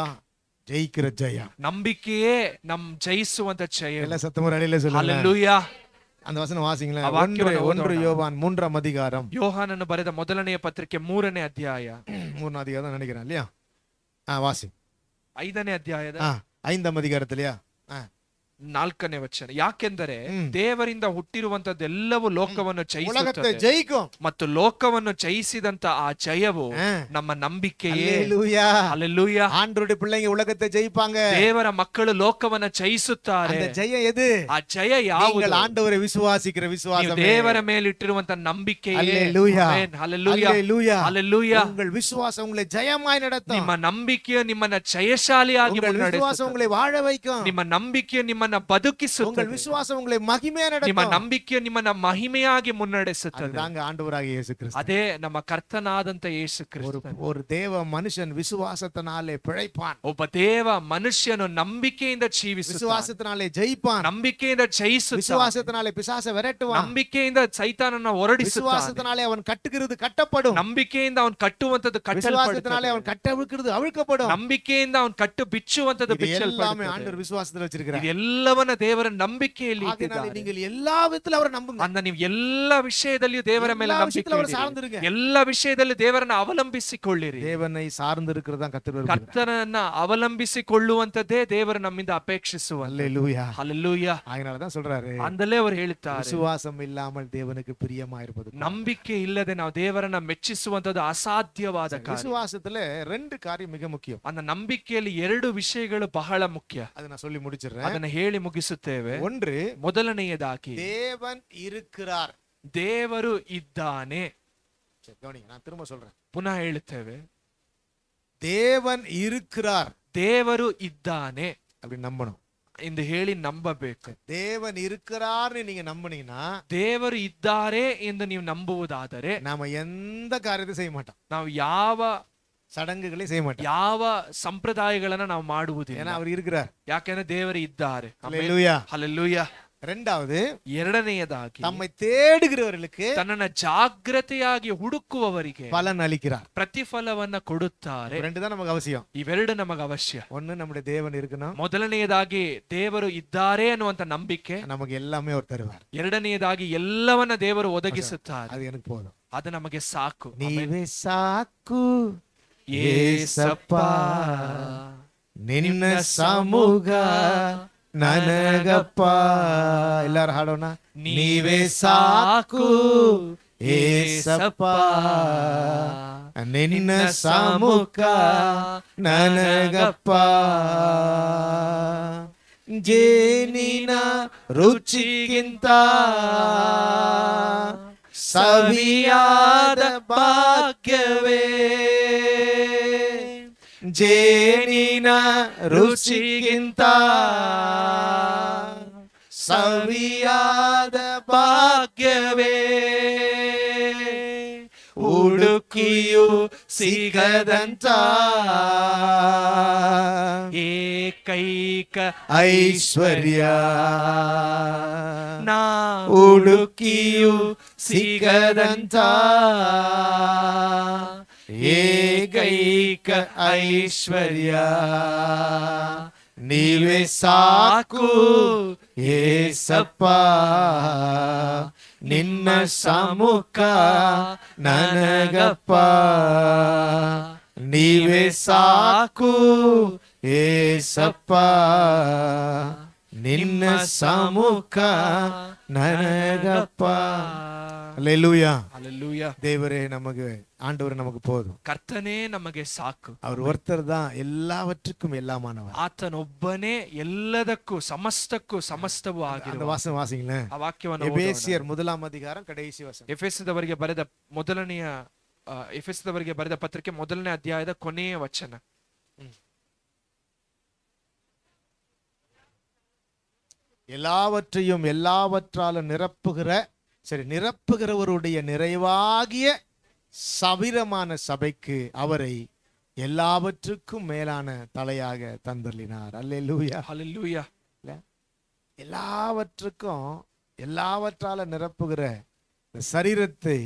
ஜெயிக்கிற ஜெயம் நம்பிக்கையே நம் ಜಯಿಸುವಂತ ಜಯ ಎಲ್ಲ சத்தம் அந்த வசனம் வாசிங்களேன் ஒன்று ஒன்று யோவான் மூன்றாம் அதிகாரம் என்று ಬರೆದ ಮೊದಲನೆಯ ಪತ್ರಿಕೆ மூரனே ಅಧ್ಯಾಯ ಮೂರನೇ ಅಧ್ಯಾಯ நினைக்கிறேன் இல்லையா ஆ வாசி ஐந்தனே அத்தியாயம் ஐந்தாம் அதிகாரத்திலயா ನಾಲ್ಕನೇ ವಚನ ಯಾಕೆಂದರೆ ದೇವರಿಂದ ಹುಟ್ಟಿರುವಂತದ್ದೆಲ್ಲವೂ ಲೋಕವನ್ನು ಚಯಿಸುತ್ತದೆ ಜಯಿಕು ಮತ್ತು ಲೋಕವನ್ನು ಚಯಿಸಿದಂತ ಆ ಜಯವು ನಮ್ಮ ನಂಬಿಕೆಯೇ ಅಲ್ಲೆಲ್ಲೂಯ ಆಂಡ್ರೋಡಿ ಪಿಳ್ಳೆಂಗೆ ಉಲಗತ್ತೆ ಜಯಿಪಾಂಗ ದೇವರ ಮಕ್ಕಳು ಲೋಕವನ್ನ ಚಯಿಸುತ್ತಾರೆ ಜಯ ಎದು ಆ ಜಯ ಯಾವುದು ಆಂಡವರ ವಿಶ್ವಾಸಿಕರ ವಿಶ್ವಾಸ ದೇವರ ಮೇಲೆ ಇಟ್ಟಿರುವಂತ ನಂಬಿಕೆಯೇ ನಂಬಿಕೆ உங்கள் விசுவாசம் உங்களை ஜெயமாய் நடத்தும் ನಿಮ್ಮ ನಂಬಿಕೆಯು ನಿಮ್ಮನ್ನ ಜಯಶಾಲಿಯಾಗಿ ವಿಶ್ವಾಸ ಉಂಗಳೆ ವಾಳ ವೈಕಂ ನಿಮ್ಮ ನಂಬಿಕೆಯು ನಿಮ್ಮ ನಿಮ್ಮನ್ನ ಬದುಕಿಸುತ್ತದೆ ಉಂಗಲ್ ವಿಶ್ವಾಸ ಉಂಗಲೆ ಮಹಿಮೆಯ ನಡೆಸುತ್ತದೆ ನಿಮ್ಮ ನಂಬಿಕೆ ನಿಮ್ಮನ್ನ ಮಹಿಮೆಯಾಗಿ ಮುನ್ನಡೆಸುತ್ತದೆ ಅದಾಂಗ ಆಂಡವರಾಗಿ ಯೇಸು ಕ್ರಿಸ್ತ ಅದೇ ನಮ್ಮ ಕರ್ತನಾದಂತ ಯೇಸು ಕ್ರಿಸ್ತ ஒரு தேவ மனுஷன் விசுவாசத்தினாலே பிழைப்பான் ಒಬ್ಬ ದೇವ ಮನುಷ್ಯನು ನಂಬಿಕೆಯಿಂದ ಜೀವಿಸುತ್ತಾನೆ விசுவாசத்தினாலே ஜெயிப்பான் ನಂಬಿಕೆಯಿಂದ ಜಯಿಸುತ್ತಾನೆ விசுவாசத்தினாலே பிசாசை விரட்டுவான் ನಂಬಿಕೆಯಿಂದ ಸೈತಾನನ ಹೊರಡಿಸುತ್ತಾನೆ விசுவாசத்தினாலே அவன் கட்டுகிறது கட்டப்படும் ನಂಬಿಕೆಯಿಂದ ಅವನು ಕಟ್ಟುವಂತದ್ದು கட்டப்படும் அவன் கட்ட அவிழ்க்கிறது அவிழ்க்கப்படும் ನಂಬಿಕೆಯಿಂದ ಅವನು ಕಟ್ಟು ಬಿಚ್ಚುವಂತದ್ದು ಬಿಚ್ಚಲ್ಪಡುತ್ತದೆ எல்லாமே ஆண்டவர் விசுவாசத்துல வச்சிருக்கிறார் எல்லா ಎಲ್ಲವನ್ನ ದೇವರ ನಂಬಿಕೆಯಲ್ಲಿ எல்லா விதத்துல அவரை நம்புங்க ನೀವು ಎಲ್ಲ ವಿಷಯದಲ್ಲಿಯೂ ದೇವರ ಮೇಲೆ ನಂಬಿಕೆ ಎಲ್ಲ ವಿಷಯದಲ್ಲಿ ದೇವರನ್ನ ಅವಲಂಬಿಸಿಕೊಳ್ಳಿರಿ ಅವಲಂಬಿಸಿಕೊಳ್ಳುವಂತದ್ದೇ ದೇವರು ನಮ್ಮಿಂದ ಅಪೇಕ್ಷಿಸುವ சொல்றாரு அந்தலே அவர் ಹೇಳ್ತಾರೆ விசுவாசம் இல்லாமல் தேவனுக்கு பிரியமா இருப்பது நம்பிக்கை ನಾವು ದೇವರನ್ನ ಮೆಚ್ಚಿಸುವಂತದ್ದು ಅಸಾಧ್ಯವಾದ ಕಾರ್ಯ ரெண்டு காரியம் மிக முக்கியம் அந்த ಎರಡು விஷயಗಳು ಬಹಳ ಮುಖ್ಯ அதை நான் சொல்லி முடிச்சிடுறேன் ಅದನ್ನ ಹೇಳಿ ಮುಗಿಸುತ್ತೇವೆ ஒன்று ಮೊದಲನೆಯದಾಗಿ தேவன் இருக்கிறார் ದೇವರು ಇದ್ದಾನೆ நான் ಪುನಃ ಹೇಳುತ್ತೇವೆ தேவன் இருக்கிறார் ದೇವರು ಇದ್ದಾನೆ அப்படி நம்பணும் ಎಂದು ಹೇಳಿ ನಂಬಬೇಕು தேவன் இருக்கிறார்னு நீங்க நம்புனீங்கன்னா ದೇವರು ಇದ್ದಾರೆ ಎಂದು ನೀವು ನಂಬುವುದಾದರೆ நாம எந்த காரியத்தை செய்ய மாட்டோம் ನಾವು ಯಾವ சடங்குகளை செய்ய மாட்டார் யாவ சம்பிரதாயங்களை நாம் மாடுவது ஏன்னா அவர் இருக்கிறார் யாக்கேன தேவர் இத்தாரு ஹலல்லூயா ரெண்டாவது இரடனையதாக நம்மை தேடுகிறவர்களுக்கு தன்னனை ஜாக்கிரதையாகி உடுக்குவவரிக்கு பலன் அளிக்கிறார் பிரதிபலவன கொடுத்தாரு ரெண்டு தான் நமக்கு அவசியம் இவரிடம் நமக்கு அவசியம் ஒண்ணு நம்முடைய தேவன் இருக்கணும் முதலனையதாகி தேவர் இத்தாரே அந்த நம்பிக்கை நமக்கு எல்லாமே ஒரு தருவார் இரடனையதாகி எல்லாவன்ன தேவர் ஒதகி அது எனக்கு போதும் அது நமக்கு சாக்கு நீவே சாக்கு ಏಸಪ್ಪ ನಿನ್ನ ಸಮೂಗ ನನಗಪ್ಪ ಎಲ್ಲಾರು ಹಾಡೋಣ ನೀವೇ ಸಾಕು ಏಸಪ್ಪ ನಿನ್ನ ಸಾಮುಖ ನನಗಪ್ಪ ಜೇನಿನ ರುಚಿಗಿಂತ ಸವಿಯಾದ ಭಾಗ್ಯವೇ ಜೇನಿನ ರುಚಿಗಿಂತ ಸವಿಯಾದ ಭಾಗ್ಯವೇ ಹುಡುಕಿಯು ಸಿಗದಂತ ಏಕೈಕ ಐಶ್ವರ್ಯ ನಾ ಹುಡುಕಿಯು ಸಿಗದಂತ ಏಕೈಕ ಐಶ್ವರ್ಯ ನೀವೇ ಸಾಕು ಏಸಪ್ಪ ನಿನ್ನ ಸಮ್ಮುಖ ನನಗಪ್ಪ ನೀವೇ ಸಾಕು ಏಸಪ್ಪ ನಿನ್ನ ಸಮ್ಮುಖ ನನಗಪ್ಪ தேவரே நமக்கு ஆண்டவர் நமக்கு போதும் கர்த்தனே நமக்கு சாக்கு அவர் ஒருத்தர் தான் எல்லாவற்றுக்கும் எல்லாமானவர் ஆத்தன் ஒப்பனே எல்லதக்கும் சமஸ்தக்கும் சமஸ்தவு ஆகிய அந்த வாசிங்களேன் வாக்கியம் முதலாம் அதிகாரம் கடைசி வாசம் எபேசியவர்கள் பரத முதலனைய எபேசியவர்கள் பரத பத்திரிக்கை முதலனே அத்தியாயத கொனைய வச்சன எல்லாவற்றையும் எல்லாவற்றால நிரப்புகிற சரி நிரப்புகிறவருடைய நிறைவாகிய சவிரமான சபைக்கு அவரை எல்லாவற்றுக்கும் மேலான தலையாக தந்தர்லினார் அல்லே லூயா அல்லூயா எல்லாவற்றுக்கும் எல்லாவற்றால நிரப்புகிற இந்த சரீரத்தை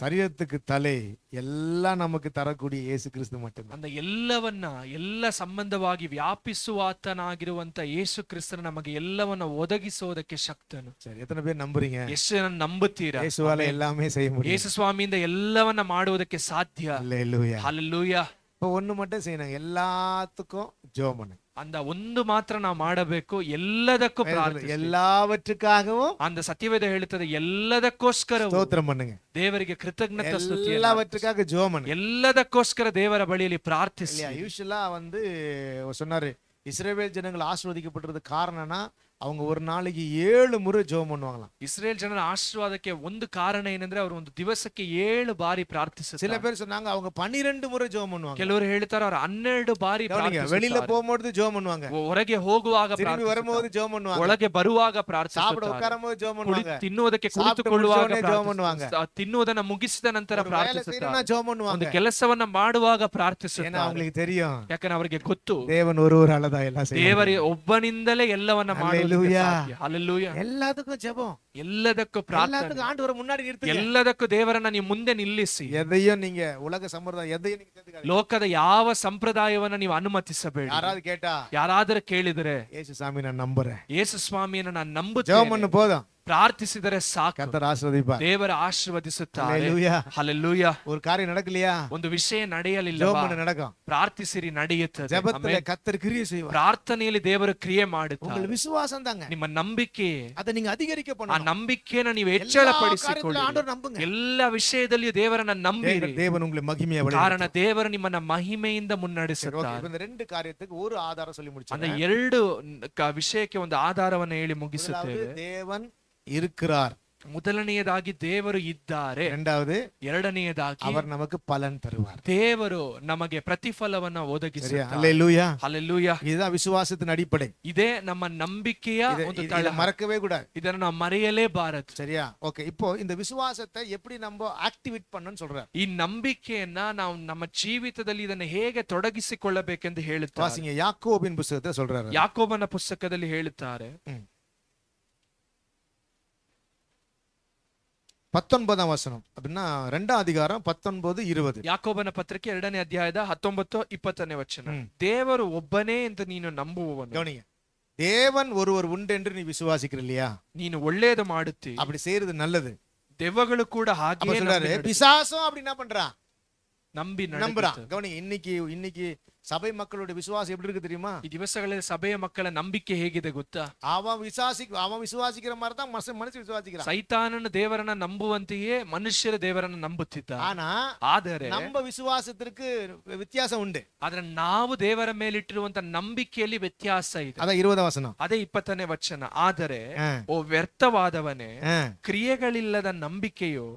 சரீரத்துக்கு தலை எல்லாம் ನಮಗೆ ತರಕೂಡಿ ಯೇಸು ಕ್ರಿಸ್ತ ಮಟ್ಟ அந்த ಎಲ್ಲವನ್ನ ಎಲ್ಲ ಸಂಬಂಧವಾಗಿ ವ್ಯಾಪಿಸುವಾತನಾಗಿರುವಂತ ಯೇಸು ಕ್ರಿಸ್ತನ ನಮಗೆ ಎಲ್ಲವನ್ನ ಒದಗಿಸೋದಕ್ಕೆ ಶಕ್ತನು ಸರಿ ಎತ್ತನ ಬೇರ್ ನಂಬುರಿಗ ಎಷ್ಟು ಜನ ನಂಬುತ್ತೀರಾ ಯೇಸುವಾಲ ಎಲ್ಲಾಮೇ செய்ய முடியும் ಯೇಸು ಸ್ವಾಮಿಯಿಂದ ಎಲ್ಲವನ್ನ ಮಾಡುವುದಕ್ಕೆ ಸಾಧ್ಯ ಹalleluya ಹalleluya இப்போ ஒன்று மட்டும் செய்யணும் எல்லாத்துக்கும் ஜோம் பண்ணுங்க அந்த ஒன்று மாத்திரம் நான் மாடபேக்கு எல்லதக்கும் எல்லாவற்றுக்காகவும் அந்த சத்தியவேதம் எழுத்தது எல்லதக்கோஸ்கர ஸ்தோத்திரம் பண்ணுங்க தேவரிக்கு கிருத்தஜ்ஞத்தை எல்லாவற்றுக்காக ஜோமன் எல்லதக்கோஸ்கர தேவர பலியலி பிரார்த்தி யூஸ்வலா வந்து சொன்னாரு இஸ்ரேவேல் ஜனங்கள் ஆசிர்வதிக்கப்படுறது காரணம்னா அவங்க ஒரு நாளைக்கு ஏழு முறை ஜோம் பண்ணுவாங்களாம் இஸ்ரேல் ஜனர் ஆசிர்வாதக்கு ஒன்று காரணம் என்னென்ன அவர் ஒன்று திவசக்கு ஏழு பாரி பிரார்த்திச்சு சில பேர் சொன்னாங்க அவங்க பன்னிரெண்டு முறை ஜோம் பண்ணுவாங்க கிழவர் எழுத்தார் அவர் அன்னெழு பாரி வெளியில போகும்போது ஜோம் பண்ணுவாங்க உலகே ஹோகுவாக திரும்பி வரும்போது ஜோம் பண்ணுவாங்க உலகே பருவாக பிரார்த்தி சாப்பிட உட்காரும்போது ஜோம் பண்ணுவாங்க தின்னுவதற்கு சாப்பிட்டு கொள்ளுவாங்க ஜோம் பண்ணுவாங்க தின்னுவதன முகிச்சத நந்தர பிரார்த்திச்சு ஜோம் பண்ணுவாங்க அந்த கெலசவன மாடுவாக பிரார்த்திச்சு அவங்களுக்கு தெரியும் ஏக்கன அவருக்கு கொத்து தேவன் ஒரு ஒரு அளதா எல்லாம் தேவரை ஒவ்வனிந்தலே எல்லவன மாடுவாக எல்லாத்துக்கும் ஜெபம் ಎಲ್ಲದಕ್ಕೂ ಪ್ರಾರ್ಥನೆ ಆಂಡವರ ಮುನ್ನಾಡಿ ನಿಲ್ತು ಎಲ್ಲದಕ್ಕೂ ದೇವರನ್ನ ನೀವು ಮುಂದೆ ನಿಲ್ಲಿಸಿ ಎದೆಯೋ ನಿಂಗೆ ಉಲಗ ಸಂಪ್ರದಾಯ ಎದೆಯೋ ನಿಂಗೆ ಲೋಕದ ಯಾವ ಸಂಪ್ರದಾಯವನ್ನ ನೀವು ಅನುಮತಿಸಬೇಡಿ ಯಾರಾದ್ರೂ ಕೇಟ ಯಾರಾದರೂ ಕೇಳಿದರೆ ಯೇಸು ಸ್ವಾಮಿ ನಾನು ನಂಬರೆ ಯೇಸು ಸ್ವಾಮಿಯನ್ನ ನಾನು ನಂಬುತ್ತೇನೆ ಜೋಮನ್ನು போதும் ಪ್ರಾರ್ಥಿಸಿದರೆ ಸಾಕು ಕರ್ತರು ಆಶೀರ್ವದಿಪ ದೇವರ ಆಶೀರ್ವದಿಸುತ್ತಾರೆ ಹಲ್ಲೆಲೂಯ ஒரு காரியம் நடக்கலையா ಒಂದು ವಿಷಯ ನಡೆಯಲಿಲ್ಲ ಜೋಮನ್ನು நடக்கும் ಪ್ರಾರ್ಥಿಸಿರಿ ನಡೆಯುತ್ತದೆ ಜಪದಲ್ಲಿ ಕರ್ತರು ಕ್ರಿಯೆ செய்வார் ಪ್ರಾರ್ಥನೆಯಲ್ಲಿ ದೇವರು ಕ್ರಿಯೆ ಮಾಡುತ್ತಾರೆ ನಿಮ್ಮ ವಿಶ್ವಾಸ ನಿಮ್ಮ ನಂಬಿಕೆ ಅದ ನೀங்க ಅಧಿಕರಿಕೆ ಆ நம்பிக்கையை நீ வெச்சலப்படிசிக்கொள் எல்லா விஷயத்திலயும் தேவரை நான் தேவன் உங்களை மகிமையா வழி காரண தேவர் நம்மன மகிமையின் முன்னடிசுறார் இந்த ரெண்டு காரியத்துக்கு ஒரு ஆதாரம் சொல்லி முடிச்சான் அந்த எல்டு விஷயக்கு வந்து ஆதாரவன எழி முகிசுதே தேவன் இருக்கிறார் ಮೊದಲನೆಯದಾಗಿ ದೇವರು ಇದ್ದಾರೆ ಎರಡಾವದು ಎರಡನೆಯದಾಗಿ ಅವರು ನಮಗೆ ಫಲನ್ ತರುವಾರ ದೇವರು ನಮಗೆ ಪ್ರತಿಫಲವನ್ನ ಒದಗಿಸಿದ ವಿಶ್ವಾಸದ ಅಡಿಪಡೆ ಇದೇ ನಮ್ಮ ನಂಬಿಕೆಯ ಒಂದು மறக்கவே கூடாது இதை நான் மறையலே பாரத் சரியா ஓகே இப்போ இந்த விசுவாசத்தை எப்படி நம்ம ஆக்டிவேட் பண்ணணும் சொல்றாரு ಈ ನಂಬಿಕೆಯನ್ನ ನಾವು ನಮ್ಮ ಜೀವಿತದಲ್ಲಿ ಇದನ್ನ ಹೇಗೆ ತೊಡಗಿಸಿಕೊಳ್ಳಬೇಕೆಂದು ಹೇಳುತ್ತಾರೆ ಯಾಕೋಬಿನ ಪುಸ್ತಕದ சொல்றாரு ಯಾಕೋಬನ ಪುಸ್ತಕದಲ್ಲಿ ಹೇಳುತ್ತಾರೆ ಪತ್ತೊಂಬದಾಂ வசனம் அப்படின்னா ರೆಂಡ அதிகாரம் பத்தொன்பது ಇರುವುದು யாக்கோபன ಪತ್ರಿಕೆ ಎರಡನೇ ಅಧ್ಯಾಯದ ಹತ್ತೊಂಬತ್ತು ಇಪ್ಪತ್ತನೇ ವಚನ ದೇವರು ಒಬ್ಬನೇ ಎಂದು ನೀನು ನಂಬುವವನು தேவன் ஒருவர் உண்டு என்று நீ விசுவாசிக்கிற இல்லையா நீ ஒள்ளேது மாடுத்து அப்படி செய்யறது நல்லது தெவகளுக்கு கூட சொல்றாரு பிசாசும் அப்படி என்ன பண்றான் நம்பி நம்புறான் கவனிங்க இன்னைக்கு இன்னைக்கு ಸಭೆ ಮಕ್ಕಳೋಡ ವಿಶ್ವಾಸ ಎಪ್ಪಡಿ ಇருக்கு தெரியுமா ಈ ದಿವಸಗಳಲ್ಲಿ ಸಭೆಯ ಮಕ್ಕಳ ನಂಬಿಕೆ ಹೇಗಿದೆ ಗೊತ್ತಾ ಅವ ವಿಶ್ವಾಸಿ ಅವ ವಿಶ್ವಾಸಿಗರ ಮಾರ್ತ ಮನಸ್ಸು ಮನಸ್ಸು ವಿಶ್ವಾಸಿಗರ ಸೈತಾನನ ದೇವರನ್ನ ನಂಬುವಂತೆಯೇ ಮನುಷ್ಯರ ದೇವರನ್ನ ನಂಬುತ್ತಿದ್ದ ಆನಾ ಆದರೆ ನಮ್ಮ ವಿಶ್ವಾಸದಕ್ಕೆ ವ್ಯತ್ಯಾಸ ಉಂಟೆ ಆದ್ರೆ ನಾವು ದೇವರ ಮೇಲಿಟ್ಟಿರುವಂತ ನಂಬಿಕೆಯಲ್ಲಿ ವ್ಯತ್ಯಾಸ ಇದೆ ಅದ ಇರುವುದ ವಸನ ಅದೇ ಇಪ್ಪತ್ತನೇ ವಚನ ಆದರೆ ಓ ವ್ಯರ್ಥವಾದವನೇ ಕ್ರಿಯೆಗಳಿಲ್ಲದ ನಂಬಿಕೆಯು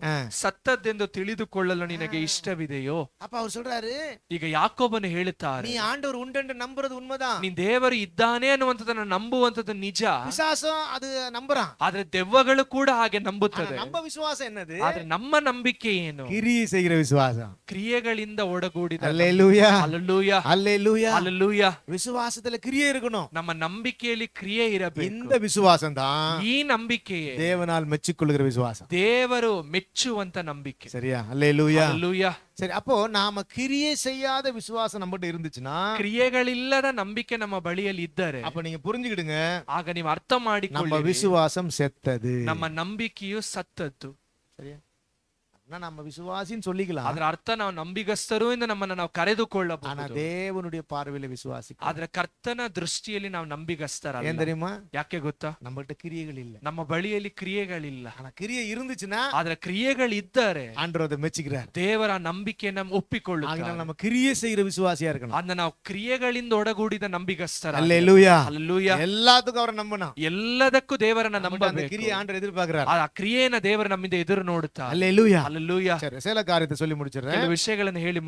ಸತ್ತದ್ದೆಂದು ತಿಳಿದುಕೊಳ್ಳಲು ನಿನಗೆ ಇಷ್ಟವಿದೆಯೋ ಅಪ್ಪ ಅವ್ರು ಸುಡ್ರಾರು ಈಗ ಯಾಕೊಬ್ಬನು ಹೇಳುತ್ತಾರೆ ಇದ್ದಾರೆ ನೀ ಆಂಡವರು ಉಂಟಂಟ ನಂಬುವುದು ಉನ್ಮದಾ ನೀ ದೇವರು ಇದ್ದಾನೆ ಅನ್ನುವಂಥದ್ದನ್ನ ನಂಬುವಂಥದ್ದು ನಿಜ ವಿಶ್ವಾಸ ಅದು ನಂಬರ ಆದ್ರೆ ದೆವ್ವಗಳು ಕೂಡ ಹಾಗೆ ನಂಬುತ್ತದೆ ನಮ್ಮ ವಿಶ್ವಾಸ ಎನ್ನದು ಆದ್ರೆ ನಮ್ಮ ನಂಬಿಕೆ ಏನು ಕಿರಿ ಸೇಗಿರ ವಿಶ್ವಾಸ ಕ್ರಿಯೆಗಳಿಂದ ಒಡಗೂಡಿದ ಅಲ್ಲೆಲೂಯ ಅಲ್ಲೆಲೂಯ ಅಲ್ಲೆಲೂಯ ಅಲ್ಲೆಲೂಯ ವಿಶ್ವಾಸದಲ್ಲಿ ಕ್ರಿಯೆ ಇರಗಣೋ ನಮ್ಮ ನಂಬಿಕೆಯಲ್ಲಿ ಕ್ರಿಯೆ ಇರಬೇಕು இந்த விசுவாசம் தான் ಈ ನಂಬಿಕೆಯೇ தேவனால் மெச்சிக்கொள்ளுகிற விசுவாசம் ದೇವರು ಮೆಚ್ಚುವಂತ ನಂಬಿಕೆ சரியா அல்லேலூயா அல்லேலூயா சரி அப்போ நாம கிரியை செய்யாத விசுவாசம் நம்மகிட்ட இருந்துச்சுன்னா கிரியைகள் இல்லாத நம்பிக்கை நம்ம பலியல் இத்தாரு அப்ப நீங்க புரிஞ்சுக்கிடுங்க ஆக நீ அர்த்தம் ஆடி நம்ம விசுவாசம் செத்தது நம்ம நம்பிக்கையும் சத்தத்து சரியா ನಮ್ಮ ವಿಶ್ವಾಸಿನ ಸೊಲ್ಲಿಗಲ ಅದರ ಅರ್ಥ ನಾವು ನಂಬಿಗಸ್ತರು ಇಂದ ನಮ್ಮನ್ನ ನಾವು ಕರೆದುಕೊಳ್ಳಬಹುದು ಆನ ದೇವನುடைய ಪಾರ್ವೆಯಲ್ಲಿ ವಿಶ್ವಾಸಿ ಆದ್ರೆ ಕರ್ತನ ದೃಷ್ಟಿಯಲ್ಲಿ ನಾವು ನಂಬಿಗಸ್ತರಲ್ಲ ಏನ್ தெரிಯುಮಾ ಯಾಕೆ ಗೊತ್ತಾ ನಮ್ಮಲ್ಟ ಕ್ರಿಯೆಗಳಿಲ್ಲ ನಮ್ಮ ಬಳಿಯಲ್ಲಿ ಕ್ರಿಯೆಗಳಿಲ್ಲ ಆನ ಕ್ರಿಯೆ ಇರುಂದಿச்சுனா ಆದ್ರೆ ಕ್ರಿಯೆಗಳು ಇದ್ದಾರೆ ಆಂಡ್ರೋದ ಮೆಚ್ಚಿಗ್ರ ದೇವರ ನಂಬಿಕೆಯನ್ನ ಒಪ್ಪಿಕೊಳ್ಳುತ್ತಾರೆ ನಮ್ಮ ಕ್ರಿಯೆ ಸೇರ ವಿಶ್ವಾಸಿಯ ಇರಕಣ ಅದನ್ನ ನಾವು ಕ್ರಿಯೆಗಳಿಂದ ಒಡಗೂಡಿದ ನಂಬಿಗಸ್ತರ ಹಲ್ಲೆಲೂಯಾ ಹಲ್ಲೆಲೂಯಾ ಎಲ್ಲದಕ್ಕೂ ಅವರ ನಂಬನ ಎಲ್ಲದಕ್ಕೂ ದೇವರನ್ನ ನಂಬಬೇಕು ಕ್ರಿಯೆ ಆಂಡ್ರ ಎದುರು ಪಾಗ್ರ ಆ ಕ್ರಿಯೆಯನ್ನ ದೇವರ ನಮ್ಮಿಂದ ಎದುರು ನೋಡುತ್ತಾ ಹಲ್ಲೆಲೂಯಾ ஹalleluya சரி சில காரியத்தை சொல்லி ಮುಗಿಸಿறேன் ಕೆಲವು ವಿಷಯಗಳನ್ನು ಹೇಳಿ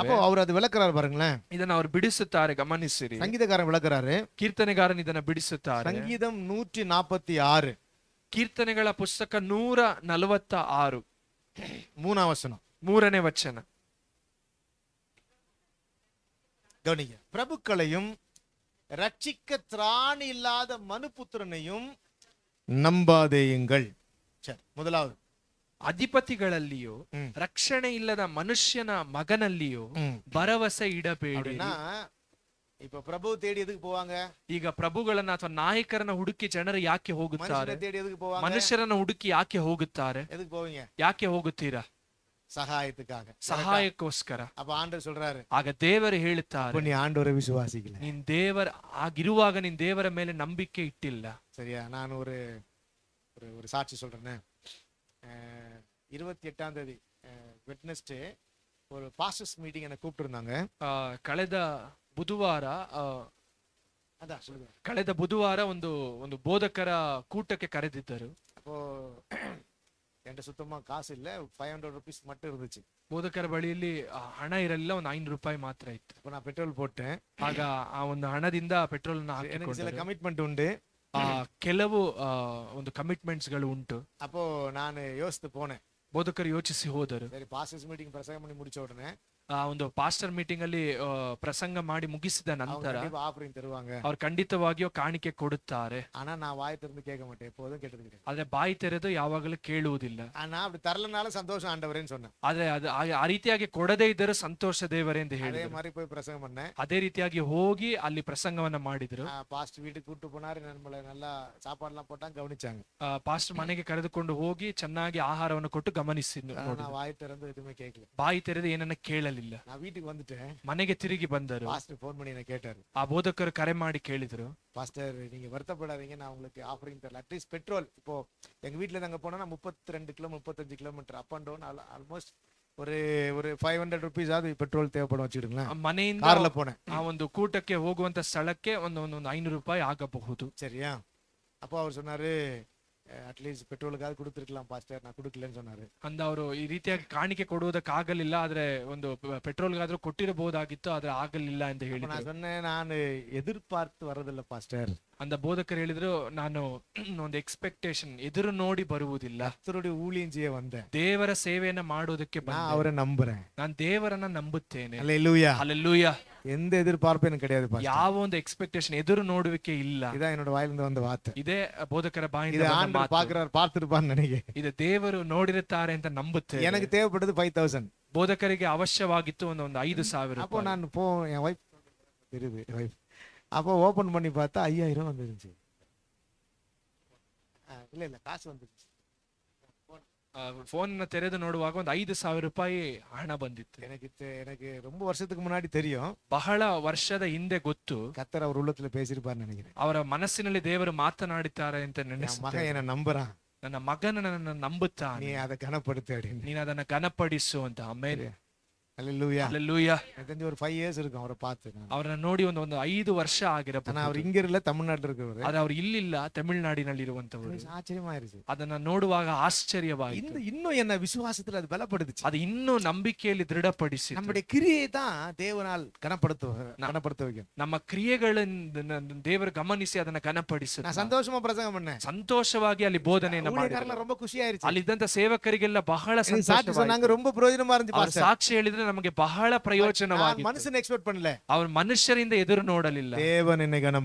அப்போ அவர் அது விளக்குறாரு பாருங்களேன் ಇದನ್ನ அவர் ಬಿಡಿಸುತ್ತಾರೆ ಗಮನಿಸಿರಿ சங்கீதக்காரன் விளக்குறாரு ಕೀರ್ತನೆಗಾರನ್ ಇದನ್ನ ಬಿಡಿಸುತ್ತಾರೆ ಸಂಗೀತம் 146 ಕೀರ್ತನೆಗಳ ಪುಸ್ತಕ 146 ಮೂರನೇ வசனம் மூரனே ವಚನ கவனிங்க பிரபுக்களையும் ரட்சிக்க திராணி இல்லாத மனுபுத்திரனையும் நம்பாதேயுங்கள் சரி முதலாவது ಅಧಿಪತಿಗಳಲ್ಲಿಯೋ ರಕ್ಷಣೆ ಇಲ್ಲದ ಮನುಷ್ಯನ ಮಗನಲ್ಲಿಯೋ ಭರವಸೆ ಇಡಬೇಡಿ ಇಪ್ಪ ಪ್ರಭು தேடி எதுக்கு போவாங்க ಈಗ ಪ್ರಭುಗಳನ್ನ ಅಥವಾ ನಾಯಕರನ್ನ ಹುಡುಕಿ ಜನರು ಯಾಕೆ ಹೋಗುತ್ತಾರೆ ಮನುಷ್ಯರನ್ನ ಹುಡುಕಿ ಯಾಕೆ ಹೋಗುತ್ತಾರೆ எதுக்கு போவீங்க ಯಾಕೆ ಹೋಗುತ್ತೀರಾ ಸಹಾಯತಕ್ಕಾಗ ಸಹಾಯಕ್ಕೋಸ್ಕರ ಅಪ್ಪ ಆಂಡರ್ ಸೊಲ್ರಾರು ಆಗ ದೇವರು ಹೇಳುತ್ತಾರೆ ನೀ ಆಂಡವರ ವಿಶ್ವಾಸಿಗಳ ನಿನ್ ದೇವರ ಆಗಿರುವಾಗ ನಿನ್ ದೇವರ ಮೇಲೆ ನಂಬಿಕೆ ಇಟ್ಟಿಲ್ಲ ಸರಿಯಾ ನಾನು ஒரு ஒரு சாட்சி சொல்றேன் இருபத்தி எட்டாம் தேதி வெட்னஸ்டே ஒரு பாஸ்டர்ஸ் மீட்டிங் என்னை கூப்பிட்டுருந்தாங்க ಕಳೆದ ಬುಧವಾರ ಆ, அதான் சொல்லுங்க ಕಳೆದ ಬುಧವಾರ ಒಂದು ಒಂದು ಬೋಧಕರ ಕೂಟಕ್ಕೆ ಕರೆದಿದ್ದರು அப்போது என்கிட்ட சுத்தமாக காசு இல்லை ஃபைவ் ஹண்ட்ரட் ருபீஸ் மட்டும் இருந்துச்சு ಬೋಧಕರ ಬಳಿಯಲ್ಲಿ ಆ, ಹಣ ಇರಲಿಲ್ಲ ಒಂದು ಐನೂರು ರೂಪಾಯಿ ಮಾತ್ರ ಇತ್ತು அப்போ நான் பெட்ரோல் போட்டேன் ಆಗ ಆ ಒಂದು ಹಣದಿಂದ ಪೆಟ್ರೋಲ್ எனக்கு ಸಿல கமிட்மெண்ட் உண்டு ಕೆಲವು ಆ, ಒಂದು ಕಮಿಟ್ಮೆಂಟ್ಸ್ ಗಳು ಉಂಟು அப்போது நான் யோசித்து போனேன் போதக்கர் யோசிச்சு ஹோதர் சரி பாஸ்டர்ஸ் மீட்டிங் பிரசங்கம் பண்ணி முடிச்ச உடனே ಒಂದು ಪಾಸ್ಟರ್ ಮೀಟಿಂಗ್ ಅಲ್ಲಿ ಪ್ರಸಂಗ ಮಾಡಿ ಮುಗಿಸಿದ ನಂತರ ಅವ್ರು ಖಂಡಿತವಾಗಿಯೂ ಕಾಣಿಕೆ ಕೊಡುತ್ತಾರೆ ಆದ್ರೆ ಬಾಯಿ ತೆರೆದು ಯಾವಾಗಲೂ ಕೇಳುವುದಿಲ್ಲ ಸಂತೋಷ ಅದು ಆ ರೀತಿಯಾಗಿ ಕೊಡದೇ ಇದ್ದರೂ ಸಂತೋಷ ದೇವರೇ ಎಂದು ಪ್ರಸಂಗ ಅದೇ ರೀತಿಯಾಗಿ ಹೋಗಿ ಅಲ್ಲಿ ಪ್ರಸಂಗವನ್ನ ಮಾಡಿದ್ರು ಸಾಂಗ್ ಪಾಸ್ಟರ್ ಮನೆಗೆ ಕರೆದುಕೊಂಡು ಹೋಗಿ ಚೆನ್ನಾಗಿ ಆಹಾರವನ್ನು ಕೊಟ್ಟು ಗಮನಿಸಿದ್ರು ಬಾಯಿ ತೆರೆದು ಏನನ್ನ ಕೇಳಲಿ ಹೇಳಿಲ್ಲ ನಾ ವೀಟಿಗೆ ಬಂದುಟೆ ಮನೆಗೆ ತಿರುಗಿ ಬಂದರು பாஸ்டர் ஃபோன் பண்ணி என்ன கேட்டாரு ಆ ಬೋಧಕರು ಕರೆ ಮಾಡಿ ಕೇಳಿದ್ರು பாஸ்டர் நீங்க வருத்தப்படாதீங்க நான் உங்களுக்கு ஆஃபரிங் தரல அட்லீஸ்ட் பெட்ரோல் இப்போ எங்க வீட்டுல நாங்க போனா முப்பத்தி ரெண்டு கிலோ முப்பத்தஞ்சு kilometre up and down almost ஒரு ஒரு ஃபைவ் ஹண்ட்ரட் ருபீஸ் ஆகுது பெட்ரோல் தேவைப்படும் வச்சுக்கிடுங்களேன் ಆ ಮನೆಯಿಂದ கார்ல போனேன் நான் வந்து கூட்டக்கே ಹೋಗುವಂತ ஸ்தலக்கே ಒಂದು ಒಂದು- ಒಂದು ಐನೂರು ರೂಪಾಯಿ ಆಗಬಹುದು சரியா அப்போ அவர் சொன்னாரு ಅಟ್ಲೀಸ್ಟ್ ಪೆಟ್ರೋಲ್ಗಾದ್ರು ಕೊಡ್ತಿರ್ಕಲ್ಲ ಪಾಸ್ಟರ್ ನಾ ಕೊಡಕ್ಕಿಲ್ಲ ಅನ್ಸೋನಾರು ಅಂದ ಅವರು ಈ ರೀತಿಯಾಗಿ ಕಾಣಿಕೆ ಕೊಡುವುದಕ್ಕಾಗಲಿಲ್ಲ ಆದ್ರೆ ಒಂದು ಪೆಟ್ರೋಲ್ಗಾದ್ರೂ ಕೊಟ್ಟಿರಬಹುದಾಗಿತ್ತು ಆದ್ರೆ ಆಗಲಿಲ್ಲ ಅಂತ ಹೇಳಿ ನಾ ಸೊನ್ನೆ ನಾನು ಎದುರ್ಪಾರ್ತು ಬರೋದಿಲ್ಲ ಪಾಸ್ಟರ್ அந்த ಬೋಧಕರು ಹೇಳಿದ್ರು ನಾನು ಒಂದು ಎಕ್ಸ್ಪೆಕ್ಟೇಷನ್ ಎದುರು ನೋಡಿ ಬರುವುದಿಲ್ಲ ಕರ್ತರುடைய ஊழியம் வந்தேன் ದೇವರ ಸೇವೆಯನ್ನ ಮಾಡೋದಕ್ಕೆ நான் அவரை நம்புறேன் ನಾನು ದೇವರನ್ನ ನಂಬುತ್ತೇನೆ ஹalleluya ஹalleluya எந்த எதிர்பார்ப்பும் எனக்கு கிடையாது ಯಾವ ಒಂದು எக்ஸ்பெக்டேஷன் எதிர் ನೋಡುವಿಕೆ ಇಲ್ಲ இதான் என்னோட வாயிலிருந்து வந்த வார்த்தை இதே போதகர பாயிண்ட் இது ஆண்டவர் பார்க்கிறார் பார்த்திருப்பான்னு நினைக்கிறேன் இது தேவரு ನೋಡಿರುತ್ತಾರೆ ಅಂತ ನಂಬುತ್ತೇನೆ எனக்கு தேவைப்பட்டது 5000 ಬೋಧಕರಿಗೆ ಅವಶ್ಯವಾಗಿತ್ತು ಒಂದು ಒಂದು ಐದು ಸಾವಿರ ಅಪ್ಪ ನಾನು ಪೋ ವೈಫ್ தெரியுது ವೈಫ್ அப்போ ஓப்பன் பண்ணி பார்த்தா ஐயாயிரம் வந்துருந்துச்சு ಇಲ್ಲ ಇಲ್ಲ ಕಾಸು ಬಂದಿತ್ತು ஃபோன் தெரியாத நோடுவாக வந்து ஐந்து ಸಾವಿರ ರೂಪಾಯಿ ಹಣ ಬಂದಿತ್ತು எனக்கு எனக்கு ரொம்ப வருஷத்துக்கு முன்னாடி தெரியும் பல வருஷத ಹಿಂದೆ ಗೊತ್ತು கத்தர் அவர் உள்ளத்துல பேசியிருப்பார் நினைக்கிறேன் அவர மனசிನಲ್ಲಿ தேவர் மாத்தனாடித்தார ಅಂತ நினைச்சு மகன் என்ன நம்புறான் ನನ್ನ ಮಗನ ನನ್ನ ನಂಬುತ್ತಾನೆ ನೀ ಅದನ್ನ ಘನಪಡಿಸು ಅಂತ ಆಮೇಲೆ ஒரு ஃபைவ் இயர்ஸ் இருக்கும் அவரை பார்த்து ನಾನು. ನೋಡಿ ಒಂದು ಐದು ವರ್ಷ ಆಗಿರಬಹುದು ஆனா அவர் இங்க இல்ல தமிழ்நாட்டுல இருக்கிறவர் இன்னும் என்ன விசுவாசத்துல அது பலப்படுத்துச்சு ಅದು ಇನ್ನೂ ನಂಬಿಕೆಯಲ್ಲಿ ದೃಢಪಡಿಸಿ நம்முடைய கிரியை தேவனால் கனப்படுத்துவ கனப்படுத்த வைக்கும் ನಮ್ಮ ಕ್ರಿಯೆಗಳನ್ನ ದೇವರು ಗಮನಿಸಿ ಅದನ್ನ நான் சந்தோஷமா பிரசங்கம் பண்ணேன் ಸಂತೋಷವಾಗಿ ಅಲ್ಲಿ ಬೋಧನೆಯನ್ನ ಮಾಡಿದ್ರು ஊழியக்காரலாம் ரொம்ப குஷியாயிருச்சு ಅಲ್ಲಿದ್ದಂತ ಸೇವಕರಿಗೆಲ್ಲ சாட்சி ಸಂತೋಷ ரொம்ப பிரயோஜனமா இருந்துச்சு ಹೇಳಿದ್ರೆ ನಮಗೆ ಬಹಳ ಪ್ರಯೋಜನವಾಗಿ ಮನುಷ್ಯನ ಎಕ್ಸ್ಪೆಕ್ಟ್ ಮಾಡಲ್ಲ ಅವನು ಮನುಷ್ಯರಿಂದ ಎದುರು ನೋಡಲಿಲ್ಲ ದೇವನನ್ನೇ ಗಣ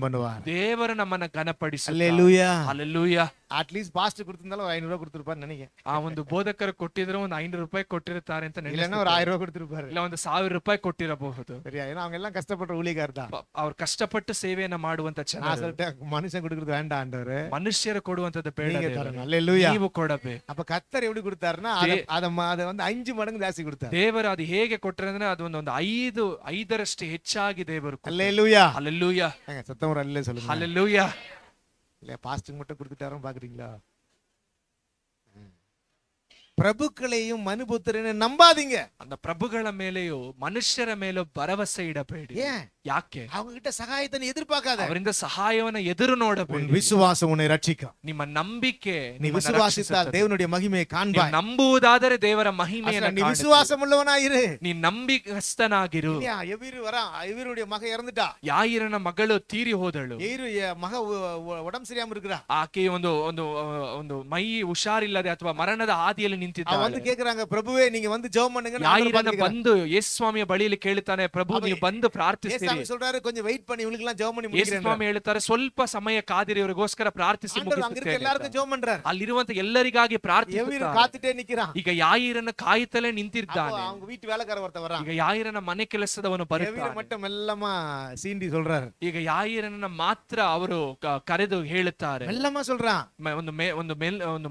ದೇವರು ನಮ್ಮನ್ನ ಘನಪಡಿಸಲ್ಲ ಅಲ್ಲೆಲ್ಲೂಯ ಅಲ್ಲೆಲ್ಲೂಯ ಅಟ್ಲೀಸ್ಟ್ ಪಾಸ್ಟ್ ಕೊಡ್ತಿದ್ದಲ್ಲ ಒಂದು ಐನೂರು ಕೊಡ್ತಿರ್ಪಾರ ನನಗೆ ಆ ಒಂದು ಬೋಧಕರು ಕೊಟ್ಟಿದ್ರೆ ಒಂದು ಐನೂರು ರೂಪಾಯಿ ಕೊಟ್ಟಿರ್ತಾರೆ ಅಂತ ಇಲ್ಲ ಅವ್ರು ಆயிரம் ರೂಪಾಯಿ ಕೊಡ್ತಿರ್ತಾರೆ ಇಲ್ಲ ಒಂದು ಸಾವಿರ ರೂಪಾಯಿ ಕೊಟ್ಟಿರಬಹುದು ಸರಿ ಏನೋ ಅವೆಲ್ಲ ಕಷ್ಟಪಟ್ಟರು ಉಳಿಗಾರ್ದ ಅವ್ರು ಕಷ್ಟಪಟ್ಟು ಸೇವೆಯನ್ನ ಮಾಡುವಂತ ಚೆನ್ನಾಗಿ ಮನುಷ್ಯ ಕೊಡುಕ್கிறது வேண்டாம் ஆண்டவரே மனுஷியர கொடுவந்தத பேடாதே ஹalleluya ನೀವು ಕೊಡಬೇಕು அப்ப கத்தர் எப்படி கொடுத்தாருன்னா அத அத வந்து அஞ்சு மடங்கு ಜಾಸ್ತಿ கொடுத்தார் ದೇವರು ಅದು ಹೇಗೆ ಕೊಟ್ಟರಂದ್ರೆ ಅದು ಒಂದು ಐದು ಐದರಷ್ಟು ಹೆಚ್ಚಾಗಿ ದೇವರು ಹalleluya ಹalleluya ಸತ್ತಮರ ಅಲ್ಲೇ ಹalleluya இல்லையா பாஸ்டிங் மட்டும் கொடுத்துட்டாரும் பாக்குறீங்களா பிரபுக்களையும் மனுபுத்திரன்னு நம்பாதீங்க அந்த பிரபுகள மேலேயோ மனுஷர மேலோ பரவசையிட போயிடு ஏன் ಯಾಕೆ ಅವನಿಗಿಟ್ಟ ಸಹಾಯತನ ಎದುರ್ಪಾಕಾದ ಅವರಿಂದ ಸಹಾಯವನ್ನ ಎದುರು ನೋಡಬೇಕು ವಿಶ್ವಾಸ ಉನ್ನೆ ರಕ್ಷಿಕ ನಿಮ್ಮ ನಂಬಿಕೆ ನೀ ವಿಶ್ವಾಸಿತ ದೇವನುடைய ಮಹಿಮೆ ಕಾಣಬಾ ನಂಬುವುದಾದರೆ ದೇವರ ಮಹಿಮೆಯನ್ನು ನೀ ವಿಶ್ವಾಸವುಳ್ಳವನಾಗಿರು ನೀ ನಂಬಿಕಸ್ಥನಾಗಿರು ಎವಿರು ವರ ಎವಿರುடைய மக இறந்துட்டா யாயிரನ ಮಗಳು ತೀರಿ ಹೋದಳು ಏರು ಮಗ ಒಡಮ್ ಸರಿಯಾಮ இருக்கிறா ಆಕೆ ಒಂದು ಒಂದು ಒಂದು ಮೈ ಹುಷಾರಿಲ್ಲದೆ ಅಥವಾ ಮರಣದ ಹಾದಿಯಲ್ಲಿ ನಿಂತಿದ್ದಾಳೆ வந்து கேக்குறாங்க ಪ್ರಭುವೇ நீங்க வந்து ஜெபம் பண்ணுங்க ಯಾಯಿರನ ಬಂದು ಯೇಸು ಸ್ವಾಮಿಯ ಬಳಿಯಲ್ಲಿ ಕೇಳುತ್ತಾನೆ ಪ್ರಭು ನೀವು ಬಂದು ಪ್ರಾರ್ಥಿಸಿರಿ சொல்றாரு கொஞ்சம் வெயிட் பண்ணி இவங்களுக்கு எல்லாம் எழுத்தாரு சொல்ப சமய காதிரி அவருக்கோஸ்கர பிரார்த்தித்து முடிக்கிறாரு அங்க எல்லாரும் ஜெபம் பண்றாரு அல்ல இருவந்த எல்லாரிகாக பிரார்த்தி நிக்கிறான் இங்க யாயிரன காயத்தல அவங்க வீட்டு வேலைக்கார வரத வரா இங்க யாயிரன மனைக்கிலசதவன பருத்தா எவரும் சீண்டி சொல்றாரு யாயிரன மாத்திர அவரு கரெது ஹேளுத்தாரு மெல்லமா சொல்றான்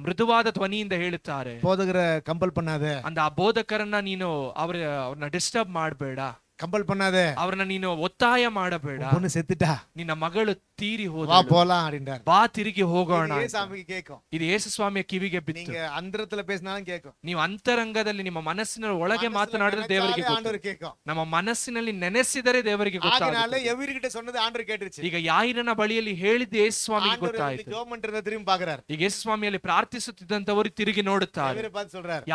மிருதுவாத துவனி இந்த ஹேளுத்தாரு போதகர கம்பல் பண்ணாத அந்த அபோதகரன்னா நீனோ அவர் அவர் டிஸ்டர்ப் மாட்பேடா ಕಂಪಲ್ பண்ணாத அவரை நீನು ಒತ್ತಾಯ ಮಾಡಬೇಡ பொண்ணு செத்துட்டா ನಿನ್ನ ಮಗಳು ತೀರಿ ಹೋದ வா போலாம் அப்படின்றார் வா திருக்கி ಹೋಗೋಣ ஏசாமிக்கு கேக்கும் இது இயேசு சுவாமிಯ ಕಿವಿಗೆ ಬಿತ್ತು நீங்க ಅಂತರத்துல பேசினாலும் கேக்கும் ನೀವು ಅಂತರಂಗದಲ್ಲಿ ನಿಮ್ಮ ಮನಸ್ಸಿನ ಒಳಗೆ ಮಾತನಾಡಿದ್ರೆ ದೇವರಿಗೆ ಆಂಡವರು கேக்கும் ನಮ್ಮ ಮನಸ್ಸಿನಲ್ಲಿ ನೆನೆಸಿದರೆ ದೇವರಿಗೆ ಗೊತ್ತಾಗುತ್ತೆ ಆಗனால ಎವರಿಗಿட்ட சொன்னது ಆಂಡವರು ಕೇಟಿರುச்சு ಈಗ ಯಾಯಿರನ ಬಳಿಯಲ್ಲಿ ಹೇಳಿದ ಯೇಸು ಸ್ವಾಮಿಗೆ ಗೊತ್ತಾಯಿತು ಗವರ್ನಮೆಂಟ್ ಇರೋ ತಿರುಗಿ ಪಾಕறார் ಈಗ ಯೇಸು ಸ್ವಾಮಿಯಲ್ಲಿ ಪ್ರಾರ್ಥಿಸುತ್ತಿದ್ದಂತವರು ತಿರುಗಿ ನೋಡುತ್ತಾರೆ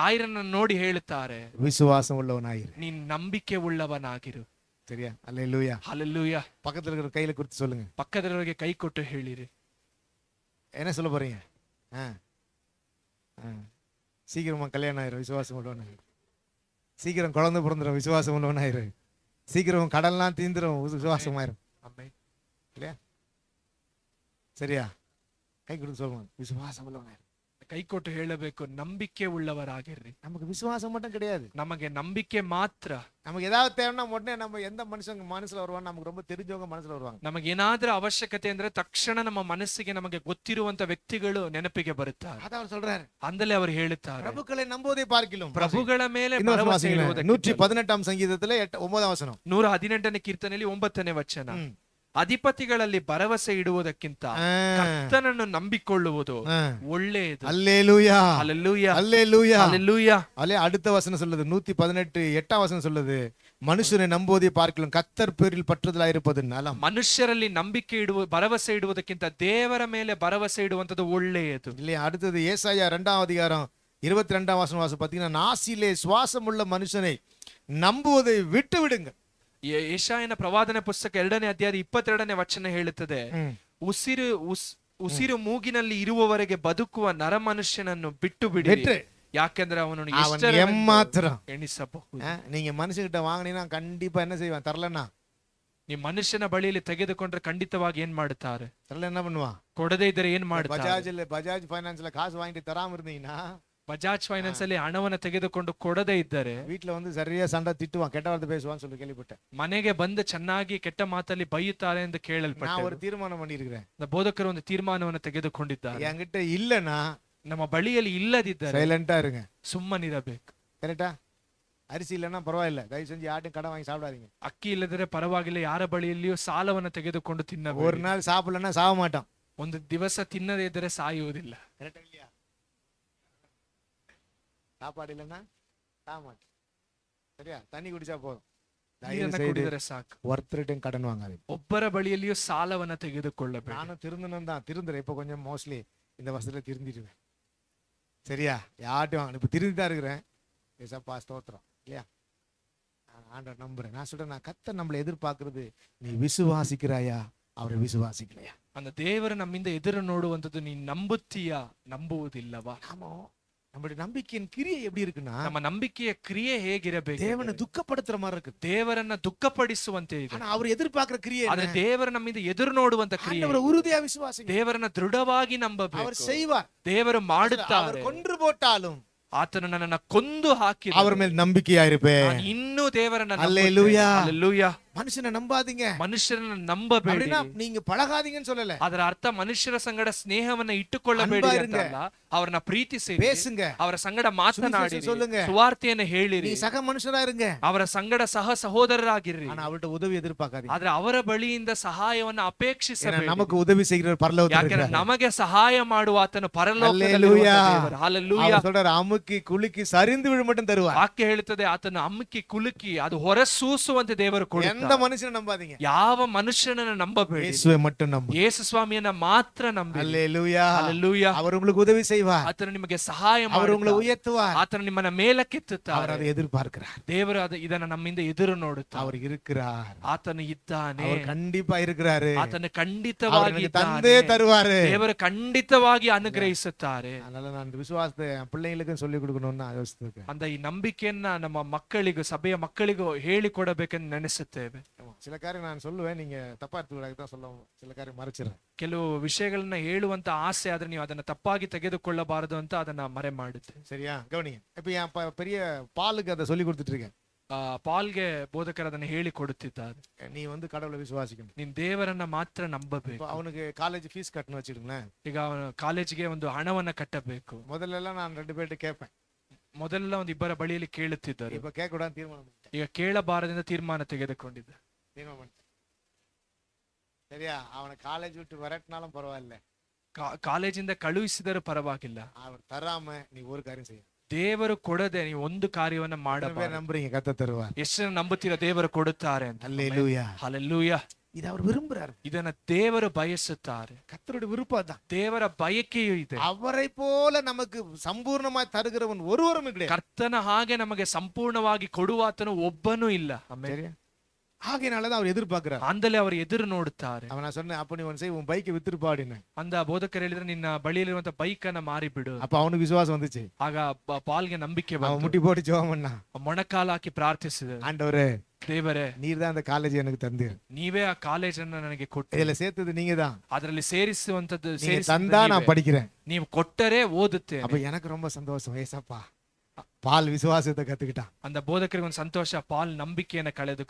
ಯಾಯಿರನ ನೋಡಿ ಹೇಳುತ್ತಾರೆ ವಿಶ್ವಾಸ ಉಳ್ಳವನಾಗಿರು ನೀನು ನಂಬಿಕೆ ಉಳ್ಳವನ ಆತನಾಗಿರು ಸರಿಯಾ ಅಲ್ಲೆಲ್ಲೂಯ ಅಲ್ಲೆಲ್ಲೂಯ பக்கத்துல இருக்கிற கையில குறித்து சொல்லுங்க பக்கத்துல இருக்கிற கை கொட்டு ಹೇಳಿರಿ என்ன சொல்ல போறீங்க சீக்கிரமா கல்யாணம் ஆயிரும் விசுவாசம் உள்ளவனாயிரு சீக்கிரம் குழந்தை பிறந்துடும் விசுவாசம் உள்ளவனாயிரு சீக்கிரம் கடல்லாம் தீந்துரும் விசுவாசம் ஆயிரும் இல்லையா சரியா கை கொடுத்து சொல்லுவாங்க விசுவாசம் உள்ளவனாயிரு ಕೈಕೊಟ್ಟು ಹೇಳಬೇಕು ನಂಬಿಕೆ ಉಳ್ಳವರಾಗಿರ್ರಿ ನಮಗೆ விசுவாசம் மட்டும் கிடையாது ನಮಗೆ ನಂಬಿಕೆ ಮಾತ್ರ ನಮಗೆ ஏதாவது தேவைன்னா உடனே நம்ம எந்த மனுஷங்க மனசுல வருவாங்க நமக்கு ரொம்ப தெரிஞ்சவங்க மனசுல வருவாங்க ನಮಗೆ ಏನಾದ್ರೂ ಅವಶ್ಯಕತೆ ಅಂದ್ರೆ ತಕ್ಷಣ ನಮ್ಮ ಮನಸ್ಸಿಗೆ ನಮಗೆ ಗೊತ್ತಿರುವಂತ ವ್ಯಕ್ತಿಗಳು ನೆನಪಿಗೆ ಬರುತ್ತಾರೆ ಅದ ಅವ್ರು சொல்றாரு ಅಂದಲೇ ಅವರು ಹೇಳುತ್ತಾರೆ பிரபுக்களை நம்புவதை பார்க்கலாம் ಪ್ರಭುಗಳ ಮೇಲೆ இன்னொரு ಭರವಸೆ வாசிங்களேன். ಇಡುವುದಕ್ಕಿಂತ. நூற்றி ನೂರ ಹದಿನೆಂಟನೇ ಕೀರ್ತನೆಯಲ್ಲಿ ಒಂಬತ್ತನೇ ವಚನ ಅಧಿಪತಿಗಳಲ್ಲಿ ಭರವಸೆ ಇಡುವುದಕ್ಕಿಂತ ಕರ್ತನನ್ನು ನಂಬಿಕೊಳ್ಳುವುದು ಒಳ್ಳೆಯದು அல்லேலூயா அல்லேலூயா அல்லேலூயா அல்லேலூயா அல்லே அடுத்த வசனம் சொல்லுது நூத்தி பதினெட்டு எட்டாம் வசனம் சொல்லுது மனுஷனை நம்புவதை பார்க்கலாம் கத்தர் பேரில் பற்றுதலா இருப்பது நலம் ಮನುಷ್ಯರಲ್ಲಿ ನಂಬಿಕೆ ಇಡುವ ಭರವಸೆ ಇಡುವುದಕ್ಕಿಂತ ದೇವರ ಮೇಲೆ ಭರವಸೆ ಇಡುವಂತದ್ದು ಒಳ್ಳೆಯದು இல்லையா அடுத்தது ஏசாயா ரெண்டாம் அதிகாரம் இருபத்தி ரெண்டாம் வாசனம் வாசம் பாத்தீங்கன்னா நாசிலே சுவாசம் உள்ள மனுஷனை நம்புவதை விட்டு விடுங்க ಯಶಾಯನ ಪ್ರವಾದನೆ ಪುಸ್ತಕ ಎರಡನೇ ಅಧ್ಯಾಯ ಇಪ್ಪತ್ತೆರಡನೇ ವಚನ ಹೇಳುತ್ತದೆ ಉಸಿರು ಉಸಿರು ಮೂಗಿನಲ್ಲಿ ಇರುವವರೆಗೆ ಬದುಕುವ ನರ ಮನುಷ್ಯನನ್ನು ಬಿಟ್ಟು ಬಿಡಿ ಯಾಕೆಂದ್ರೆ ಅವನು ಮಾತ್ರ ಎಣಿಸಬಹುದು ನೀங்க ಮನುಷ್ಯಗಿಟ್ಟ ವಾಂಗಿನಾ ಕಂಡಿಪಾ ಎನ್ನ செய்வான் ತರಲನಾ ನೀ ಮನುಷ್ಯನ ಬಳಿಯಲ್ಲಿ ತೆಗೆದುಕೊಂಡ್ರೆ ಖಂಡಿತವಾಗಿ ಏನ್ ಮಾಡುತ್ತಾರೆ ತರಲ ಎನ್ನ ಕೊಡದೇ ಇದ್ರೆ ಏನ್ ಮಾಡ್ತಾರೆ ಬಜಾಜ್ ಅಲ್ಲಿ ಬಜಾಜ್ ಫೈನಾನ್ಸ್ ಅಲ್ಲಿ ಕಾಸು ವಾಂಗಿಟ್ಟು ತರಾಮ ಇರ್ನೀನಾ ಬಜಾಜ್ ಫೈನಾನ್ಸ್ ಅಲ್ಲಿ ಹಣವನ್ನ ತೆಗೆದುಕೊಂಡು ಕೊಡದೇ ಇದ್ದರೆ வீட்டில் வந்து சரியா சண்டை திட்டுவான் கெட்ட வார்த்தை பேசுவான்னு சொல்லி கேள்விப்பட்டேன் ಮನೆಗೆ ಬಂದು ಚೆನ್ನಾಗಿ ಕೆಟ್ಟ ಮಾತಲ್ಲಿ ಬೈಯುತ್ತಾರೆ ಎಂದು நான் ஒரு ಕೇಳಲ್ಪಟ್ಟರು தீர்மானம் பண்ணியிருக்கிறேன் ಬೋಧಕರು ಒಂದು ತೀರ್ಮಾನವನ್ನು ತೆಗೆದುಕೊಂಡಿದ್ದಾರೆ என்கிட்ட இல்லைன்னா ನಮ್ಮ ಬಳಿಯಲ್ಲಿ ಇಲ್ಲದಿದ್ದರೆ சைலண்டா இருங்க ಸುಮ್ಮನಿರಬೇಕು கரெக்டா அரிசி இல்லைன்னா பரவாயில்ல தயவு செஞ்சு யார்ட்டும் கடன் வாங்கி சாப்பிடாதீங்க ಅಕ್ಕಿ ಇಲ್ಲದಿದ್ರೆ ಪರವಾಗಿಲ್ಲ ಯಾರ ಬಳಿಯಲ್ಲಿಯೂ ಸಾಲವನ್ನು ತೆಗೆದುಕೊಂಡು ತಿನ್ನಬೇಕು ஒரு நாள் சாப்பிடலன்னா சாக மாட்டான் ಒಂದು ದಿವಸ ತಿನ್ನದೇ ಇದ್ದರೆ ಸಾಯುವುದಿಲ್ಲ கரெக்டா இல்லையா சாப்பாடு இல்லைன்னா சாமாட்டேன் சரியா தண்ணி குடிச்சா போதும் ஒருத்தருட்டும் கடன் வாங்காது ஒவ்வொரு வழியிலயும் சாலவனத்தை எதிர்கொள்ள நானும் திருந்தனம் தான் திருந்துறேன் இப்ப கொஞ்சம் மோஸ்ட்லி இந்த வருஷத்துல திருந்திடுவேன் சரியா யார்ட்டும் வாங்க இப்போ திருந்தி தான் இருக்கிறேன் ஏசப்பா ஸ்தோத்திரம் இல்லையா நான் ஆண்டவர் நம்புறேன் நான் சொல்றேன் நான் கத்த நம்மளை எதிர்பார்க்கறது நீ விசுவாசிக்கிறாயா அவரை விசுவாசிக்கலையா அந்த தேவரை நம்ம இந்த எதிரனோடு வந்தது நீ நம்புத்தியா நம்புவது இல்லவா ஆமா நம்மளுடைய நம்பிக்கையின் கிரியை எப்படி இருக்குன்னா நம்ம நம்பிக்கைய கிரியை ஹேகிரபே தேவனை துக்கப்படுத்துற மாதிரி இருக்கு தேவரன துக்கப்படிசுவன் தேவி அவர் எதிர்பார்க்கிற கிரியை அது தேவரை நம்ம இந்த எதிர்நோடு வந்த கிரியை அவர் உறுதியா விசுவாசி தேவரனை திருடவாகி நம்ப அவர் செய்வார் தேவரை மாடுத்தார் கொன்று போட்டாலும் ஆத்தன நான் கொந்து ஹாக்கி அவர் மேல் நம்பிக்கையா இன்னும் தேவரன் அல்லேலூயா அல்லேலூயா மனுஷனை நம்பாதீங்க மனுஷனை நம்ப நீங்க பழகாதீங்கன்னு சொல்லல அதுல அர்த்தம் மனுஷர சங்கட சிநேகவனை இட்டுக்கொள்ள வேண்டியிருங்க அவர் நான் பிரீத்தி செய்வேன் பேசுங்க அவரை சொல்லுங்க சுவார்த்தையன ஹேளி சக மனுஷரா இருங்க அவரை சங்கட சக சகோதரராகிறீர் ஆனா உதவி எதிர்பார்க்காதீங்க அதுல அவரை பலி இந்த சகாயவன் அபேட்சிச நமக்கு உதவி செய்கிற பரல நமக்கு சகாயம் ஆடுவாத்தன பரலோகூயா சொல்ற அமுக்கி குலுக்கி சரிந்து விழு மட்டும் தருவா வாக்கு எழுத்ததை அத்தனை அமுக்கி குலுக்கி அது ஒரசூசு வந்து தேவர் கொடுக்கும் எந்த மனுஷனை நம்பாதீங்க ಯಾವ ಮನುಷ್ಯನನ್ನ ನಂಬಬೇಡಿ ಯೇಸುವೆ ಮಟ್ಟು ನಂಬು ಯೇಸು ಸ್ವಾಮಿಯನ್ನ ಮಾತ್ರ ನಂಬಿ ಹalleluya ಹalleluya ಅವರು ನಿಮಗೆ ಉದವಿ செய்வார் ಆತನು ನಿಮಗೆ ಸಹಾಯ ಮಾಡುತ್ತಾರೆ ಅವರು ನಿಮ್ಮನ್ನು ಉಯರ್ತ್ತುತ್ತಾರೆ ಆತನು ನಿಮ್ಮನ್ನ ಮೇಲಕ್ಕೆತ್ತುತ್ತಾರೆ ಅವರು ಅದನ್ನು ಎದುರುಪಾರ್ಕುತ್ತಾರೆ ದೇವರು ಅದು ಇದನ್ನ ನಮ್ಮಿಂದ ಎದುರು ನೋಡುತ್ತಾರೆ ಅವರು இருக்கிறார் ಆತನು ಇದ್ದಾನೆ ಅವರು ಖಂಡಿತ ಇರುತ್ತಾರೆ ಆತನು ಖಂಡಿತವಾಗಿ ತಂದೆ ತರುವಾರೆ ದೇವರು ಖಂಡಿತವಾಗಿ ಅನುಗ್ರಹಿಸುತ್ತಾರೆ அதனால நான் விசுவாசத்தை பிள்ளைகளுக்கும் சொல்லி கொடுக்கணும்னு யோசிச்சிருக்கேன் அந்த நம்பிக்கைಯನ್ನ ನಮ್ಮ ಮಕ್ಕಳಿಗೂ ಸಭೆಯ ಮಕ್ಕಳಿಗೂ ಹೇಳಿಕೊಡಬೇಕೆಂದು ನೆನೆಸುತ್ತೇವೆ ಇದೆ சில ಕಾರ್ಯ ನಾನು சொல்லுவேன் நீங்க ತಪ್ಪಾ ಅರ್ಥಗಳಾಗಿ தான் சொல்லுவோம் சில ಕಾರ್ಯ ಮರೆಚಿರ ಕೆಲವು ವಿಷಯಗಳನ್ನ ಹೇಳುವಂತ ಆಸೆ ಆದ್ರೆ ನೀವು ಅದನ್ನ ತಪ್ಪಾಗಿ ತೆಗೆದುಕೊಳ್ಳಬಾರದು ಅಂತ ಅದನ್ನ ಮರೆ ಮಾಡುತ್ತೆ சரியா கவனிங்க இப்போ என் ப- பெரிய பாலுக்கு அதை சொல்லி கொடுத்துட்டு இருக்கேன் ಆ, ಪಾಲ್ಗೆ ಬೋಧಕರು ಅದನ್ನ ಹೇಳಿಕೊಡುತ್ತಿದ್ದಾರೆ நீ வந்து கடவுளை விசுவாசிக்கணும் ನೀನ್ ದೇವರನ್ನ ಮಾತ್ರ ನಂಬಬೇಕು இப்போ அவனுக்கு காலேஜ் ஃபீஸ் கட்டணும் வச்சுக்கோங்களேன் ಈಗ ಅವನು ಕಾಲೇಜಿಗೆ ಒಂದು ಹಣವನ್ನ ಕಟ್ಟಬೇಕು முதல்ல எல்லாம் நான் ரெண்டு பேர்கிட்ட கேட்பேன் ಮೊದಲೆಲ್ಲ ಒಂದು ಇಬ್ಬರ ಬಳಿಯಲ್ಲಿ ಕೇಳುತ್ತಿದ್ದರು ಈಗ ತೀರ್ಮಾನ ಈಗ ಕೇಳಬಾರದಿಂದ ತೀರ್ಮಾನ ತೆಗೆದುಕೊಂಡಿದ್ದೆ ಸರಿಯಾ ಅವನ ಕಾಲೇಜ್ விட்டு வரட்டனாலும் பரவாயில்ல ಕಾಲೇಜಿಂದ ಕಳುಹಿಸಿದರೂ ಪರವಾಗಿಲ್ಲ ಅವ್ರು ತರಾಮ ನೀವು ಒಂದು ಕಾರ್ಯ ದೇವರು ಕೊಡದೆ ನೀವು ಒಂದು ಕಾರ್ಯವನ್ನ ಮಾಡಬಾರದು ನಂಬ್ರಿ ಕತ್ತ ತರುವ ಎಷ್ಟು ನಂಬುತ್ತೀರಾ ದೇವರು ಕೊಡುತ್ತಾರೆ ಅಂತ ಹಲ್ಲೆಲೂಯ ಹಲ್ಲೆಲೂಯ இத அவர் விரும்புறாரு இதன தேவர பயசத்தாரு கத்தருடைய விருப்பம் தேவர பயக்கையோ இது அவரை போல நமக்கு சம்பூர்ணமாய் தருகிறவன் ஒருவரும் கிடையாது கர்த்தனாக நமக்கு சம்பூர்ணமாகி கொடுவாத்தனும் ஒவ்வனும் இல்ல சரியா அவர் எதிர்பார்க்கிறார் அந்தல அவர் எதிர் நோடுத்தாரு அவன் நான் சொன்னேன் அப்ப நீ உன் பைக்கை வித்துருப்பாடின்னு அந்த போதக்கர் எழுதுற நீ பள்ளியில இருந்த பைக்கை நான் அப்ப அவனுக்கு விசுவாசம் வந்துச்சு ஆக பால்க நம்பிக்கை முட்டி போட்டு ஜோகம் பண்ணா முனக்காலாக்கி பிரார்த்திச்சது ஆண்டவரே தேவரே நீர் அந்த காலேஜ் எனக்கு தந்தீர் நீவே ஆ காலேஜ் எனக்கு சேர்த்தது நீங்க தான் சேரிசு வந்தது சேரி தந்தா நான் படிக்கிறேன் நீ கொட்டரே ஓதுத்து அப்ப எனக்கு ரொம்ப சந்தோஷம் ஏசப்பா பால் விசுவாசத்தை கத்துக்கிட்டான் அந்த போதகருக்கு சந்தோஷம் பால் நம்பிக்கை என கலது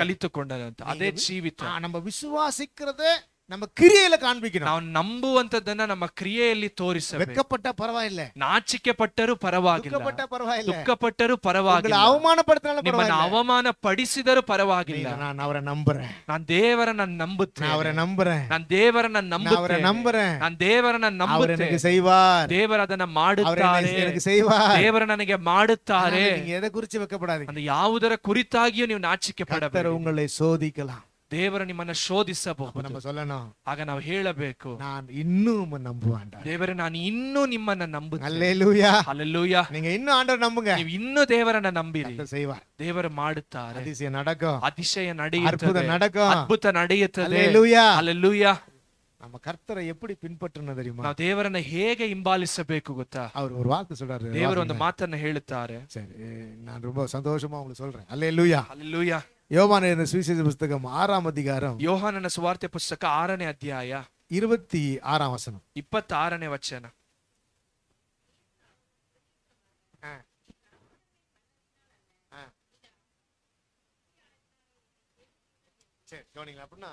கழித்து கொண்டது அதே ஜீவித்தான் நம்ம விசுவாசிக்கிறதே ನಮ್ಮ ಕ್ರಿಯೆಯಲ್ಲಿ ಕಾಣ್ಬೇಕು ನಾವು ನಂಬುವಂತದ್ದನ್ನ ನಮ್ಮ ಕ್ರಿಯೆಯಲ್ಲಿ ತೋರಿಸ ವೆಕ್ಕಪಟ್ಟ ಪರವಾಗಿಲ್ಲ ನಾಚಿಕೆ ಪಟ್ಟರು ಪರವಾಗಿಲ್ಲ ದುಃಖಪಟ್ಟ ಪರವಾಗಿಲ್ಲ ದುಃಖಪಟ್ಟರು ಪರವಾಗಿಲ್ಲ ಅವಮಾನ ಪಡ್ತಾರಲ್ಲ ನಿಮ್ಮನ್ನ ಅವಮಾನ ಪಡಿಸಿದರೂ ಪರವಾಗಿಲ್ಲ ನಾನು ಅವರ ನಂಬರೆ ನಾನು ದೇವರನ್ನ ನಂಬುತ್ತೇನೆ ಅವರ ನಂಬರೆ ನಾನು ದೇವರನ್ನ ನಂಬುತ್ತೇನೆ ಅವರ ನಂಬರೆ ನಾನು ದೇವರನ್ನ ನಂಬುತ್ತೇನೆ ನನಗೆ செய்வார் தேவர் ಅದನ್ನ ಮಾಡುತ್ತಾರೆ எனக்கு செய்வார் ದೇವರ ನನಗೆ ಮಾಡುತ್ತಾರೆ நீங்க எதை குறித்து வெக்கப்படாதீங்க அந்த யாவுதர குறித்தாகியும் நீங்க நாச்சிக்கப்பட கர்த்தர் உங்களை சோதிக்கலாம் ದೇವರು ನಿಮ್ಮನ್ನ ಶೋಧಿಸಬಹುದು ನಮ್ಮ ಸೊಲ್ಲನ ಆಗ ನಾವು ಹೇಳಬೇಕು ನಾನು ಇನ್ನೂ ನಂಬುವಾಂಡ ದೇವರೇ ನಾನು ಇನ್ನೂ ನಿಮ್ಮನ್ನ ನಂಬು ಅಲ್ಲೆಲ್ಲೂಯ ಅಲ್ಲೆಲ್ಲೂಯ ನೀங்க ಇನ್ನೂ ಆಂಡವರ ನಂಬುங்க ನೀವು ಇನ್ನೂ ದೇವರನ್ನ ನಂಬಿರಿ ಸೇವಾ ದೇವರು ಮಾಡುತ್ತಾರೆ அதிசய நடக்கும் அதிசயம் ನಡೆಯುತ್ತದೆ அற்புதம் நடக்கும் அற்புதம் ನಡೆಯುತ್ತದೆ அல்லேலூயா அல்லேலூயா நம்ம கர்த்தரை எப்படி பின்பற்றணும் தெரியுமா ನಾವು ದೇವರನ್ನ ಹೇಗೆ ಹಿಂಬಾಲಿಸಬೇಕು ಗೊತ್ತಾ அவர் ஒரு வார்த்தை சொல்றாரு தேவர் ಒಂದು ಮಾತನ್ನ ಹೇಳುತ್ತಾರೆ சரி நான் ரொம்ப சந்தோஷமா உங்களுக்கு சொல்றேன் அல்லேலூயா அல்லேலூயா யோவான சுவிசேஷ புஸ்தகம் ஆறாம் அதிகாரம் யோகான சுவார்த்தை புஸ்தக ஆறனே அத்தியாய இருபத்தி ஆறாம் வசனம் இப்பத்தி ஆறனே வச்சன அப்படின்னா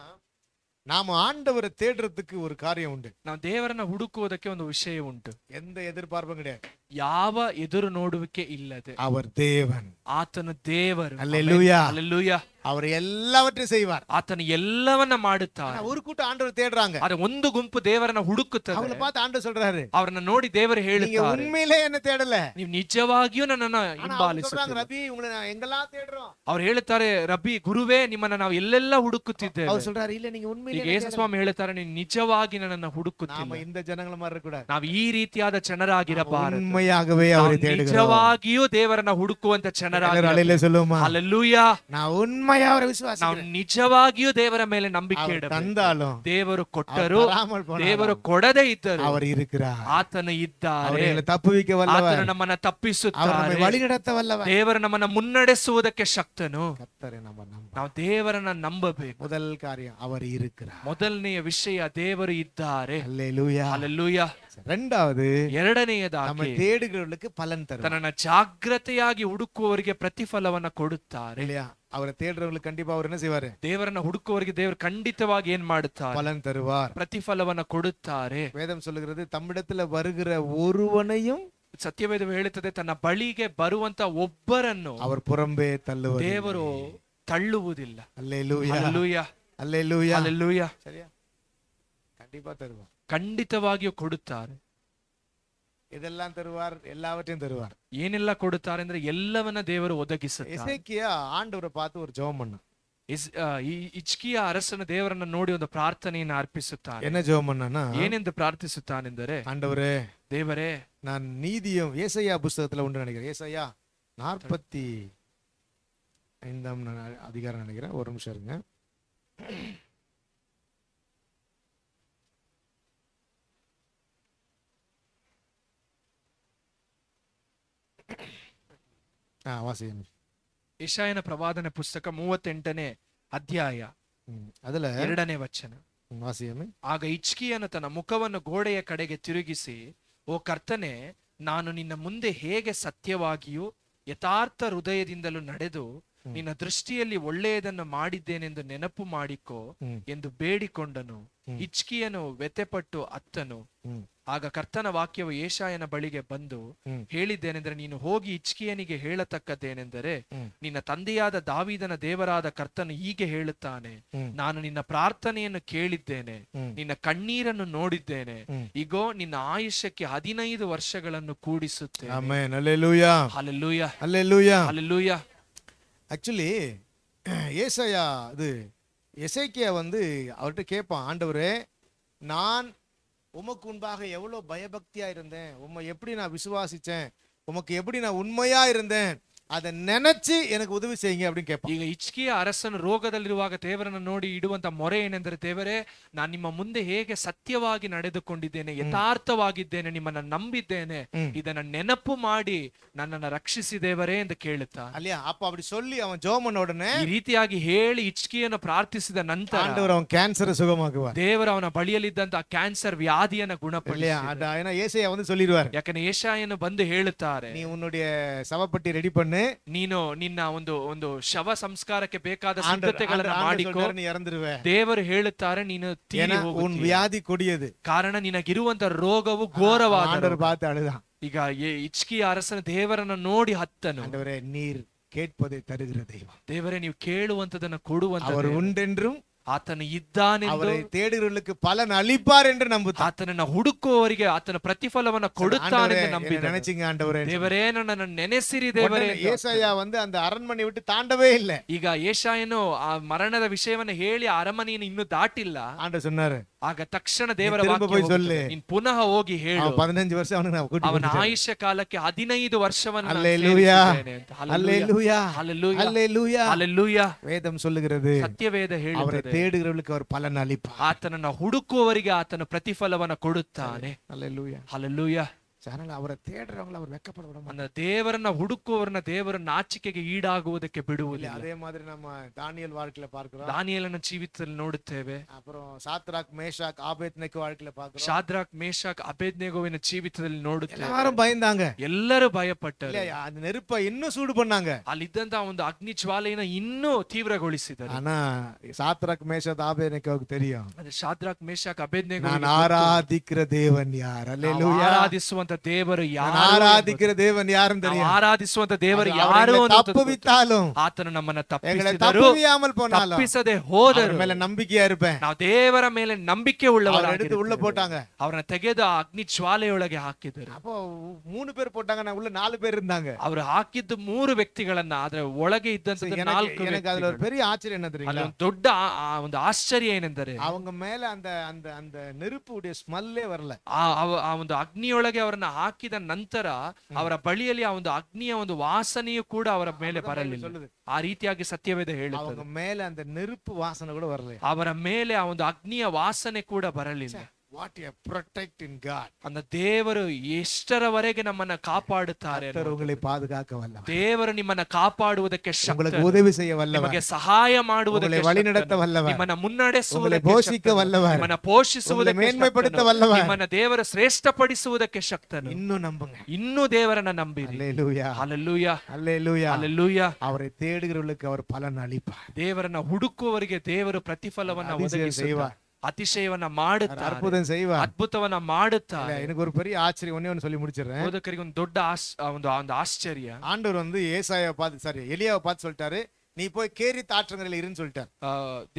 நாம ஆண்டவரை தேடுறதுக்கு ஒரு காரியம் உண்டு நான் தேவரனை உடுக்குவதற்கே ஒரு விஷயம் உண்டு எந்த எதிர்பார்ப்பும் கிடையாது யாவ எதிர் நோடுவுக்கே இல்லது அவர் தேவன் ஆத்தன தேவர் அல்ல அல்லேலூயா அவர் ಎಲ್ಲವற்றையும் செய்வார் ಆತನು ಎಲ್ಲವನ್ನ ಮಾಡುತ್ತಾನೆ ஒரு கூட்டம் ஆண்டவர் தேடுறாங்க ಅದ ಒಂದು ಗುಂಪು ದೇವರನ್ನ ಹುಡುಕುತ್ತದೆ ಅವಳ பார்த்து ஆண்டவர் சொல்றாரு ಅವರನ್ನ ನೋಡಿ ದೇವರು ಹೇಳುತ್ತಾರೆ நீங்க உண்மையிலே என்ன தேடல ನೀವು ನಿಜವಾಗಿಯೂ ನನ್ನನ್ನ ಹಿಂಬಾಲಿಸುತ್ತೀರಿ ರಬಿ ಉಂಗಲ ಎಂಗಲಾ தேடுறோம் ಅವರು ಹೇಳುತ್ತಾರೆ ರಬಿ ಗುರುವೇ ನಿಮ್ಮನ್ನ ನಾವು ಎಲ್ಲೆಲ್ಲ ಹುಡುಕುತ್ತಿದ್ದೇವೆ ಅವರು சொல்றாரு ಇಲ್ಲ ನೀங்க ಉನ್ಮೇಲೆ ಈಗ ಯೇಸುಸ್ವಾಮಿ ಹೇಳುತ್ತಾರೆ ನೀನು ನಿಜವಾಗಿ ನನ್ನನ್ನ ಹುಡುಕುತ್ತಿಲ್ಲ ನಾವು ಇಂದ ಜನಗಳ ಮಾರಕೂಡ ನಾವು ಈ ರೀತಿಯಾದ ಜನರಾಗಿರಬಾರದು ಉನ್ಮಯಾಗವೇ ಅವರು தேடுகிறோம் ನಿಜವಾಗಿಯೂ ದೇವರನ್ನ ಹುಡುಕುವಂತ ಜನರಾಗಿರಲಿ ಅಲ್ಲೆಲೂಯಾ ನಾವು ಉನ್ಮ ನಾವು ನಿಜವಾಗಿಯೂ ದೇವರ ಮೇಲೆ ನಂಬಿಕೆ ದೇವರು ಕೊಟ್ಟರು ದೇವರು ಕೊಡದೆ ಇದ್ದರು ಅವರು ಆತನ ಇದ್ದಾರೆ ತಪ್ಪುವಿಕೆಲ್ಲ ನಮ್ಮನ್ನ ತಪ್ಪಿಸುತ್ತಾರೆ ದೇವರ ನಮ್ಮನ್ನ ಮುನ್ನಡೆಸುವುದಕ್ಕೆ ಶಕ್ತನು ನಾವು ದೇವರನ್ನ ನಂಬಬೇಕು ಮೊದಲ ಕಾರ್ಯ ಅವರು ಇರುಕ ಮೊದಲನೆಯ ವಿಷಯ ದೇವರು ಇದ್ದಾರೆ రెండవది ಎರಡನೆಯದಾಗಿ ನಮ್ಮ తేడుగలకు ಫಲನ್ ತರು ತನ್ನನ್ನ ಜಾಗ್ರತೆಯಾಗಿ ಹುಡುಕುವವರಿಗೆ ಪ್ರತಿಫಲವನ್ನ ಕೊಡುತ್ತಾರೆ இல்லையா ಅವರ ತೇಡ್ರವಳು ಖಂಡಿತ ಅವ್ರನ್ನ ಸೇವಾರೆ ದೇವರನ್ನ ಹುಡುಕುವವರಿಗೆ ದೇವರು ಖಂಡಿತವಾಗಿ ಏನ್ ಮಾಡುತ್ತಾರೆ பலன் தருவார் ಪ್ರತಿಫಲವನ್ನ ಕೊಡುತ್ತಾರೆ வேதம் சொல்லுகிறது தம்மிடத்துல வருகிற ஒருவனையும் ಸತ್ಯವೇದವು ಹೇಳುತ್ತದೆ ತನ್ನ ಬಳಿಗೆ ಬರುವಂತ ಒಬ್ಬರನ್ನು அவர் புறம்பே தள்ளுவார் ದೇವರು ತಳ್ಳುವುದಿಲ್ಲ அல்லேலூயா அல்லேலூயா அல்லேலூயா அல்லேಲೂಯಾ சரியா கண்டிப்பா தருவார் ಖಂಡಿತವಾಗಿಯೂ ಕೊಡುತ್ತಾರೆ ಇದೆಲ್ಲ ತರುವಾರ್ ಎಲ್ಲಾವತ್ತೆயும் ತರುವಾರ್ ಏನೆಲ್ಲ ಕೊಡುತ್ತಾರೆ ಅಂದ್ರೆ ಎಲ್ಲವನ್ನ ದೇವರು ಒದಗಿಸುತ್ತಾರೆ ಎಸೇಕಿಯ ಆಂಡವರ ಪಾತು ஒரு ஜெபம் பண்ணான் ಇಚ್ಕಿಯ ಅರಸನ ದೇವರನ್ನ ನೋಡಿ ಒಂದು ಪ್ರಾರ್ಥನೆಯನ್ನು ಅರ್ಪಿಸುತ್ತಾನೆ ಏನ ಜೋಮನ್ನ ಏನೆಂದು ಪ್ರಾರ್ಥಿಸುತ್ತಾನೆಂದರೆ ಆಂಡವರೇ ದೇವರೇ ನಾನು ನೀದಿಯ ಏಸಯ್ಯ ಪುಸ್ತಕದಲ್ಲಿ ಉಂಟು ನನಗೆ ಏಸಯ್ಯ நாற்பத்தி ஐந்தாம் அதிகாரம் நினைக்கிறேன் ஒரு நிமிஷம் இருங்க ಇಶಾಯನ ಪ್ರವಾದನ ಪುಸ್ತಕ ಮೂವತ್ತೆಂಟನೇ ಅಧ್ಯಾಯ ಅದಲ್ಲ ಎರಡನೇ ವಚನ ಆಗ ಇಚ್ಕಿಯನ ತನ್ನ ಮುಖವನ್ನು ಗೋಡೆಯ ಕಡೆಗೆ ತಿರುಗಿಸಿ ಓ ಕರ್ತನೆ ನಾನು ನಿನ್ನ ಮುಂದೆ ಹೇಗೆ ಸತ್ಯವಾಗಿಯೂ ಯಥಾರ್ಥ ಹೃದಯದಿಂದಲೂ ನಡೆದು ನಿನ್ನ ದೃಷ್ಟಿಯಲ್ಲಿ ಒಳ್ಳೆಯದನ್ನು ಮಾಡಿದ್ದೇನೆಂದು ನೆನಪು ಮಾಡಿಕೋ ಎಂದು ಬೇಡಿಕೊಂಡನು ಇಚ್ಕಿಯನು ವ್ಯತೆಪಟ್ಟು ಅತ್ತನು ಆಗ ಕರ್ತನ ವಾಕ್ಯವು ಏಷಾಯನ ಬಳಿಗೆ ಬಂದು ಹೇಳಿದ್ದೇನೆಂದರೆ ನೀನು ಹೋಗಿ ಇಚ್ಕಿಯನಿಗೆ ಹೇಳತಕ್ಕದ್ದೇನೆಂದರೆ ನಿನ್ನ ತಂದೆಯಾದ ದಾವಿದನ ದೇವರಾದ ಕರ್ತನು ಹೀಗೆ ಹೇಳುತ್ತಾನೆ ನಾನು ನಿನ್ನ ಪ್ರಾರ್ಥನೆಯನ್ನು ಕೇಳಿದ್ದೇನೆ ನಿನ್ನ ಕಣ್ಣೀರನ್ನು ನೋಡಿದ್ದೇನೆ ಈಗೋ ನಿನ್ನ ಆಯುಷ್ಯಕ್ಕೆ ಹದಿನೈದು ವರ್ಷಗಳನ್ನು ಕೂಡಿಸುತ್ತೇನೆ ಆಕ್ಚುಲಿ ஏசையா ಅದು எசைக்கியா ಒಂದು ಆಂಡವರೇ ನಾನು உமக்கு உண்பாக எவ்வளோ பயபக்தியாக இருந்தேன் உம்மை எப்படி நான் விசுவாசித்தேன் உமக்கு எப்படி நான் உண்மையாக இருந்தேன் அதை ನೆನಚಿ எனக்கு ಉದವಿ செய்யுங்க அப்படின்னு ಕೇಳ್ಪ ಈಗ ಹಿಚ್ಕಿಯ ಅರಸನು ರೋಗದಲ್ಲಿರುವಾಗ ದೇವರನ್ನು ನೋಡಿ ಇಡುವಂತ ಮೊರೆ ಏನೆಂದರೆ ದೇವರೇ ನಾನು ನಿಮ್ಮ ಮುಂದೆ ಹೇಗೆ ಸತ್ಯವಾಗಿ ನಡೆದುಕೊಂಡಿದ್ದೇನೆ ಯಥಾರ್ಥವಾಗಿದ್ದೇನೆ ನಿಮ್ಮನ್ನ ನಂಬಿದ್ದೇನೆ ಇದನ್ನ ನೆನಪು ಮಾಡಿ ನನ್ನನ್ನ ರಕ್ಷಿಸಿ ದೇವರೇ ಎಂದು ಕೇಳುತ್ತಾ ಅಲ್ಲಿ ಅಪ್ಪ அப்படி சொல்லி ಅವನ್ ಜೋಮನ್ ಒಡನೆ ಈ ರೀತಿಯಾಗಿ ಹೇಳಿ ಹಿಚ್ಕಿಯನ್ನು ಪ್ರಾರ್ಥಿಸಿದ ನಂತರ ಆಂಡವರು ಅವನ ಕ್ಯಾನ್ಸರ್ ಸುಗಮಾಗುವ ದೇವರು ಅವನ ಬಳಿಯಲ್ಲಿದ್ದಂತ ಕ್ಯಾನ್ಸರ್ ವ್ಯಾಧಿಯನ್ನ ಗುಣಪಡಿಸಿ ಅದ ಏನ ಏಸಾಯ வந்து சொல்லிடுவார் ಯಾಕಂದ್ರೆ ಏಸಾಯನು ಬಂದು ಹೇಳುತ್ತಾರೆ ನೀ உன்னுடைய சவப்பட்டி ரெடி பண்ணு ನೀನು ನಿನ್ನ ಒಂದು ಒಂದು ಶವ ಸಂಸ್ಕಾರಕ್ಕೆ ಬೇಕಾದ ಸಿದ್ಧತೆಗಳನ್ನ ಮಾಡಿಕೋ ಇರಂದಿರುವೆ ದೇವರು ಹೇಳುತ್ತಾರೆ ನೀನು ಉನ್ ವ್ಯಾಧಿ ಕೊಡಿಯದು ಕಾರಣ ನಿನಗಿರುವಂತ ರೋಗವು ಘೋರವಾದ ಬಾತಾಳದ ಈಗ ಇಚ್ಕಿ ಅರಸನ ದೇವರನ್ನ ನೋಡಿ ಹತ್ತನು ನೀರ್ கேட்பதை தருகிற தெய்வம் ದೇವರೇ ನೀವು கேளுவந்ததன ಕೊಡುವಂತ அவர் ஆத்தனை இத்தான் அவரை தேடுகிறவர்களுக்கு பலன் அளிப்பார் என்று நம்புது ஆத்தனை நான் உடுக்கோ வரைக்கும் ஆத்தனை பிரதிபலவனை கொடுத்தான் நம்பி நினைச்சிங்க ஆண்டவரே தேவரே நான் தேவரே ஏசாயா வந்து அந்த அரண்மனை விட்டு தாண்டவே இல்லை ஈகா ஏசாயனோ மரணத விஷயவனை ஹேளி அரமனையின் இன்னும் தாட்டில்ல ஆண்டு சொன்னாரு ಆಗ ತಕ್ಷಣ ದೇವರ ನೀನ್ ಪುನಃ ಹೋಗಿ ಹೇಳು ಪದಿನಂಜು ವರ್ಷ ಅವನ ಆಯುಷ್ಯ ಕಾಲಕ್ಕೆ ಹದಿನೈದು ವರ್ಷವನ್ನು ಸೊಲ್ಲುகிறது ಸತ್ಯವೇದ ಹೇಳಿ ಅವರ ತೇಡುಗಿರಲಿಕ್ಕೆ ಅವರು ಪಲನ ಆತನನ್ನ ಹುಡುಕುವವರಿಗೆ ಆತನ ಪ್ರತಿಫಲವನ್ನ ಕೊಡುತ್ತಾನೆ ಅಲ್ಲೆಲ್ಲೂಯ ಅಲ್ಲೆಲ್ಲೂಯ அதனால அவரை தேடுறவங்க அவர் வெக்கப்பட விட அந்த தேவரனை ಹುಡುಕುವವರನ್ನ தேவரன் ನಾಚಿಕೆಗೆ ஈடாகுவதற்கு விடுவது அதே மாதிரி நம்ம தானியல் வாழ்க்கையில பார்க்கிறோம் ஜீவித்தல் நோடு தேவை அப்புறம் சாத்ராக் மேஷாக் ஆபேத்னேகோ வாழ்க்கையில பார்க்கிறோம் சாத்ராக் மேஷாக் அபேத்னேகோவின் ஜீவிತದಲ್ಲಿ ನೋಡುತ್ತೇವೆ எல்லாரும் பயந்தாங்க எல்லாரும் பயப்பட்டார் அந்த நெருப்பை இன்னும் சூடு பண்ணாங்க வந்து அக்னி ಅಗ್ನಿ இன்னும் தீவிர ತೀವ್ರಗೊಳಿಸಿದರು ஆனா சாத்ராக் மேஷாக் ஆபேத்னேகோவுக்கு தெரியும் அது சாத்ராக் மேஷாக் அபேத்னேகோ நான் ஆராதிக்கிற தேவன் யார் அல்லேலூயா ஆராதிಸುವಂತ ದೇವರು ಯಾರು ಆರಾಧಿಸಿದ ದೇವನ್ ಯಾರು ಆರಾಧಿಸುವಂತ ದೇವರು ಯಾರು ತಪ್ಪುವಿತ್ತಾಲು ಆತನು ನಮ್ಮನ್ನ ತಪ್ಪಿಸಿದರು ತಪ್ಪಿಸದೆ ಹೋದರು ಮೇಲೆ ನಂಬಿಕೆಯ ಇರ್ಬೆ ನಾವು ದೇವರ ಮೇಲೆ ನಂಬಿಕೆ ಉಳ್ಳವರು எடுத்து உள்ள போட்டாங்க அவரை ತೆಗೆದು ಅಗ್ನಿ ಜ್ವಾಲೆಯೊಳಗೆ ಹಾಕಿದರು அப்போ மூணு பேர் போட்டாங்க நான் உள்ள நாலு பேர் இருந்தாங்க ಅವರು ಹಾಕಿದ್ದು ಮೂರು ವ್ಯಕ್ತಿಗಳನ್ನ ಆದ್ರೆ ಒಳಗೆ ಇದ್ದಂತ ನಾಲ್ಕು எனக்கு அதுல ஒரு பெரிய ஆச்சரியம் என்ன தெரியுமா ಅದೊಂದು ದೊಡ್ಡ ಒಂದು ಆಶ್ಚರ್ಯ ಏನೆಂದರೆ அவங்க மேல அந்த அந்த அந்த நெருப்புடைய ஸ்மெல்லே வரல ಆ ಒಂದು ಅಗ್ನಿಯೊಳಗೆ ಅವರ ಅವರನ್ನ ಹಾಕಿದ ನಂತರ ಅವರ ಬಳಿಯಲ್ಲಿ ಆ ಒಂದು ಅಗ್ನಿಯ ಒಂದು ವಾಸನೆಯು ಕೂಡ ಅವರ ಮೇಲೆ ಬರಲಿಲ್ಲ ಆ ರೀತಿಯಾಗಿ ಸತ್ಯವೇದ ಹೇಳುತ್ತದೆ ಮೇಲೆ ಅಂತ ನೆರುಪು ವಾಸನೆ ಕೂಡ ಬರಲಿಲ್ಲ ಅವರ ಮೇಲೆ ಆ ಒಂದು ಅಗ್ನಿಯ ವಾಸನೆ ಕೂಡ ಬರಲಿಲ್ಲ what a protection God ಅಂದ ದೇವರು ಎಷ್ಟರವರೆಗೆ ನಮ್ಮನ್ನ ಕಾಪಾಡುತ್ತಾರೆ ಉಂಗಳಿ ಪಾದುಗಾಕವಲ್ಲ ದೇವರು ನಿಮ್ಮನ್ನ ಕಾಪಾಡುವುದಕ್ಕೆ ಶಕ್ತರು ಉದವಿ செய்யವಲ್ಲ ನಿಮಗೆ ಸಹಾಯ ಮಾಡುವುದಕ್ಕೆ ವಳಿ ನಡೆಸವಲ್ಲವ ನಿಮ್ಮನ್ನ ಮುನ್ನಡೆಸುವುದಕ್ಕೆ ಪೋಷಿಕವಲ್ಲವ ನಿಮ್ಮನ್ನ ಪೋಷಿಸುವುದಕ್ಕೆ ಮೇನ್ಮೈಪಡಿಸವಲ್ಲವ ನಿಮ್ಮನ್ನ ದೇವರ ಶ್ರೇಷ್ಠಪಡಿಸುವುದಕ್ಕೆ ಶಕ್ತನು ಇನ್ನು ನಂಬುಂಗ ಇನ್ನು ದೇವರನ್ನ ನಂಬಿರಿ ಹalleluya ಹalleluya ಹalleluya ಹalleluya ಅವರೇ தேடுகிறவர்களுக்கு அவர் பலன் அளிப்பார் தேவரನ್ನ ಹುಡುಕುವವರಿಗೆ ದೇವರು ಪ್ರತಿಫಲವನ್ನ ಒದಗಿಸುತ್ತಾರೆ ಅತಿಶಯವನ್ನ ಮಾಡುತ್ತಾ ಅದ್ಭುತ ಸೇವ ಅದ್ಭುತವನ್ನ ಮಾಡುತ್ತಾ எனக்கு ஒரு பெரிய ஆச்சரியம் ஒண்ணே ஒண்ணு சொல்லி முடிச்சிடுறேன் போதக்கರಿಗೆ ಒಂದು ದೊಡ್ಡ ಒಂದು அந்த ಆಶ್ಚರ್ಯ ஆண்டவர் வந்து ஏசாயாவை பார்த்து சாரி எலியாவை பார்த்து சொல்லிட்டாரு நீ போய் கேரி தாற்றங்கரையில் இருன்னு சொல்லிட்டார்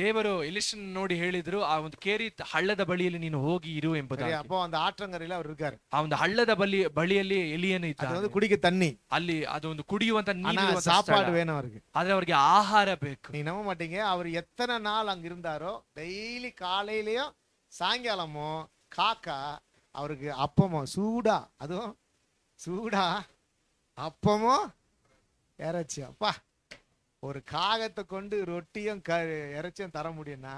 தேவரோ எலிஷன் நோடி ஹேளிதரு அவன் கேரி ஹள்ளத பலியில் நீ ஓகி இரு என்பது அப்போ அந்த ஆற்றங்கரையில் அவர் இருக்கார் அவன் ஹள்ளத பலி பலியல்லி எலியன் குடிக்க தண்ணி அல்லி அது வந்து குடியுவந்த நீர் சாப்பாடு வேணும் அவருக்கு அது அவருக்கு ஆஹார பேக்கு நீ நம்ப மாட்டீங்க அவர் எத்தனை நாள் அங்க இருந்தாரோ டெய்லி காலையிலயும் சாயங்காலமும் காக்கா அவருக்கு அப்பமோ சூடா அதுவும் சூடா அப்பமோ இறச்சி அப்பா ஒரு காகத்தை கொண்டு ரொட்டியும் க இறைச்சியும் தர முடியும்னா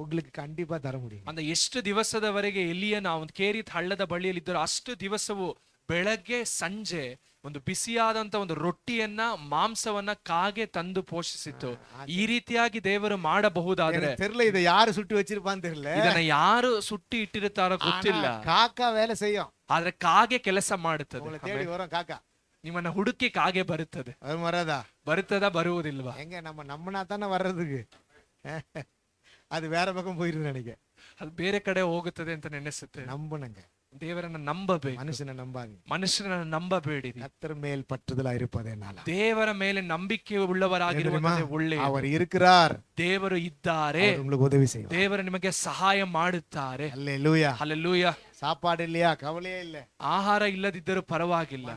உங்களுக்கு ಖಂಡಿತ ತರ ಮುಡಿಯ ಅಂದ್ರೆ ಎಷ್ಟು ದಿವಸದವರೆಗೆ ಎಲಿಯನ ಅವನು ಕೇರಿದ ಹಳ್ಳದ ಬಳಿಯಲ್ಲಿದ್ದರು ಅಷ್ಟು ದಿವಸವು ಬೆಳಗ್ಗೆ ಸಂಜೆ ಒಂದು ಬಿಸಿಯಾದಂತ ಒಂದು ರೊಟ್ಟಿಯನ್ನ ಮಾಂಸವನ್ನ ಕಾಗೆ ತಂದು ಪೋಷಿಸಿತ್ತು ಈ ರೀತಿಯಾಗಿ ದೇವರು ಮಾಡಬಹುದಾದ್ರೆ ತೆರಲ ಇದು ಯಾರು ಸುಟ್ಟಿ ವಚ್ಚಿರಪ್ಪ ಅಂತ ಇರಲ್ಲ ಇದನ್ನ ಯಾರು ಸುಟ್ಟಿ ಇಟ್ಟಿರುತ್ತಾರೋ ಗೊತ್ತಿಲ್ಲ ಕಾಕ ವೇಲೆ ಸೆಯ್ಯೋ ಆದ್ರೆ ಕಾಗೆ ಕೆಲಸ ಮಾಡುತ್ತದೆ ಕಾಕ ನಿಮ್ಮನ್ನ ಹುಡುಕಿ ಕಾಗೆ ಬರುತ್ತದೆ ಮರದ வருத்ததா வருவதில்வா எங்க நம்ம நம்மனா தானே வர்றதுக்கு ಅದು ಬೇರೆ ಪಕ್ಕ ಹೋಯ್ತು ನನಗೆ ಅದು ಬೇರೆ ಕಡೆ ಹೋಗುತ್ತದೆ ಅಂತ ನೆನೆಸುತ್ತೆ ನಂಬಣಂಗೆ ದೇವರನ್ನ ನಂಬಬೇಕು ಮನುಷ್ಯನ ನಂಬಾಗಿ ಮನುಷ್ಯನ ನಂಬಬೇಡಿ ಕತ್ತರ ಮೇಲ್ ಪಟ್ಟದಲಾಗಿರುತ್ತದೆ ನಾನು ದೇವರ ಮೇಲೆ ನಂಬಿಕೆ ಉಳ್ಳವರಾಗಿರುವಂತೆ ಒಳ್ಳೆ ಅವರು ಇರುಕ್ರಾರ್ ದೇವರು ಇದ್ದಾರೆ ಉದವಿ ದೇವರು ನಿಮಗೆ ಸಹಾಯ ಮಾಡುತ್ತಾರೆ ಅಲ್ಲೆಲ್ಲೂಯ ಅಲ್ಲೆಲ್ಲೂಯ ಇಲ್ಲ ಆಹಾರ ಇಲ್ಲದಿದ್ದರೂ ಪರವಾಗಿಲ್ಲ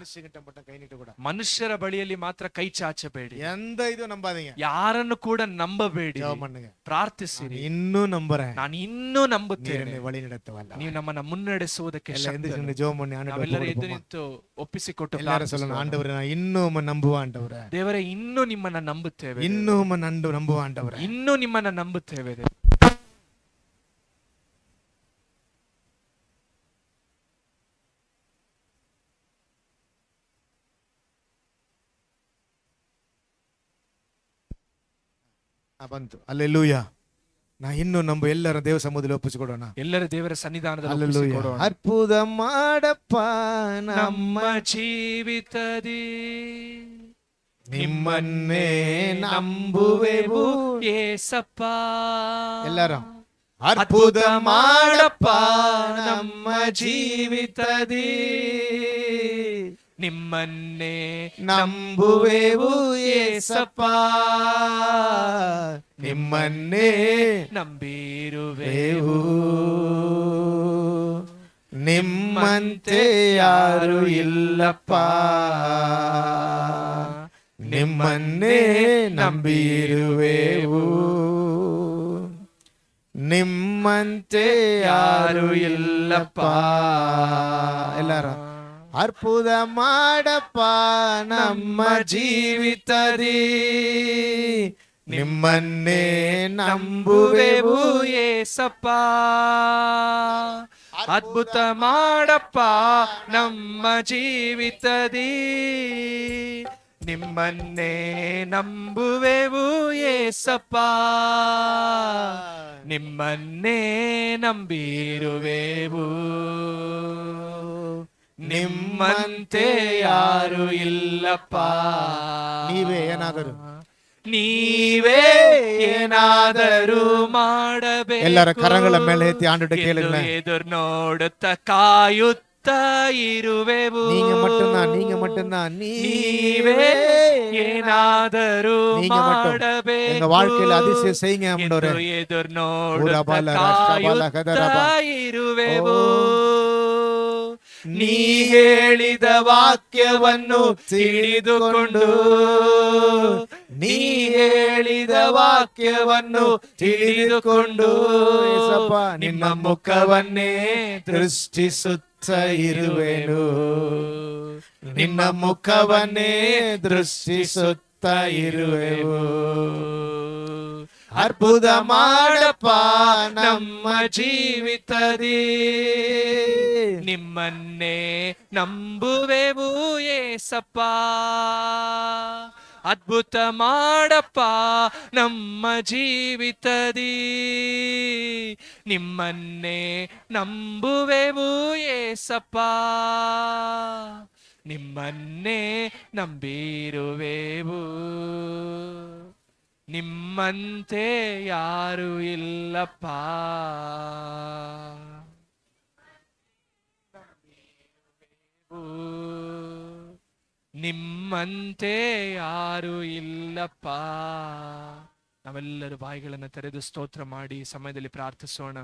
ಮನುಷ್ಯರ ಬಳಿಯಲ್ಲಿ ಮಾತ್ರ ಕೈ ಚಾಚಬೇಡಿ ಎಂದ ಇದು ಯಾರನ್ನು ಕೂಡ ನಂಬಬೇಡಿ ಪ್ರಾರ್ಥಿಸಿ ಇನ್ನೂ ನಂಬರ ನಾನು ಇನ್ನೂ ನಂಬುತ್ತೇನೆ ನಡೆತವಲ್ಲ ನೀವು ನಮ್ಮನ್ನ ಮುನ್ನಡೆಸುವುದಕ್ಕೆ ಆಂಡವರ ಇನ್ನೂ ನಂಬುವ ಆಂಡವರ ದೇವರೇ ಇನ್ನೂ ನಿಮ್ಮನ್ನ ನಂಬುತ್ತೇವೆ ಇನ್ನೂ ನಂಬುವ ಆಂಡವರ ಇನ್ನೂ ನಿಮ್ಮನ್ನ ನಂಬುತ್ತೇವೆ ಬಂತು ಅಲ್ಲೆಲ್ಲೂಯ್ಯ ನಾ ಇನ್ನು ನಮ್ಮ ಎಲ್ಲರ ದೇವ ಸಮುದ್ರ ಒಪ್ಪಿಸಿಕೊಡೋಣ ಎಲ್ಲರ ದೇವರ ಸನ್ನಿಧಾನದ ಅಲ್ಲೆಲ್ಲೂಯ್ಯ ಅರ್ಪುದ ಮಾಡಪ್ಪ ನಮ್ಮ ಜೀವಿತದಿ ನಿಮ್ಮನ್ನೇ ನಂಬುವೆವು ಏಸಪ್ಪ ಎಲ್ಲರ ಅರ್ಪುದ ಮಾಡಪ್ಪ ನಮ್ಮ ಜೀವಿತದಿ ನಿಮ್ಮನ್ನೇ ನಂಬುವೆವು ಏಸಪ್ಪ ನಿಮ್ಮನ್ನೇ ನಂಬಿರುವೆವು ನಿಮ್ಮಂತೆ ಯಾರು ಇಲ್ಲಪ್ಪ ನಿಮ್ಮನ್ನೇ ನಂಬಿರುವೆವು ನಿಮ್ಮಂತೆ ಯಾರು ಇಲ್ಲಪ್ಪ ಎಲ್ಲಾರ ಅರ್ಪುದಮಾಡಪ್ಪ ನಮ್ಮ ಜೀವಿತರಿ ನಿಮ್ಮನ್ನೇ ನಂಬುವೆವು ಏಸಪ್ಪ ಅದ್ಭುತ ಮಾಡಪ್ಪ ನಮ್ಮ ಜೀವಿತದಿ ನಿಮ್ಮನ್ನೇ ನಂಬುವೆವು ಏಸಪ್ಪ ನಿಮ್ಮನ್ನೇ ನಂಬಿರುವೆವು ನಿಮ್ಮಂತೆ ಯಾರು ಇಲ್ಲಪ್ಪ ನೀವೇ ಏನಾದರೂ ನೀವೇ ಏನಾದರೂ ಮಾಡಬೇಕು ಎಲ್ಲರ ಕರಗಳ ಮೇಲೆ ಎತ್ತಿ ಆಂಡುಟ ಕೇಳುಗಳ ಎದುರು ನೋಡುತ್ತ ಕಾಯುತ್ತ ಇರುವೆವು ನೀಂಗ ಮಟ್ಟನ್ನ ನೀಂಗ ಮಟ್ಟನ್ನ ನೀವೇ ಏನಾದರೂ ಮಾಡಬೇಕು எங்க வாழ்க்கையில அதிசயம் செய்யுங்க ஆண்டவரே எதிர் ನೋಡುತ್ತ ಕಾಯುತ್ತ ಇರುವೆವು ನೀ ಹೇಳಿದ ವಾಕ್ಯವನ್ನು ತಿಳಿದುಕೊಂಡು ನೀ ಹೇಳಿದ ವಾಕ್ಯವನ್ನು ತಿಳಿದುಕೊಂಡು ನಿಮ್ಮ ಮುಖವನ್ನೇ ದೃಷ್ಟಿಸುತ್ತ ಇರುವೆನು ನಿಮ್ಮ ಮುಖವನ್ನೇ ದೃಷ್ಟಿಸುತ್ತ ಇರುವೆವು ಅದ್ಭುತ ಮಾಡಪ್ಪ ನಮ್ಮ ಜೀವಿತದಿ ನಿಮ್ಮನ್ನೇ ನಂಬುವೆವು ಏಸಪ್ಪ ಅದ್ಭುತ ಮಾಡಪ್ಪ ನಮ್ಮ ಜೀವಿತದಿ ನಿಮ್ಮನ್ನೇ ನಂಬುವೆವು ಏಸಪ್ಪ ನಿಮ್ಮನ್ನೇ ನಂಬಿರುವೆವು ನಿಮ್ಮಂತೆ ಯಾರು ಇಲ್ಲಪ್ಪ ನಿಮ್ಮಂತೆ ಯಾರು ಇಲ್ಲಪ್ಪ ನಾವೆಲ್ಲರೂ ಬಾಯಿಗಳನ್ನು ತೆರೆದು ಸ್ತೋತ್ರ ಮಾಡಿ ಸಮಯದಲ್ಲಿ ಪ್ರಾರ್ಥಿಸೋಣ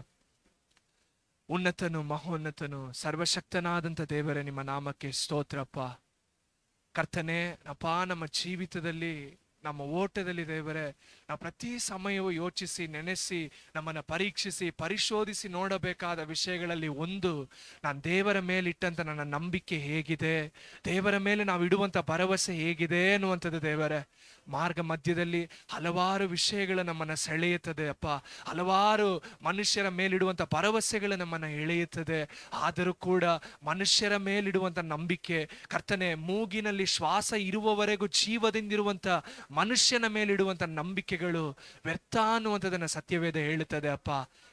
ಉನ್ನತನು ಮಹೋನ್ನತನು ಸರ್ವಶಕ್ತನಾದಂಥ ದೇವರೇ ನಿಮ್ಮ ನಾಮಕ್ಕೆ ಸ್ತೋತ್ರಪ್ಪ ಕರ್ತನೆ ಅಪ್ಪ ನಮ್ಮ ಜೀವಿತದಲ್ಲಿ ನಮ್ಮ ಓಟದಲ್ಲಿ ದೇವರೇ ನಾವು ಪ್ರತಿ ಸಮಯವೂ ಯೋಚಿಸಿ ನೆನೆಸಿ ನಮ್ಮನ್ನು ಪರೀಕ್ಷಿಸಿ ಪರಿಶೋಧಿಸಿ ನೋಡಬೇಕಾದ ವಿಷಯಗಳಲ್ಲಿ ಒಂದು ನಾನು ದೇವರ ಮೇಲಿಟ್ಟಂಥ ನನ್ನ ನಂಬಿಕೆ ಹೇಗಿದೆ ದೇವರ ಮೇಲೆ ನಾವು ಇಡುವಂಥ ಭರವಸೆ ಹೇಗಿದೆ ಅನ್ನುವಂಥದ್ದು ದೇವರೇ ಮಾರ್ಗ ಮಧ್ಯದಲ್ಲಿ ಹಲವಾರು ವಿಷಯಗಳು ನಮ್ಮನ್ನು ಸೆಳೆಯುತ್ತದೆ ಅಪ್ಪ ಹಲವಾರು ಮನುಷ್ಯರ ಮೇಲಿಡುವಂಥ ಭರವಸೆಗಳು ನಮ್ಮನ್ನು ಎಳೆಯುತ್ತದೆ ಆದರೂ ಕೂಡ ಮನುಷ್ಯರ ಮೇಲಿಡುವಂಥ ನಂಬಿಕೆ ಕರ್ತನೆ ಮೂಗಿನಲ್ಲಿ ಶ್ವಾಸ ಇರುವವರೆಗೂ ಜೀವದಿಂದಿರುವಂಥ ಮನುಷ್ಯನ ಮೇಲಿಡುವಂಥ ನಂಬಿಕೆಗಳು ವ್ಯರ್ಥ ಅನ್ನುವಂಥದ್ದನ್ನು ಸತ್ಯವೇದ ಹೇಳುತ್ತದೆ ಅಪ್ಪ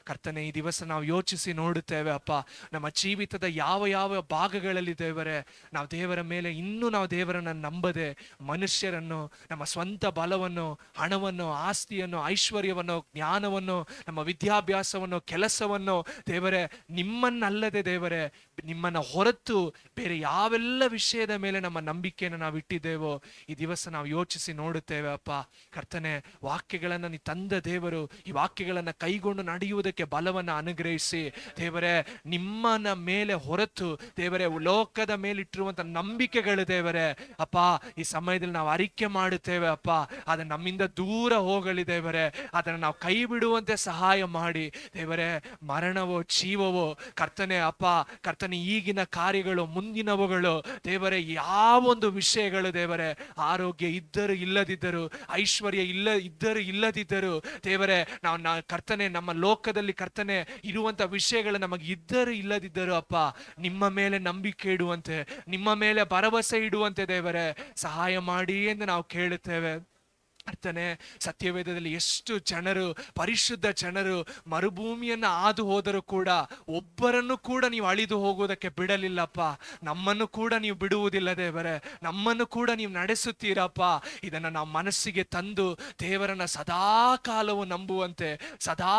ಕರ್ತನೆ ಈ ದಿವಸ ನಾವು ಯೋಚಿಸಿ ನೋಡುತ್ತೇವೆ ಅಪ್ಪ ನಮ್ಮ ಜೀವಿತದ ಯಾವ ಯಾವ ಭಾಗಗಳಲ್ಲಿ ದೇವರೇ ನಾವು ದೇವರ ಮೇಲೆ ಇನ್ನೂ ನಾವು ದೇವರನ್ನು ನಂಬದೆ ಮನುಷ್ಯರನ್ನು ನಮ್ಮ ಸ್ವಂತ ಬಲವನ್ನು ಹಣವನ್ನು ಆಸ್ತಿಯನ್ನು ಐಶ್ವರ್ಯವನ್ನು ಜ್ಞಾನವನ್ನು ನಮ್ಮ ವಿದ್ಯಾಭ್ಯಾಸವನ್ನು ಕೆಲಸವನ್ನು ದೇವರೇ ನಿಮ್ಮನ್ನಲ್ಲದೆ ದೇವರೇ ನಿಮ್ಮನ್ನು ಹೊರತು ಬೇರೆ ಯಾವೆಲ್ಲ ವಿಷಯದ ಮೇಲೆ ನಮ್ಮ ನಂಬಿಕೆಯನ್ನು ನಾವು ಇಟ್ಟಿದ್ದೇವೋ ಈ ದಿವಸ ನಾವು ಯೋಚಿಸಿ ನೋಡುತ್ತೇವೆ ಅಪ್ಪ ಕರ್ತನೆ ವಾಕ್ಯಗಳನ್ನು ನೀ ತಂದ ದೇವರು ಈ ವಾಕ್ಯಗಳನ್ನು ಕೈಗೊಂಡು ನಡೆಯುವುದಕ್ಕೆ ಅದಕ್ಕೆ ಬಲವನ್ನು ಅನುಗ್ರಹಿಸಿ ದೇವರೇ ನಿಮ್ಮನ ಮೇಲೆ ಹೊರತು ದೇವರೇ ಲೋಕದ ಮೇಲಿಟ್ಟಿರುವಂಥ ನಂಬಿಕೆಗಳು ದೇವರೇ ಅಪ್ಪ ಈ ಸಮಯದಲ್ಲಿ ನಾವು ಅರಿಕೆ ಮಾಡುತ್ತೇವೆ ಅಪ್ಪ ಅದನ್ನ ನಮ್ಮಿಂದ ದೂರ ಹೋಗಲಿ ದೇವರೇ ಅದನ್ನು ನಾವು ಕೈ ಬಿಡುವಂತೆ ಸಹಾಯ ಮಾಡಿ ದೇವರೇ ಮರಣವೋ ಜೀವವೋ ಕರ್ತನೆ ಅಪ್ಪ ಕರ್ತನೆ ಈಗಿನ ಕಾರ್ಯಗಳು ಮುಂದಿನವುಗಳು ದೇವರೇ ಯಾವೊಂದು ವಿಷಯಗಳು ದೇವರೇ ಆರೋಗ್ಯ ಇದ್ದರೂ ಇಲ್ಲದಿದ್ದರು ಐಶ್ವರ್ಯ ಇಲ್ಲ ಇದ್ದರೂ ಇಲ್ಲದಿದ್ದರು ದೇವರೇ ನಾವು ಕರ್ತನೆ ನಮ್ಮ ಲೋಕದಲ್ಲಿ ಕರ್ತನೆ ಇರುವಂತ ವಿಷಯಗಳು ನಮಗೆ ಇದ್ದರೂ ಇಲ್ಲದಿದ್ದರೂ ಅಪ್ಪ ನಿಮ್ಮ ಮೇಲೆ ನಂಬಿಕೆ ಇಡುವಂತೆ ನಿಮ್ಮ ಮೇಲೆ ಭರವಸೆ ಇಡುವಂತೆ ದೇವರೇ ಸಹಾಯ ಮಾಡಿ ಎಂದು ನಾವು ಕೇಳುತ್ತೇವೆ ಅರ್ಥನೆ ಸತ್ಯವೇದದಲ್ಲಿ ಎಷ್ಟು ಜನರು ಪರಿಶುದ್ಧ ಜನರು ಮರುಭೂಮಿಯನ್ನು ಆದು ಹೋದರೂ ಕೂಡ ಒಬ್ಬರನ್ನು ಕೂಡ ನೀವು ಅಳಿದು ಹೋಗುವುದಕ್ಕೆ ಬಿಡಲಿಲ್ಲಪ್ಪ ನಮ್ಮನ್ನು ಕೂಡ ನೀವು ಬಿಡುವುದಿಲ್ಲ ದೇವರೇ ನಮ್ಮನ್ನು ಕೂಡ ನೀವು ನಡೆಸುತ್ತೀರಪ್ಪ ಇದನ್ನು ನಾವು ಮನಸ್ಸಿಗೆ ತಂದು ದೇವರನ್ನ ಸದಾ ನಂಬುವಂತೆ ಸದಾ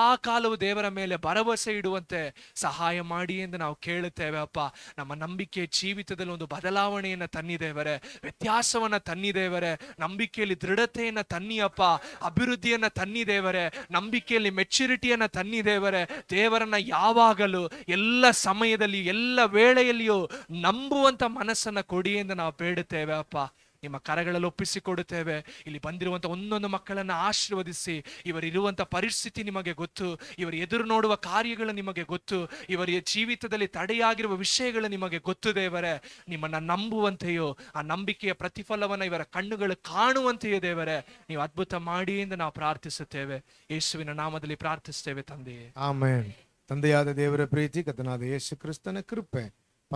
ದೇವರ ಮೇಲೆ ಭರವಸೆ ಇಡುವಂತೆ ಸಹಾಯ ಮಾಡಿ ಎಂದು ನಾವು ಕೇಳುತ್ತೇವೆ ಅಪ್ಪ ನಮ್ಮ ನಂಬಿಕೆ ಜೀವಿತದಲ್ಲಿ ಒಂದು ಬದಲಾವಣೆಯನ್ನು ತನ್ನಿದೇವರೇ ವ್ಯತ್ಯಾಸವನ್ನ ತನ್ನಿದೇವರೇ ನಂಬಿಕೆಯಲ್ಲಿ ದೃಢತೆಯನ್ನು ತನ್ನಿಯಪ್ಪ ಅಭಿವೃದ್ಧಿಯನ್ನ ತನ್ನಿ ದೇವರೇ ನಂಬಿಕೆಯಲ್ಲಿ ಮೆಚುರಿಟಿಯನ್ನ ತನ್ನಿ ದೇವರೇ ದೇವರನ್ನ ಯಾವಾಗಲೂ ಎಲ್ಲ ಸಮಯದಲ್ಲಿ ಎಲ್ಲ ವೇಳೆಯಲ್ಲಿಯೂ ನಂಬುವಂತ ಮನಸ್ಸನ್ನ ಕೊಡಿ ಎಂದು ನಾವು ಬೇಡುತ್ತೇವೆ ಅಪ್ಪ ನಿಮ್ಮ ಕರಗಳಲ್ಲಿ ಒಪ್ಪಿಸಿಕೊಡುತ್ತೇವೆ ಇಲ್ಲಿ ಬಂದಿರುವಂಥ ಒಂದೊಂದು ಮಕ್ಕಳನ್ನ ಆಶೀರ್ವದಿಸಿ ಇವರಿರುವಂತಹ ಪರಿಸ್ಥಿತಿ ನಿಮಗೆ ಗೊತ್ತು ಇವರು ಎದುರು ನೋಡುವ ಕಾರ್ಯಗಳು ನಿಮಗೆ ಗೊತ್ತು ಇವರ ಜೀವಿತದಲ್ಲಿ ತಡೆಯಾಗಿರುವ ವಿಷಯಗಳು ನಿಮಗೆ ಗೊತ್ತು ದೇವರೇ ನಿಮ್ಮನ್ನ ನಂಬುವಂತೆಯೋ ಆ ನಂಬಿಕೆಯ ಪ್ರತಿಫಲವನ್ನ ಇವರ ಕಣ್ಣುಗಳು ಕಾಣುವಂತೆಯೋ ದೇವರೇ ನೀವು ಅದ್ಭುತ ಮಾಡಿ ಎಂದು ನಾವು ಪ್ರಾರ್ಥಿಸುತ್ತೇವೆ ಯೇಸುವಿನ ನಾಮದಲ್ಲಿ ಪ್ರಾರ್ಥಿಸುತ್ತೇವೆ ತಂದೆಯೇ ಆಮೇಲೆ ತಂದೆಯಾದ ದೇವರ ಪ್ರೀತಿ ಕಥನಾದ ಯೇಸು ಕ್ರಿಸ್ತನ ಕೃಪೆ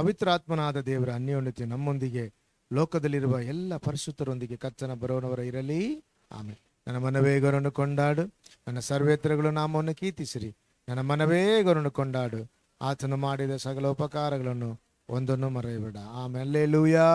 ಪವಿತ್ರಾತ್ಮನಾದ ದೇವರ ಅನ್ಯೋನ್ಯತೆ ನಮ್ಮೊಂದಿಗೆ ಲೋಕದಲ್ಲಿರುವ ಎಲ್ಲ ಪರಿಶುದ್ಧರೊಂದಿಗೆ ಕತ್ತನ ಬರೋನವರ ಇರಲಿ ಆಮೇಲೆ ನನ್ನ ಮನವೇಗರನ್ನು ಕೊಂಡಾಡು ನನ್ನ ಸರ್ವೇತ್ರಗಳು ನಾಮವನ್ನು ಕೀರ್ತಿಸಿರಿ ನನ್ನ ಮನವೇಗರನ್ನು ಕೊಂಡಾಡು ಆತನು ಮಾಡಿದ ಸಕಲ ಉಪಕಾರಗಳನ್ನು ಒಂದನ್ನು ಮರೆಯಬೇಡ ಆಮೇಲೆ ಲೂಯಾ